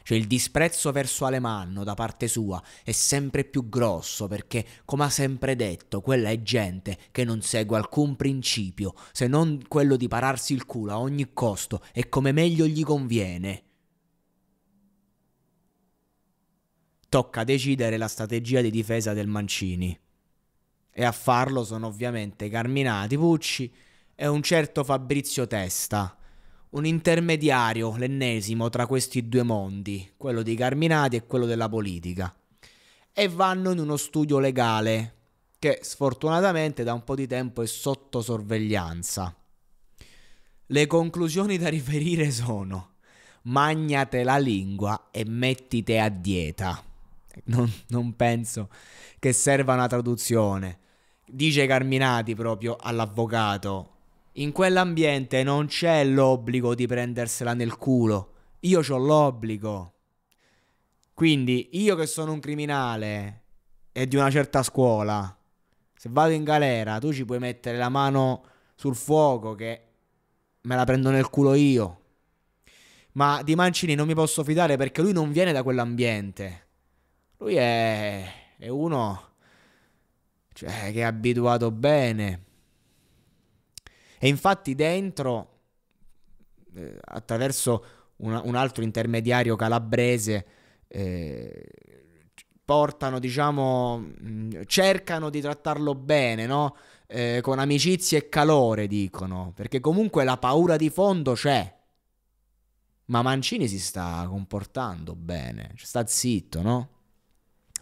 Cioè il disprezzo verso Alemanno da parte sua è sempre più grosso perché, come ha sempre detto, quella è gente che non segue alcun principio se non quello di pararsi il culo a ogni costo e come meglio gli conviene. tocca decidere la strategia di difesa del Mancini. E a farlo sono ovviamente Carminati, Pucci e un certo Fabrizio Testa, un intermediario, l'ennesimo, tra questi due mondi, quello di Carminati e quello della politica. E vanno in uno studio legale, che sfortunatamente da un po' di tempo è sotto sorveglianza. Le conclusioni da riferire sono: magnate la lingua e mettite a dieta non, non penso che serva una traduzione. Dice Carminati proprio all'avvocato, in quell'ambiente non c'è l'obbligo di prendersela nel culo, io ho l'obbligo. Quindi io che sono un criminale e di una certa scuola, se vado in galera tu ci puoi mettere la mano sul fuoco che me la prendo nel culo io. Ma di Mancini non mi posso fidare perché lui non viene da quell'ambiente. Lui è, è uno cioè, che è abituato bene. E infatti dentro, eh, attraverso un, un, altro intermediario calabrese, eh, portano, diciamo, cercano di trattarlo bene, no? Eh, con amicizia e calore, dicono, perché comunque la paura di fondo c'è. Ma Mancini si sta comportando bene, cioè, sta zitto, no?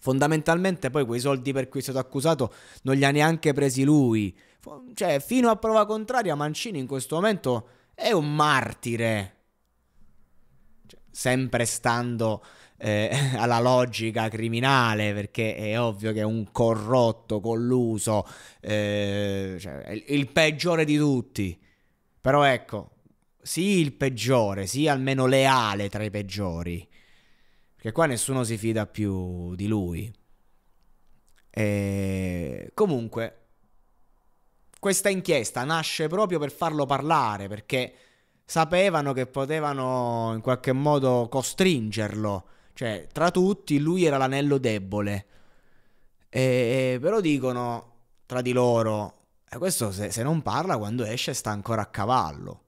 Fondamentalmente poi quei soldi per cui è stato accusato non li ha neanche presi lui. Cioè, fino a prova contraria, Mancini in questo momento è un martire. Cioè, sempre stando eh, alla logica criminale, perché è ovvio che è un corrotto, colluso, eh, cioè, il peggiore di tutti. Però ecco, sì il peggiore, sì almeno leale tra i peggiori. Perché qua nessuno si fida più di lui. E comunque, questa inchiesta nasce proprio per farlo parlare, perché sapevano che potevano in qualche modo costringerlo. Cioè, tra tutti, lui era l'anello debole. E, però dicono tra di loro, e eh, questo se, se non parla quando esce sta ancora a cavallo.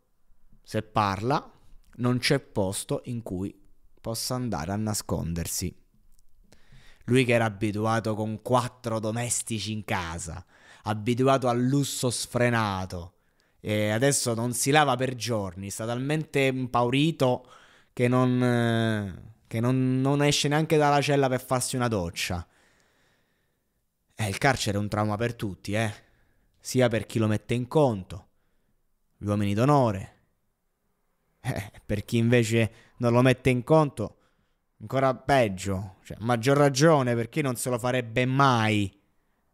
Se parla, non c'è posto in cui possa andare a nascondersi. Lui che era abituato con quattro domestici in casa, abituato al lusso sfrenato, e adesso non si lava per giorni, sta talmente impaurito che non, eh, che non, non esce neanche dalla cella per farsi una doccia. Eh, il carcere è un trauma per tutti, eh? Sia per chi lo mette in conto, gli uomini d'onore, eh, per chi invece non lo mette in conto, ancora peggio, cioè, maggior ragione per chi non se lo farebbe mai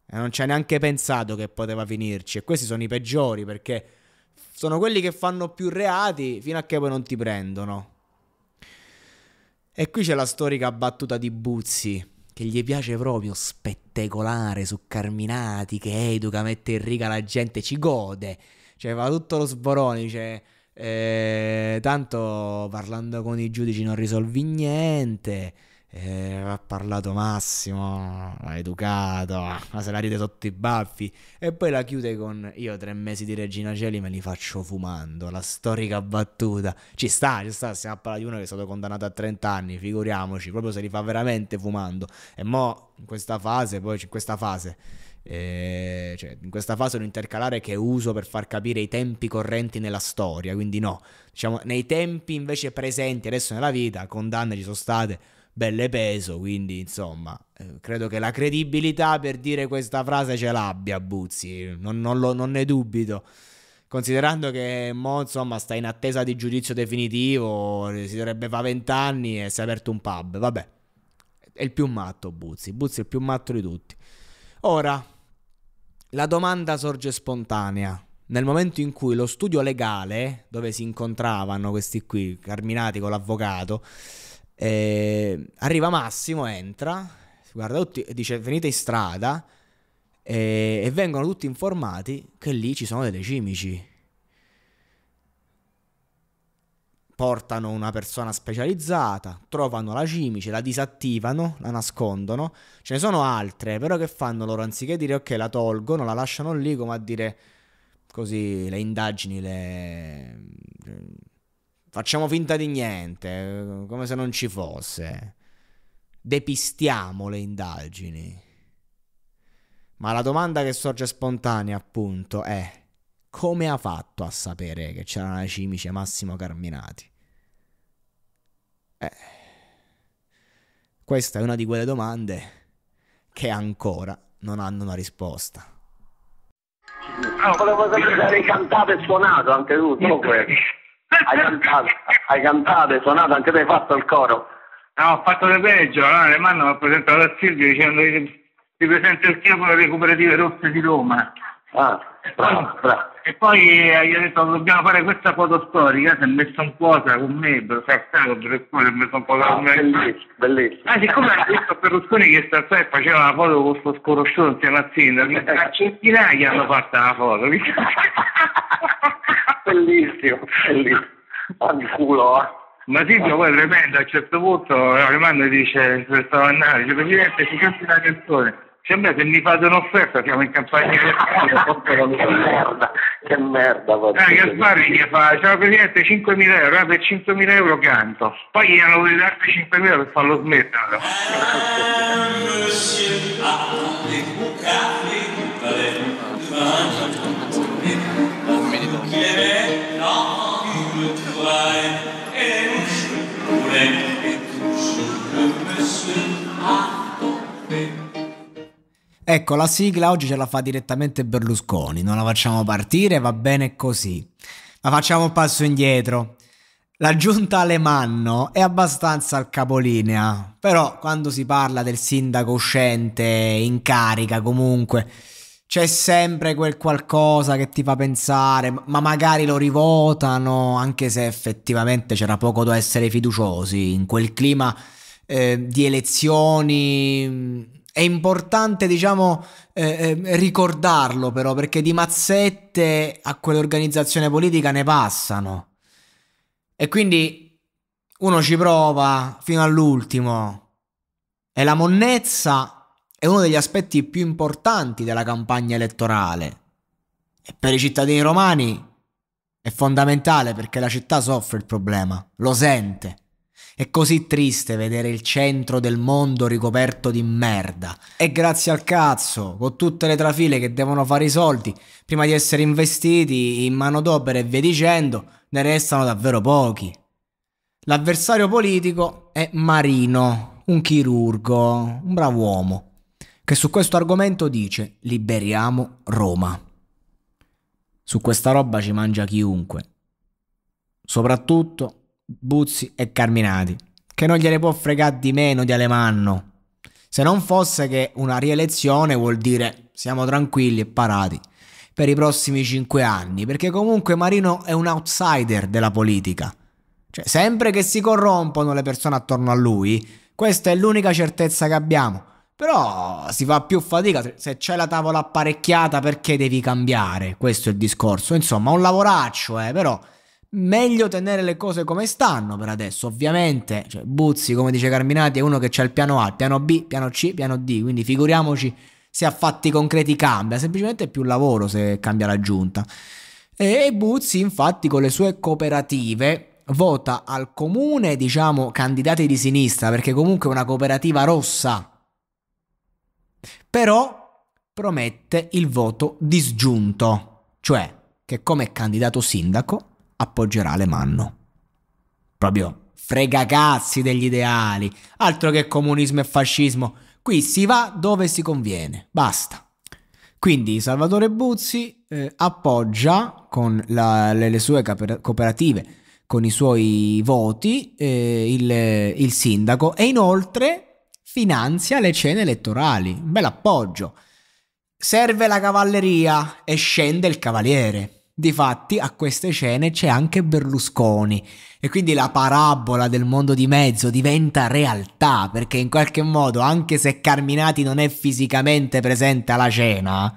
e non ci ha neanche pensato che poteva finirci e questi sono i peggiori perché sono quelli che fanno più reati fino a che poi non ti prendono. E qui c'è la storica battuta di Buzzi che gli piace proprio spettacolare su Carminati che educa, mette in riga la gente, ci gode. Cioè, va tutto lo sborone, dice eh, tanto parlando con i giudici non risolvi niente. Eh, ha parlato Massimo, ha educato, ma se la ride sotto i baffi. E poi la chiude con io tre mesi di Regina Celi me li faccio fumando, la storica battuta. Ci sta, ci sta, stiamo a parlare di uno che è stato condannato a 30 anni, figuriamoci, proprio se li fa veramente fumando. E mo in questa fase, poi in questa fase eh, cioè, in questa fase un intercalare che uso per far capire i tempi correnti nella storia, quindi no, diciamo nei tempi invece presenti adesso nella vita, condanne ci sono state belle peso, quindi insomma, eh, credo che la credibilità per dire questa frase ce l'abbia Buzzi, non, non, lo, non ne dubito. Considerando che mo, insomma, sta in attesa di giudizio definitivo, eh, si dovrebbe fa vent'anni e si è aperto un pub, vabbè. È il più matto Buzzi, Buzzi è il più matto di tutti. Ora, la domanda sorge spontanea. Nel momento in cui lo studio legale, dove si incontravano questi qui, Carminati con l'avvocato, eh, arriva Massimo, entra, guarda tutti dice venite in strada eh, e vengono tutti informati che lì ci sono delle cimici. portano una persona specializzata, trovano la cimice, la disattivano, la nascondono. Ce ne sono altre, però che fanno loro anziché dire ok, la tolgono, la lasciano lì, come a dire così le indagini le facciamo finta di niente, come se non ci fosse. Depistiamo le indagini. Ma la domanda che sorge spontanea, appunto, è come ha fatto a sapere che c'era la cimice Massimo Carminati? Eh, questa è una di quelle domande che ancora non hanno una risposta. volevo sapere se hai cantato e suonato anche tu, comunque. Hai cantato, hai cantato e suonato, anche tu hai fatto il coro. No, ho fatto del peggio, allora no? le mani mi ha presentato a Silvio dicendo che ti presento il capo delle cooperative rosse di Roma. Ah, bravo, bravo. E poi eh, gli ho detto dobbiamo fare questa foto storica, si è messo un posa con me, Berlusconi, Berlusconi si è messo un posa con me. Bellissimo, bellissimo. Ma ah, siccome ha detto Berlusconi che sta faceva la foto con questo sconosciuto insieme a sindaco, a centinaia hanno fatto la foto. bellissimo, bellissimo. Ogni culo, eh. Ma Silvio poi tremendo a un certo punto la eh, e dice, stavo andando, dice Presidente si canta una canzone se a me se mi fate un'offerta siamo in campagna elettorale che merda eh, Gasparri gli fa ciao presidente 5.000 euro eh, per 5.000 euro canto poi gli hanno voluto darti 5.000 euro per farlo smetterlo No, you Ecco, la sigla oggi ce la fa direttamente Berlusconi, non la facciamo partire, va bene così. Ma facciamo un passo indietro. La giunta Alemanno è abbastanza al capolinea, però quando si parla del sindaco uscente, in carica comunque, c'è sempre quel qualcosa che ti fa pensare, ma magari lo rivotano, anche se effettivamente c'era poco da essere fiduciosi in quel clima eh, di elezioni è importante, diciamo, eh, eh, ricordarlo però, perché di mazzette a quell'organizzazione politica ne passano. E quindi uno ci prova fino all'ultimo. E la monnezza è uno degli aspetti più importanti della campagna elettorale. E per i cittadini romani è fondamentale perché la città soffre il problema, lo sente. È così triste vedere il centro del mondo ricoperto di merda. E grazie al cazzo, con tutte le trafile che devono fare i soldi prima di essere investiti in manodopera e via dicendo, ne restano davvero pochi. L'avversario politico è Marino, un chirurgo, un bravo uomo, che su questo argomento dice liberiamo Roma. Su questa roba ci mangia chiunque. Soprattutto Buzzi e Carminati, che non gliene può fregare di meno di Alemanno. Se non fosse che una rielezione vuol dire siamo tranquilli e parati per i prossimi cinque anni, perché comunque Marino è un outsider della politica. Cioè, sempre che si corrompono le persone attorno a lui, questa è l'unica certezza che abbiamo. Però si fa più fatica, se c'è la tavola apparecchiata perché devi cambiare, questo è il discorso. Insomma, un lavoraccio, eh, però Meglio tenere le cose come stanno per adesso, ovviamente. Cioè, Buzzi, come dice Carminati, è uno che ha il piano A, piano B, piano C, piano D, quindi figuriamoci se a fatti concreti cambia, semplicemente più lavoro se cambia la giunta. E Buzzi, infatti, con le sue cooperative vota al comune, diciamo, candidati di sinistra, perché comunque è una cooperativa rossa. Però promette il voto disgiunto, cioè che come candidato sindaco appoggerà le manno. Proprio fregacazzi degli ideali, altro che comunismo e fascismo, qui si va dove si conviene, basta. Quindi Salvatore Buzzi eh, appoggia con la, le, le, sue cooperative, con i suoi voti, eh, il, il sindaco e inoltre finanzia le cene elettorali, un bel appoggio. Serve la cavalleria e scende il cavaliere. Difatti a queste scene c'è anche Berlusconi e quindi la parabola del mondo di mezzo diventa realtà perché in qualche modo anche se Carminati non è fisicamente presente alla cena,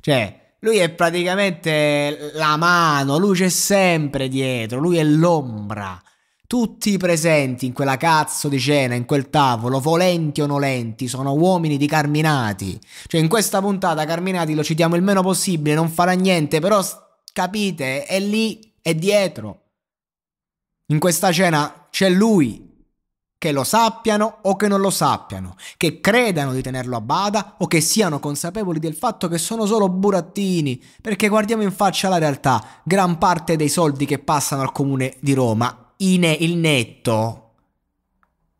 cioè lui è praticamente la mano, lui c'è sempre dietro, lui è l'ombra. Tutti i presenti in quella cazzo di cena, in quel tavolo, volenti o nolenti, sono uomini di Carminati. Cioè in questa puntata Carminati lo citiamo il meno possibile, non farà niente, però Capite? È lì, è dietro. In questa cena c'è lui. Che lo sappiano o che non lo sappiano, che credano di tenerlo a bada o che siano consapevoli del fatto che sono solo burattini, perché guardiamo in faccia la realtà, gran parte dei soldi che passano al comune di Roma, il netto,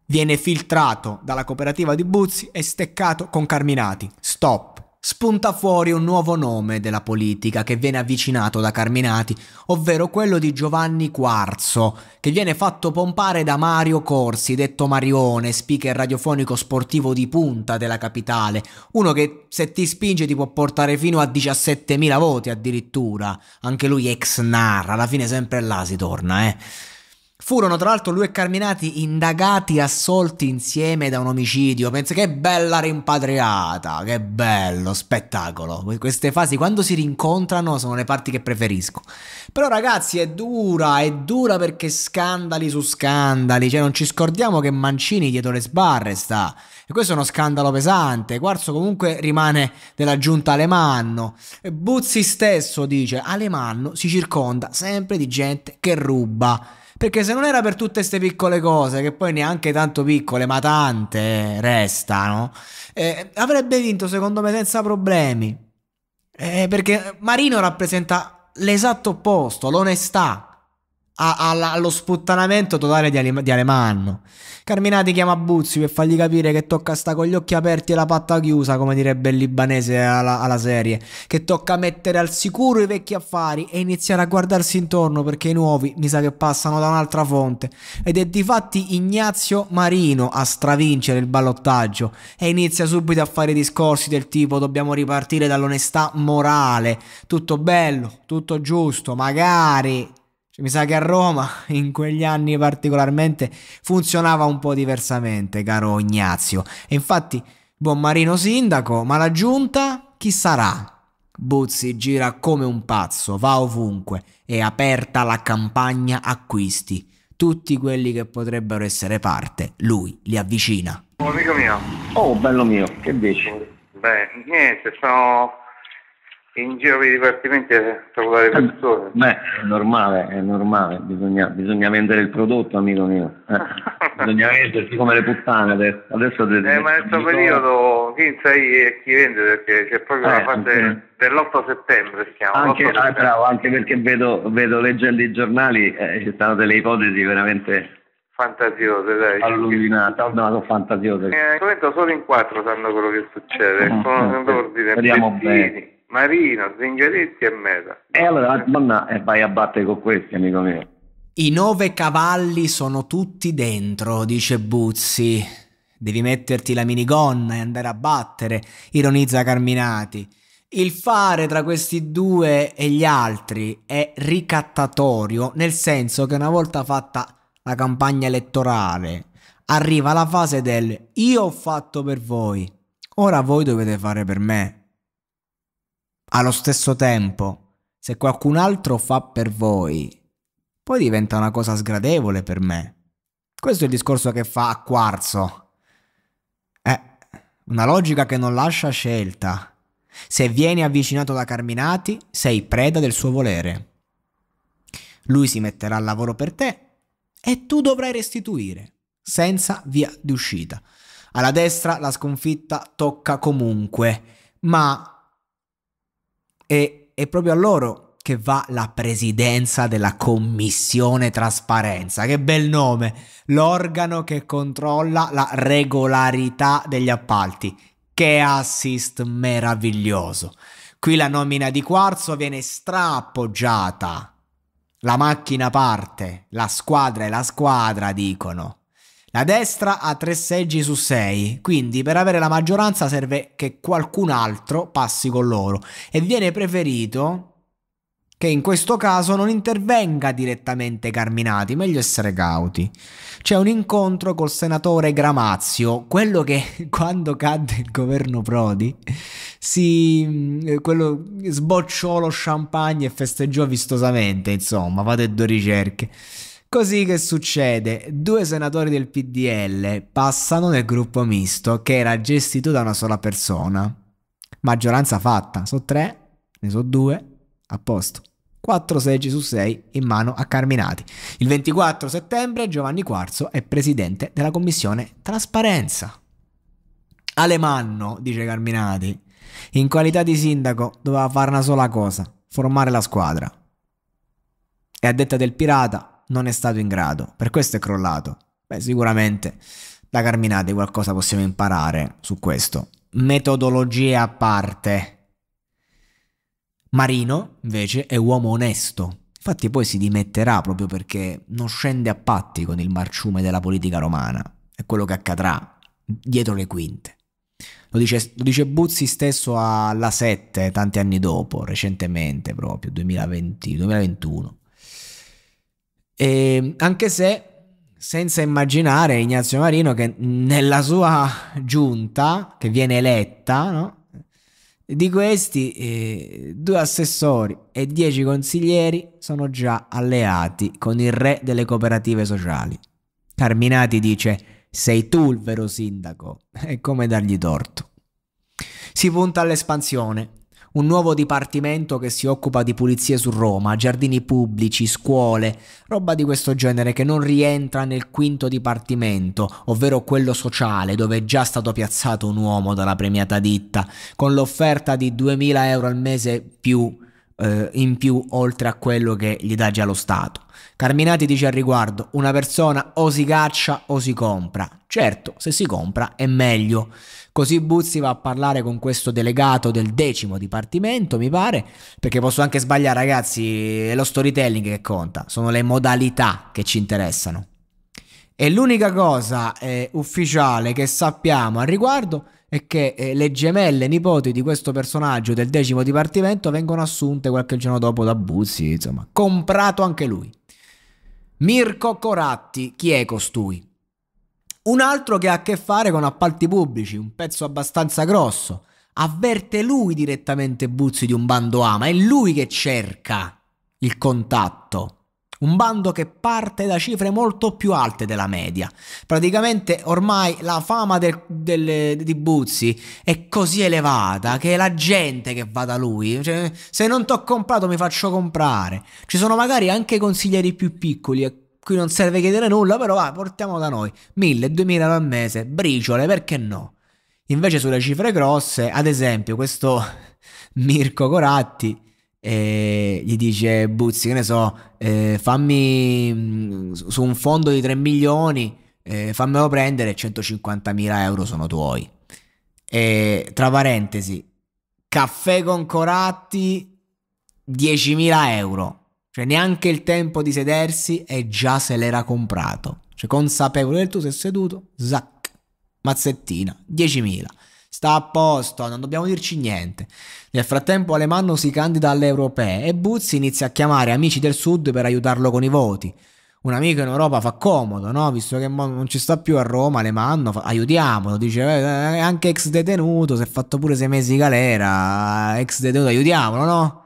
viene filtrato dalla cooperativa di Buzzi e steccato con Carminati. Stop spunta fuori un nuovo nome della politica che viene avvicinato da Carminati, ovvero quello di Giovanni Quarzo, che viene fatto pompare da Mario Corsi, detto Marione, speaker radiofonico sportivo di punta della capitale, uno che se ti spinge ti può portare fino a 17.000 voti addirittura, anche lui ex narra, alla fine sempre là si torna, eh. Furono tra l'altro lui e Carminati indagati e assolti insieme da un omicidio. Pensa che bella rimpatriata, che bello spettacolo. Queste fasi quando si rincontrano sono le parti che preferisco. Però ragazzi è dura, è dura perché scandali su scandali, cioè non ci scordiamo che Mancini dietro le sbarre sta. E questo è uno scandalo pesante. Quarzo comunque rimane della giunta Alemanno. E Buzzi stesso dice Alemanno si circonda sempre di gente che ruba. Perché se non era per tutte queste piccole cose, che poi neanche tanto piccole, ma tante eh, restano, eh, avrebbe vinto secondo me senza problemi. Eh, perché Marino rappresenta l'esatto opposto, l'onestà allo sputtanamento totale di, Ale, di, Alemanno. Carminati chiama Buzzi per fargli capire che tocca sta con gli occhi aperti e la patta chiusa, come direbbe il libanese alla, alla, serie, che tocca mettere al sicuro i vecchi affari e iniziare a guardarsi intorno perché i nuovi mi sa che passano da un'altra fonte. Ed è di fatti Ignazio Marino a stravincere il ballottaggio e inizia subito a fare discorsi del tipo dobbiamo ripartire dall'onestà morale, tutto bello, tutto giusto, magari cioè, mi sa che a Roma in quegli anni particolarmente funzionava un po' diversamente, caro Ignazio. E infatti, buon Marino sindaco, ma la giunta chi sarà? Buzzi gira come un pazzo, va ovunque, è aperta la campagna acquisti. Tutti quelli che potrebbero essere parte, lui li avvicina. Oh, amico mio. Oh, bello mio, che dici? Beh, niente, sono in giro per i dipartimenti a trovare eh, persone. Beh, è normale, è normale, bisogna, bisogna vendere il prodotto, amico mio. Eh, bisogna vendersi come le puttane adesso. adesso eh, ma in questo periodo chi sai e chi vende perché c'è proprio eh, fase anche... dell'8 settembre stiamo. Anche, Ah, bravo, anche perché vedo, vedo leggendo i giornali, eh, ci stanno delle ipotesi veramente fantasiose dai alluminate no sono fantasiose eh, questo momento solo in quattro sanno quello che succede ah, sono mm, ordine vediamo bene Marino, Zingaretti e Meda. E allora donna e vai a battere con questi, amico mio. I nove cavalli sono tutti dentro, dice Buzzi. Devi metterti la minigonna e andare a battere, ironizza Carminati. Il fare tra questi due e gli altri è ricattatorio, nel senso che una volta fatta la campagna elettorale, arriva la fase del io ho fatto per voi, ora voi dovete fare per me allo stesso tempo, se qualcun altro fa per voi, poi diventa una cosa sgradevole per me. Questo è il discorso che fa a Quarzo. Eh, una logica che non lascia scelta. Se vieni avvicinato da Carminati, sei preda del suo volere. Lui si metterà al lavoro per te e tu dovrai restituire, senza via di uscita. Alla destra la sconfitta tocca comunque, ma e è proprio a loro che va la presidenza della Commissione Trasparenza. Che bel nome! L'organo che controlla la regolarità degli appalti. Che assist meraviglioso! Qui la nomina di Quarzo viene strappoggiata. La macchina parte, la squadra è la squadra, dicono. La destra ha tre seggi su sei, quindi per avere la maggioranza serve che qualcun altro passi con loro e viene preferito che in questo caso non intervenga direttamente Carminati, meglio essere cauti. C'è un incontro col senatore Gramazio, quello che quando cadde il governo Prodi si mm, quello, sbocciò lo champagne e festeggiò vistosamente, insomma, fate due ricerche. Così che succede? Due senatori del PDL passano nel gruppo misto che era gestito da una sola persona. Maggioranza fatta, so tre, ne so due, a posto. 4 seggi su 6 in mano a Carminati. Il 24 settembre Giovanni Quarzo è presidente della commissione Trasparenza. Alemanno, dice Carminati, in qualità di sindaco doveva fare una sola cosa, formare la squadra. E a detta del pirata, non è stato in grado, per questo è crollato. Beh, sicuramente da Carminati qualcosa possiamo imparare su questo. Metodologie a parte. Marino, invece, è uomo onesto. Infatti poi si dimetterà proprio perché non scende a patti con il marciume della politica romana. È quello che accadrà dietro le quinte. Lo dice, lo dice Buzzi stesso alla 7 tanti anni dopo, recentemente proprio, 2020, 2021. E ehm, anche se senza immaginare Ignazio Marino che nella sua giunta, che viene eletta, no? di questi eh, due assessori e dieci consiglieri sono già alleati con il re delle cooperative sociali. Carminati dice sei tu il vero sindaco, è come dargli torto. Si punta all'espansione un nuovo dipartimento che si occupa di pulizie su Roma, giardini pubblici, scuole, roba di questo genere che non rientra nel quinto dipartimento, ovvero quello sociale, dove è già stato piazzato un uomo dalla premiata ditta, con l'offerta di 2.000 euro al mese più eh, in più oltre a quello che gli dà già lo Stato. Carminati dice al riguardo, una persona o si caccia o si compra. Certo, se si compra è meglio, Così Buzzi va a parlare con questo delegato del decimo dipartimento, mi pare, perché posso anche sbagliare ragazzi, è lo storytelling che conta, sono le modalità che ci interessano. E l'unica cosa eh, ufficiale che sappiamo al riguardo è che eh, le gemelle nipoti di questo personaggio del decimo dipartimento vengono assunte qualche giorno dopo da Buzzi, insomma, comprato anche lui. Mirko Coratti, chi è costui? Un altro che ha a che fare con appalti pubblici, un pezzo abbastanza grosso. Avverte lui direttamente Buzzi di un bando AMA, è lui che cerca il contatto. Un bando che parte da cifre molto più alte della media. Praticamente ormai la fama del, del, di Buzzi è così elevata che è la gente che va da lui. Cioè, se non ti ho comprato mi faccio comprare. Ci sono magari anche consiglieri più piccoli eh, qui non serve chiedere nulla, però va, portiamo da noi 1000-2000 al mese, briciole, perché no? Invece sulle cifre grosse, ad esempio, questo Mirko Coratti eh, gli dice Buzzi, che ne so, eh, fammi mm, su un fondo di 3 milioni, eh, fammelo prendere, 150.000 euro sono tuoi. E, tra parentesi, caffè con Coratti, 10.000 euro. Cioè neanche il tempo di sedersi e già se l'era comprato. Cioè consapevole del tuo sei seduto, zac, mazzettina, 10.000. Sta a posto, non dobbiamo dirci niente. Nel frattempo Alemanno si candida alle europee e Buzzi inizia a chiamare amici del sud per aiutarlo con i voti. Un amico in Europa fa comodo, no? Visto che non ci sta più a Roma, Alemanno, fa... aiutiamolo. Dice, eh, eh anche ex detenuto, si è fatto pure sei mesi di galera, ex detenuto, aiutiamolo, no?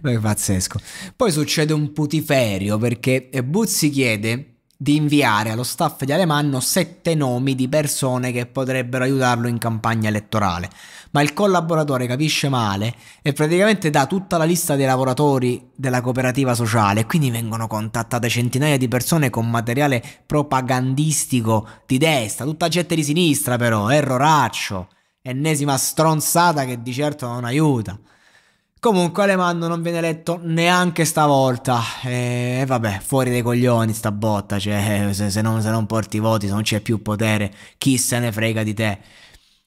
Beh, pazzesco. Poi succede un putiferio perché eh, Buzzi chiede di inviare allo staff di Alemanno sette nomi di persone che potrebbero aiutarlo in campagna elettorale, ma il collaboratore capisce male e praticamente dà tutta la lista dei lavoratori della cooperativa sociale, quindi vengono contattate centinaia di persone con materiale propagandistico di destra, tutta gente di sinistra però, erroraccio, ennesima stronzata che di certo non aiuta. Comunque Alemanno non viene eletto neanche stavolta. E vabbè, fuori dai coglioni sta botta. Cioè, eh, se, se, non, se non, porti voti, se non c'è più potere, chi se ne frega di te.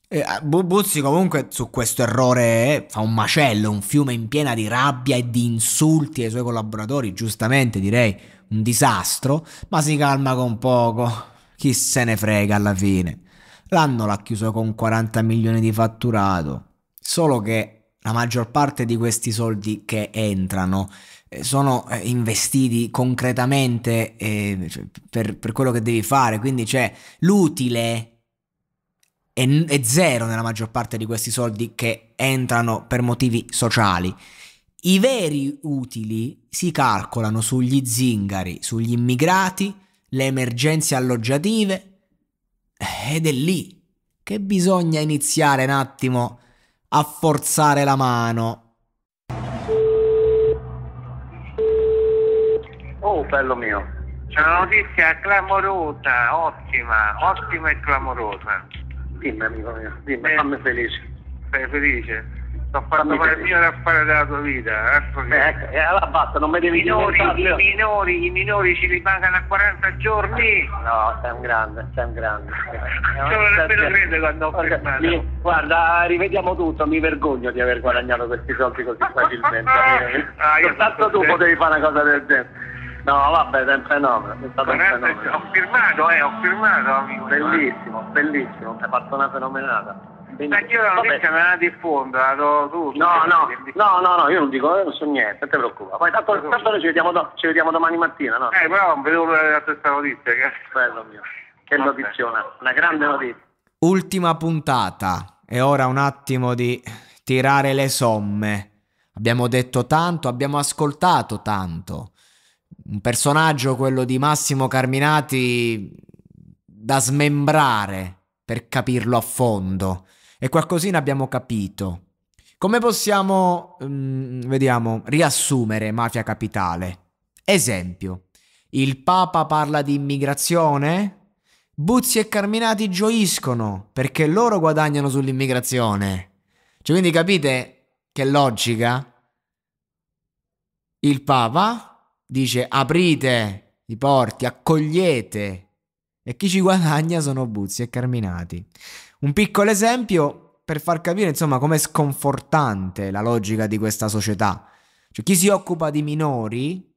E, ah, Buzzi comunque su questo errore eh, fa un macello, un fiume in piena di rabbia e di insulti ai suoi collaboratori, giustamente direi un disastro, ma si calma con poco. Chi se ne frega alla fine. L'anno l'ha chiuso con 40 milioni di fatturato. Solo che la maggior parte di questi soldi che entrano eh, sono eh, investiti concretamente eh, cioè, per, per, quello che devi fare, quindi c'è l'utile è, è zero nella maggior parte di questi soldi che entrano per motivi sociali. I veri utili si calcolano sugli zingari, sugli immigrati, le emergenze alloggiative eh, ed è lì che bisogna iniziare un attimo a forzare la mano. Oh, bello mio. C'è una notizia clamorosa, ottima, ottima e clamorosa. Dimmi, amico mio, dimmi, eh, fammi felice. Sei felice? Sto facendo fare il mio affare della tua vita. Eh? Beh, ecco, e eh, allora basta, non mi devi minori, i minori, I minori ci ripagano a 40 giorni. No, sei un grande, sei un grande. non me credo quando ho guarda, guarda, rivediamo tutto, mi vergogno di aver guadagnato questi soldi così facilmente. ah, Soltanto tu potevi fare una cosa del genere. No, vabbè, è un fenomeno. È stato un fenomeno. Ho firmato, eh, ho firmato, amico. Bellissimo, eh. bellissimo, hai fatto una fenomenata. Quindi, perché io non notizia me la diffondo, la do tu. No, no, no, no, no, io non dico, io eh, non so niente, non ti preoccupa. Poi tanto, tanto noi ci vediamo, do, ci vediamo, domani mattina, no? Eh, però non vedo la stessa notizia, che bello mio. Che Vabbè. notiziona, una grande notizia. Ultima puntata, e ora un attimo di tirare le somme. Abbiamo detto tanto, abbiamo ascoltato tanto. Un personaggio, quello di Massimo Carminati, da smembrare per capirlo a fondo e qualcosina abbiamo capito. Come possiamo, um, vediamo, riassumere Mafia Capitale? Esempio, il Papa parla di immigrazione? Buzzi e Carminati gioiscono perché loro guadagnano sull'immigrazione. Cioè, quindi capite che logica? Il Papa dice aprite i porti, accogliete. E chi ci guadagna sono Buzzi e Carminati. Un piccolo esempio per far capire insomma com'è sconfortante la logica di questa società. Cioè chi si occupa di minori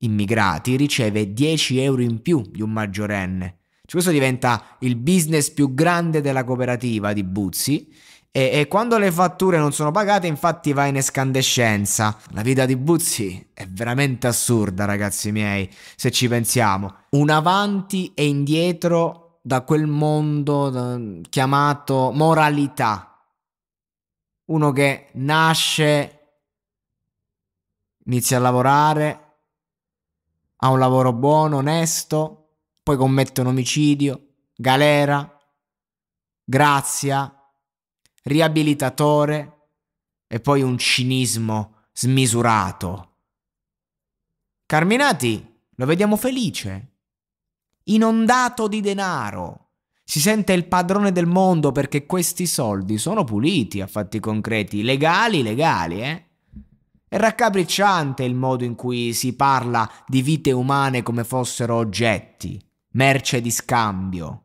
immigrati riceve 10 euro in più di un maggiorenne. Cioè, questo diventa il business più grande della cooperativa di Buzzi e, e, quando le fatture non sono pagate infatti va in escandescenza. La vita di Buzzi è veramente assurda ragazzi miei, se ci pensiamo. Un avanti e indietro da quel mondo chiamato moralità. Uno che nasce, inizia a lavorare, ha un lavoro buono, onesto, poi commette un omicidio, galera, grazia, riabilitatore e poi un cinismo smisurato. Carminati lo vediamo felice, inondato di denaro. Si sente il padrone del mondo perché questi soldi sono puliti a fatti concreti, legali, legali, eh? È raccapricciante il modo in cui si parla di vite umane come fossero oggetti, merce di scambio.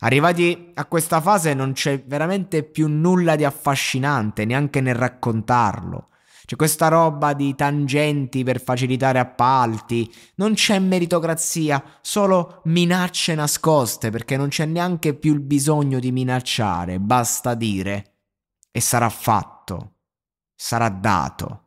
Arrivati a questa fase non c'è veramente più nulla di affascinante neanche nel raccontarlo. C'è cioè, questa roba di tangenti per facilitare appalti, non c'è meritocrazia, solo minacce nascoste perché non c'è neanche più il bisogno di minacciare, basta dire e sarà fatto, sarà dato.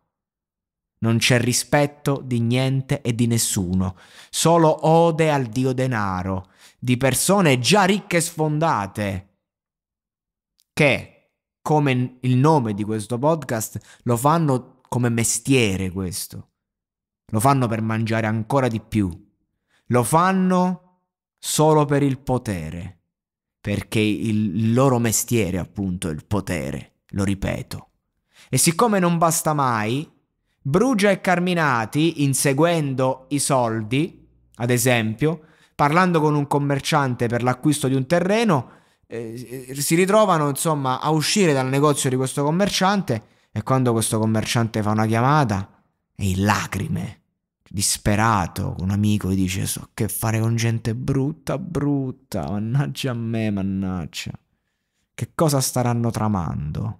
Non c'è rispetto di niente e di nessuno, solo ode al dio denaro, di persone già ricche e sfondate, che come il nome di questo podcast, lo fanno come mestiere questo. Lo fanno per mangiare ancora di più. Lo fanno solo per il potere, perché il loro mestiere appunto è il potere, lo ripeto. E siccome non basta mai, Brugia e Carminati, inseguendo i soldi, ad esempio, parlando con un commerciante per l'acquisto di un terreno, eh, si ritrovano insomma a uscire dal negozio di questo commerciante e quando questo commerciante fa una chiamata è in lacrime, disperato, un amico gli dice so che fare con gente brutta, brutta, mannaggia a me, mannaggia. Che cosa staranno tramando?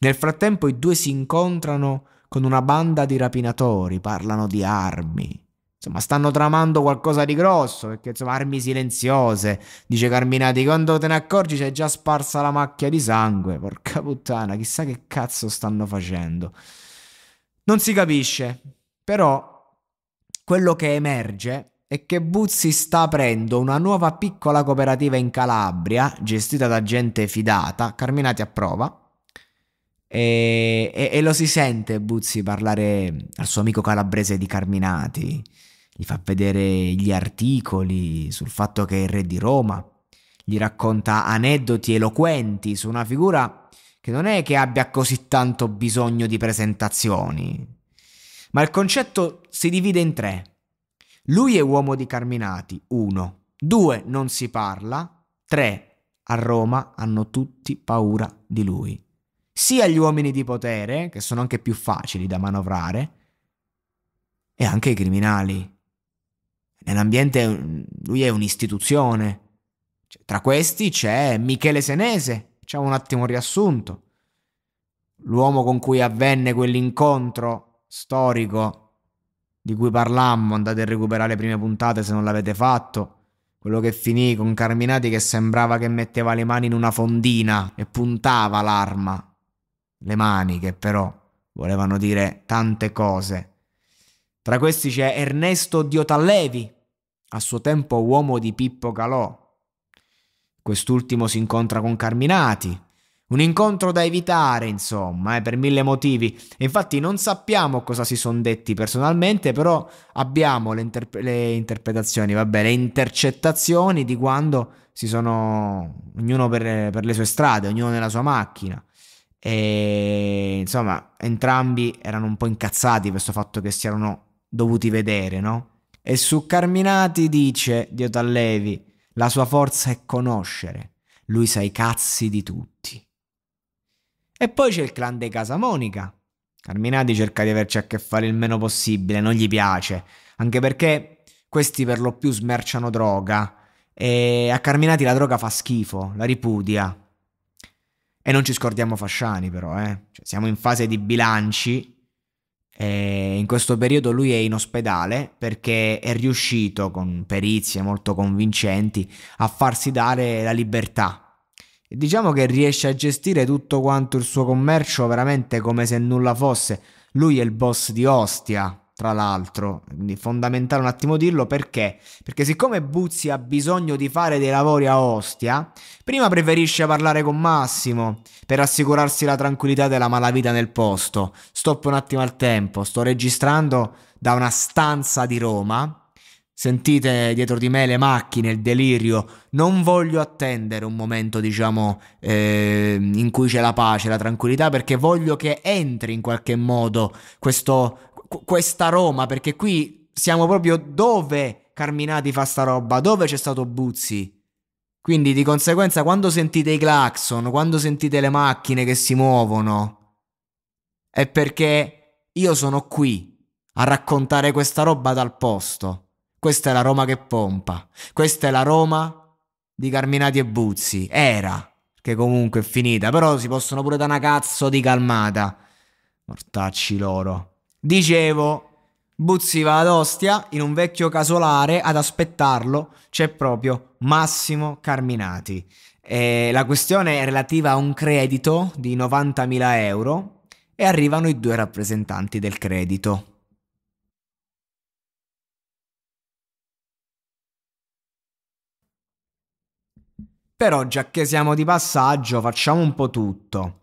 Nel frattempo i due si incontrano con una banda di rapinatori, parlano di armi insomma, stanno tramando qualcosa di grosso, perché insomma, armi silenziose, dice Carminati, quando te ne accorgi c'è già sparsa la macchia di sangue, porca puttana, chissà che cazzo stanno facendo. Non si capisce, però quello che emerge è che Buzzi sta aprendo una nuova piccola cooperativa in Calabria, gestita da gente fidata, Carminati approva, e, e, e, lo si sente Buzzi parlare al suo amico calabrese di Carminati gli fa vedere gli articoli sul fatto che è il re di Roma, gli racconta aneddoti eloquenti su una figura che non è che abbia così tanto bisogno di presentazioni. Ma il concetto si divide in tre. Lui è uomo di Carminati, uno. Due, Non si parla. Tre, A Roma hanno tutti paura di lui. Sia gli uomini di potere, che sono anche più facili da manovrare, e anche i criminali. Nell'ambiente mm, lui è un'istituzione. Cioè, tra questi c'è Michele Senese, facciamo un attimo un riassunto. L'uomo con cui avvenne quell'incontro storico di cui parlammo, andate a recuperare le prime puntate se non l'avete fatto, quello che finì con Carminati che sembrava che metteva le mani in una fondina e puntava l'arma. Le mani che però volevano dire tante cose. Tra questi c'è Ernesto Diotallevi, a suo tempo uomo di Pippo Calò. Quest'ultimo si incontra con Carminati. Un incontro da evitare, insomma, eh, per mille motivi. Infatti non sappiamo cosa si sono detti personalmente, però abbiamo le, interp- le interpretazioni, vabbè, le intercettazioni di quando si sono ognuno per, per le sue strade, ognuno nella sua macchina. E insomma, entrambi erano un po' incazzati per questo fatto che si erano dovuti vedere, no? E su Carminati dice Dio Tallevi, la sua forza è conoscere, lui sa i cazzi di tutti. E poi c'è il clan dei Casamonica. Carminati cerca di averci a che fare il meno possibile, non gli piace, anche perché questi per lo più smerciano droga e a Carminati la droga fa schifo, la ripudia. E non ci scordiamo Fasciani però, eh? Cioè, siamo in fase di bilanci e eh, in questo periodo lui è in ospedale perché è riuscito, con perizie molto convincenti, a farsi dare la libertà. E diciamo che riesce a gestire tutto quanto il suo commercio veramente come se nulla fosse. Lui è il boss di Ostia, tra l'altro, quindi fondamentale un attimo dirlo perché? Perché siccome Buzzi ha bisogno di fare dei lavori a Ostia, prima preferisce parlare con Massimo per assicurarsi la tranquillità della malavita nel posto. Stop un attimo al tempo, sto registrando da una stanza di Roma. Sentite dietro di me le macchine, il delirio. Non voglio attendere un momento, diciamo, eh, in cui c'è la pace, la tranquillità, perché voglio che entri in qualche modo questo questa Roma, perché qui siamo proprio dove Carminati fa sta roba, dove c'è stato Buzzi. Quindi di conseguenza quando sentite i clacson, quando sentite le macchine che si muovono, è perché io sono qui a raccontare questa roba dal posto. Questa è la Roma che pompa, questa è la Roma di Carminati e Buzzi. Era, che comunque è finita, però si possono pure dare una cazzo di calmata. Mortacci loro. Dicevo, Buzzi va ad Ostia in un vecchio casolare ad aspettarlo c'è proprio Massimo Carminati. E eh, la questione è relativa a un credito di 90.000 euro e arrivano i due rappresentanti del credito. Però già che siamo di passaggio facciamo un po' tutto.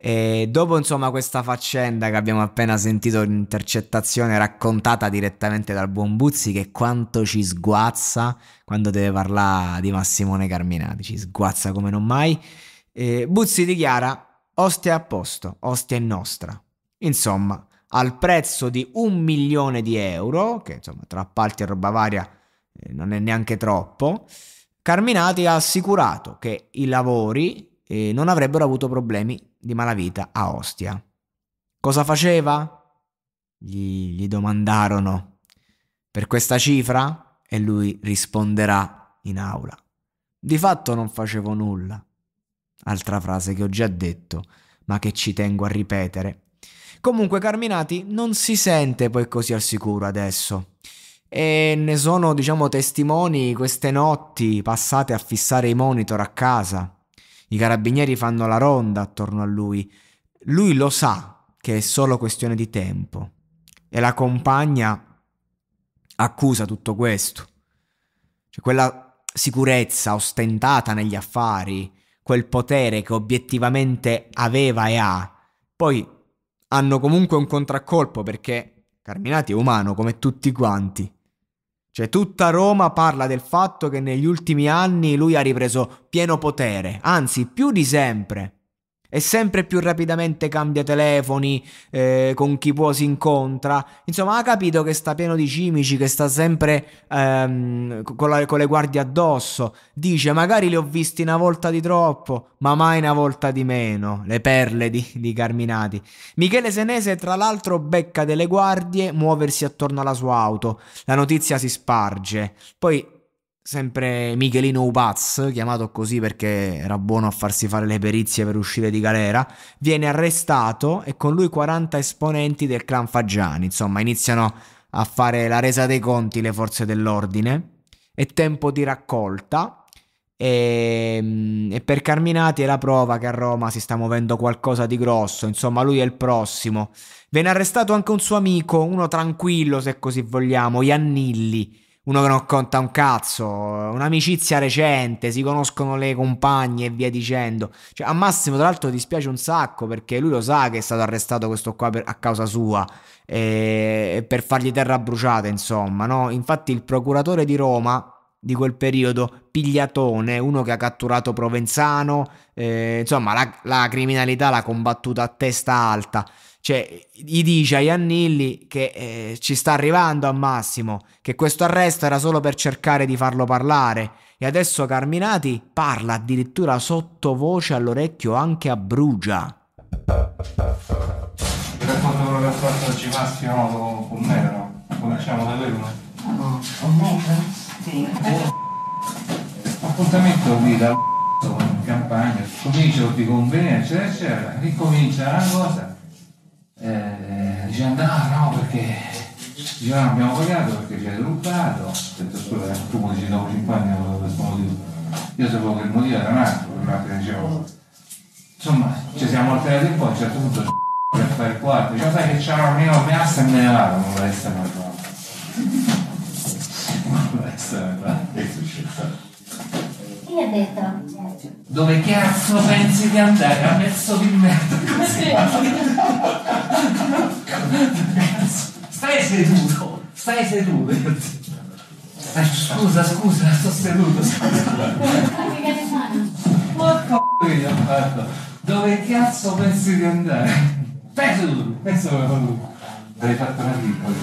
E dopo insomma questa faccenda che abbiamo appena sentito l'intercettazione raccontata direttamente dal buon Buzzi che quanto ci sguazza quando deve parlare di Massimone Carminati, ci sguazza come non mai, e Buzzi dichiara Ostia a posto, Ostia è nostra. Insomma, al prezzo di un milione di euro, che insomma tra appalti e roba varia eh, non è neanche troppo, Carminati ha assicurato che i lavori eh, non avrebbero avuto problemi di malavita a Ostia. Cosa faceva? Gli, gli domandarono. Per questa cifra? E lui risponderà in aula. Di fatto non facevo nulla. Altra frase che ho già detto, ma che ci tengo a ripetere. Comunque Carminati non si sente poi così al sicuro adesso. E ne sono, diciamo, testimoni queste notti passate a fissare i monitor a casa, i carabinieri fanno la ronda attorno a lui. Lui lo sa che è solo questione di tempo. E la compagna accusa tutto questo. Cioè quella sicurezza ostentata negli affari, quel potere che obiettivamente aveva e ha. Poi hanno comunque un contraccolpo perché Carminati è umano come tutti quanti. Cioè tutta Roma parla del fatto che negli ultimi anni lui ha ripreso pieno potere, anzi più di sempre e sempre più rapidamente cambia telefoni eh, con chi può si incontra. Insomma, ha capito che sta pieno di cimici, che sta sempre ehm, con, la, con, le guardie addosso. Dice: Magari li ho visti una volta di troppo, ma mai una volta di meno. Le perle di, di Carminati. Michele Senese, tra l'altro, becca delle guardie muoversi attorno alla sua auto. La notizia si sparge. Poi sempre Michelino Upaz, chiamato così perché era buono a farsi fare le perizie per uscire di galera, viene arrestato e con lui 40 esponenti del clan Fagiani. insomma iniziano a fare la resa dei conti le forze dell'ordine, è tempo di raccolta e, ehm, e per Carminati è la prova che a Roma si sta muovendo qualcosa di grosso, insomma lui è il prossimo. Viene arrestato anche un suo amico, uno tranquillo se così vogliamo, Iannilli uno che non conta un cazzo, un'amicizia recente, si conoscono le compagne e via dicendo. Cioè, a Massimo, tra l'altro, dispiace un sacco perché lui lo sa che è stato arrestato questo qua per, a causa sua, eh, per fargli terra bruciata, insomma, no? Infatti, il procuratore di Roma di quel periodo, Pigliatone, uno che ha catturato Provenzano, eh, insomma, la, la criminalità l'ha combattuta a testa alta. Cioè, gli dice a Iannilli che eh, ci sta arrivando a Massimo, che questo arresto era solo per cercare di farlo parlare. E adesso Carminati parla addirittura sottovoce all'orecchio anche a Brugia. che Raccontano un oggi Massimo con me, no? Cominciamo da lui, no? No, no, eh? sì. Appuntamento qui da in campagna, comincio di eccetera, eccetera, ricomincia la ah, cosa eh, dicendo no, no, perché diceva no, abbiamo pagato perché ci hai rubato. Ho detto scusa, eh, tu mi dici dopo 5 anni avevo questo motivo. Io sapevo che il motivo era un altro, un altro dicevo. Insomma, ci siamo alterati un po', a un certo punto per fare il quarto, diceva sai che c'era una mia piazza e me ne vado, non volesse mai Non volesse mai Che succede? Chi ha detto? Dove cazzo pensi di andare? Ha messo di merda così. stai seduto, stai seduto. Ah, scusa, scusa, sto seduto. Porco io, fatto. Dove cazzo pensi di andare? Stai seduto, penso che lo hai fatto una piccola.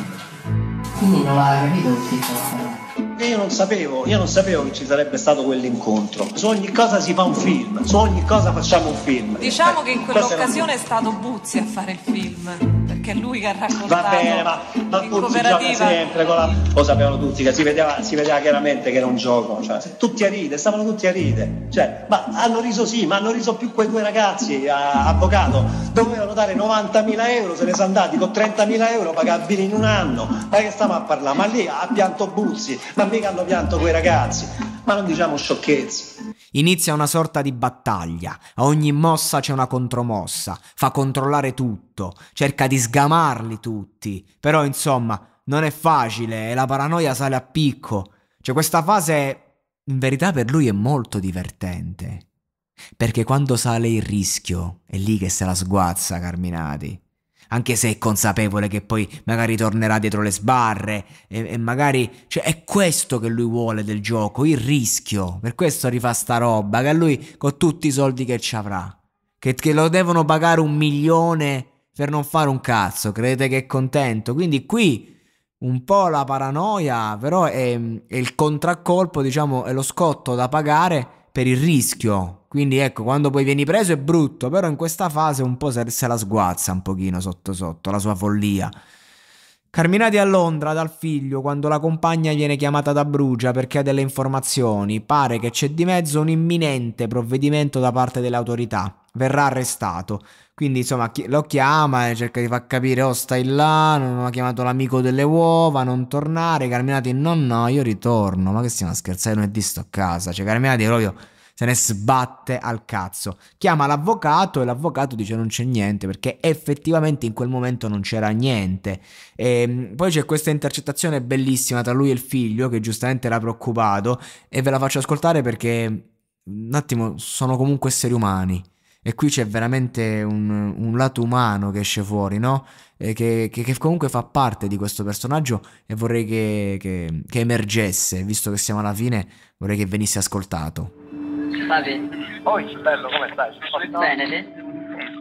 Quindi non l'ha capito il titolo. Io non sapevo, io non sapevo che ci sarebbe stato quell'incontro. Su ogni cosa si fa un film, su ogni cosa facciamo un film. Diciamo che in quell'occasione è stato Buzzi a fare il film che è lui che ha raccontato. Va bene, ma, ma Puzzi gioca sempre, la... lo sapevano tutti, che si vedeva, si vedeva chiaramente che era un gioco, cioè, tutti a ride, stavano tutti a ride. cioè, ma hanno riso sì, ma hanno riso più quei due ragazzi, a, avvocato, dovevano dare 90.000 euro, se ne sono andati con 30.000 euro pagabili in un anno, ma che stiamo a parlare? Ma lì ha pianto Buzzi, ma mica hanno pianto quei ragazzi, ma non diciamo sciocchezze. Inizia una sorta di battaglia, a ogni mossa c'è una contromossa, fa controllare tutto, cerca di sgamarli tutti, però insomma non è facile e la paranoia sale a picco. Cioè questa fase in verità per lui è molto divertente, perché quando sale il rischio è lì che se la sguazza Carminati anche se è consapevole che poi magari tornerà dietro le sbarre e, e magari cioè, è questo che lui vuole del gioco, il rischio, per questo rifà sta roba, che lui con tutti i soldi che ci avrà, che, che lo devono pagare un milione per non fare un cazzo, credete che è contento, quindi qui un po' la paranoia, però è, è il contraccolpo, diciamo, è lo scotto da pagare per il rischio, quindi ecco, quando poi vieni preso è brutto, però in questa fase un po' se la sguazza un pochino sotto sotto, la sua follia. Carminati a Londra dal figlio quando la compagna viene chiamata da Brugia perché ha delle informazioni. Pare che c'è di mezzo un imminente provvedimento da parte delle autorità. Verrà arrestato. Quindi insomma lo chiama e cerca di far capire oh stai là, non ha chiamato l'amico delle uova, non tornare. Carminati no no io ritorno. Ma che stiamo a scherzare? Non è di sto a casa. Cioè Carminati proprio se ne sbatte al cazzo. Chiama l'avvocato e l'avvocato dice non c'è niente perché effettivamente in quel momento non c'era niente. E ehm, poi c'è questa intercettazione bellissima tra lui e il figlio che giustamente era preoccupato e ve la faccio ascoltare perché un attimo sono comunque esseri umani. E qui c'è veramente un, un, lato umano che esce fuori, no? Che, che, che, comunque fa parte di questo personaggio e vorrei che, che emergesse, visto che siamo alla fine, vorrei che venisse ascoltato. Vabbè. Poi Cicello, come stai? Tutto bene, te?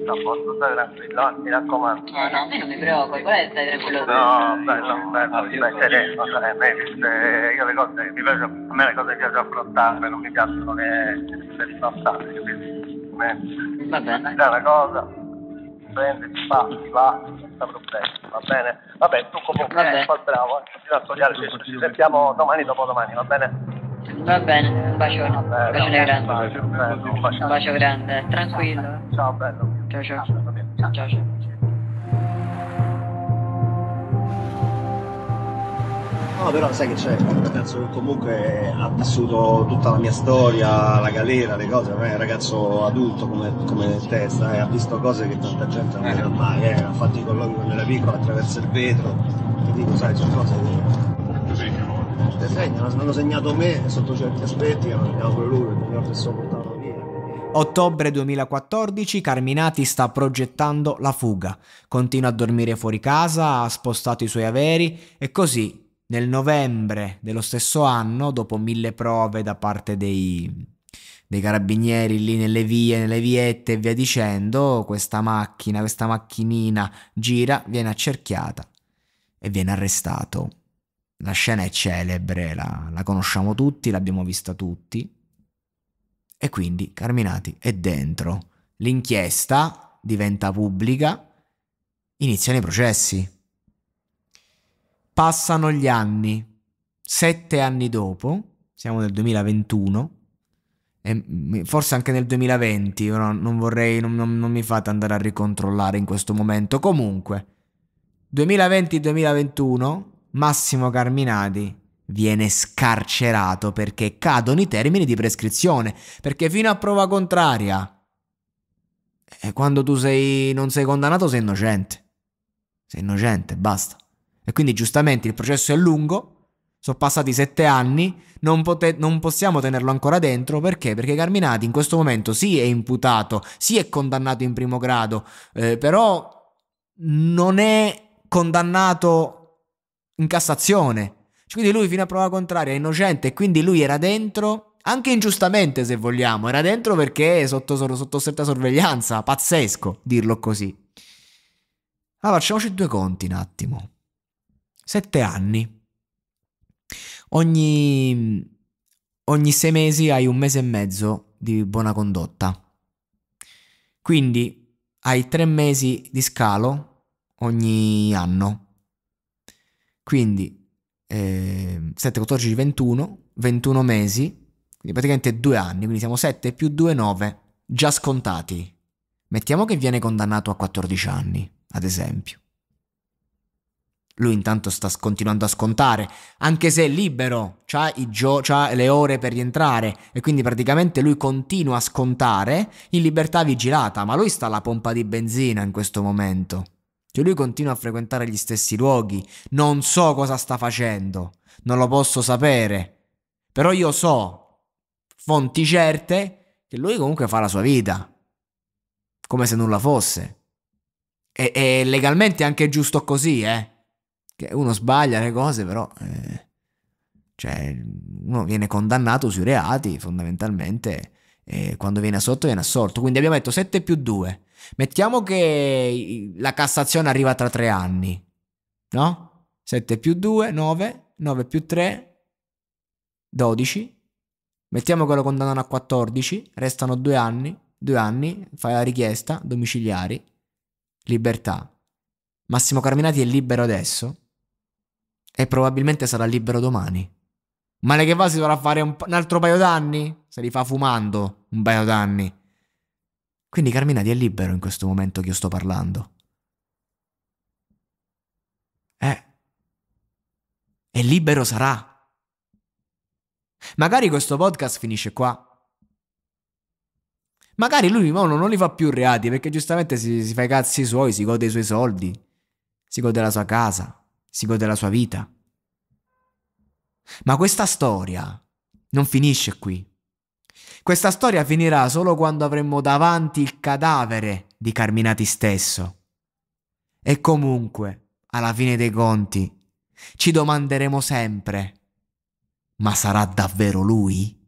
Sto a posto, stai tranquillo, ah, mi raccomando. No, no, a me non mi preoccupi, qual è stai tranquillo? No, bello, bello, stai sereno, eh, io le cose, mi piace, a me le cose piace affrontare, non mi piacciono le, le sottate, capito? Va bene. Dai una cosa, prendi, fa, va, senza problemi, va bene? Vabbè, tu comunque, sei un po' bravo, eh, ci sentiamo domani, dopodomani, va bene? Va bene, un bacione. Un bacione grande. Un bacio grande, tranquillo. Ciao bello. Ciao ciao. Ciao ciao. No, però sai che c'è, un ragazzo che comunque ha vissuto tutta la mia storia, la galera, le cose, è un ragazzo adulto come, come testa, eh, ha visto cose che tanta gente non eh. mai, eh. ha fatto i colloqui quando era piccola attraverso il vetro, ti dico, sai, sono cose che segnano, se l'hanno segnato me sotto certi aspetti, hanno segnato pure lui, perché mi stesso portato via. Ottobre 2014 Carminati sta progettando la fuga, continua a dormire fuori casa, ha spostato i suoi averi e così nel novembre dello stesso anno, dopo mille prove da parte dei, dei carabinieri lì nelle vie, nelle viette e via dicendo, questa macchina, questa macchinina gira, viene accerchiata e viene arrestato. La scena è celebre, la, la conosciamo tutti, l'abbiamo vista tutti. E quindi Carminati è dentro. L'inchiesta diventa pubblica, iniziano i processi. Passano gli anni, sette anni dopo, siamo nel 2021, forse anche nel 2020, non, vorrei, non, non, non mi fate andare a ricontrollare in questo momento. Comunque, 2020-2021 Massimo Carminati viene scarcerato perché cadono i termini di prescrizione, perché fino a prova contraria. E eh, quando tu sei, non sei condannato sei innocente. Sei innocente, basta. E quindi giustamente il processo è lungo, sono passati sette anni, non, pote- non, possiamo tenerlo ancora dentro perché? Perché Carminati in questo momento sì è imputato, sì è condannato in primo grado, eh, però non è condannato in Cassazione. Cioè, quindi lui fino a prova contraria è innocente e quindi lui era dentro, anche ingiustamente se vogliamo, era dentro perché è sotto, sotto, sotto stretta sorveglianza, pazzesco dirlo così. Allora facciamoci due conti un attimo. Sette anni. Ogni, ogni sei mesi hai un mese e mezzo di buona condotta. Quindi hai tre mesi di scalo ogni anno quindi eh, 7, 14, 21, 21 mesi, quindi praticamente 2 anni, quindi siamo 7 più 2, 9, già scontati. Mettiamo che viene condannato a 14 anni, ad esempio. Lui intanto sta continuando a scontare, anche se è libero, ha gio- le ore per rientrare e quindi praticamente lui continua a scontare in libertà vigilata, ma lui sta alla pompa di benzina in questo momento. Cioè lui continua a frequentare gli stessi luoghi, non so cosa sta facendo, non lo posso sapere, però io so, fonti certe, che lui comunque fa la sua vita, come se nulla fosse. E, e legalmente è anche giusto così, eh? Che uno sbaglia le cose, però... Eh, cioè, uno viene condannato sui reati, fondamentalmente, e quando viene assolto viene assolto. Quindi abbiamo detto 7 più 2. Mettiamo che la Cassazione arriva tra tre anni, no? 7 più 2, 9, 9 più 3, 12. Mettiamo che lo condannano a 14, restano due anni, due anni, fai la richiesta, domiciliari, libertà. Massimo Carminati è libero adesso e probabilmente sarà libero domani. Male che va si dovrà fare un, un altro paio d'anni? Se li fa fumando un paio d'anni. Quindi Carminati è libero in questo momento che io sto parlando. Eh. E libero sarà. Magari questo podcast finisce qua. Magari lui mono non li fa più reati perché giustamente si, si fa i cazzi suoi, si gode i suoi soldi, si gode la sua casa, si gode la sua vita. Ma questa storia non finisce qui. Questa storia finirà solo quando avremo davanti il cadavere di Carminati stesso. E comunque, alla fine dei conti, ci domanderemo sempre, ma sarà davvero lui?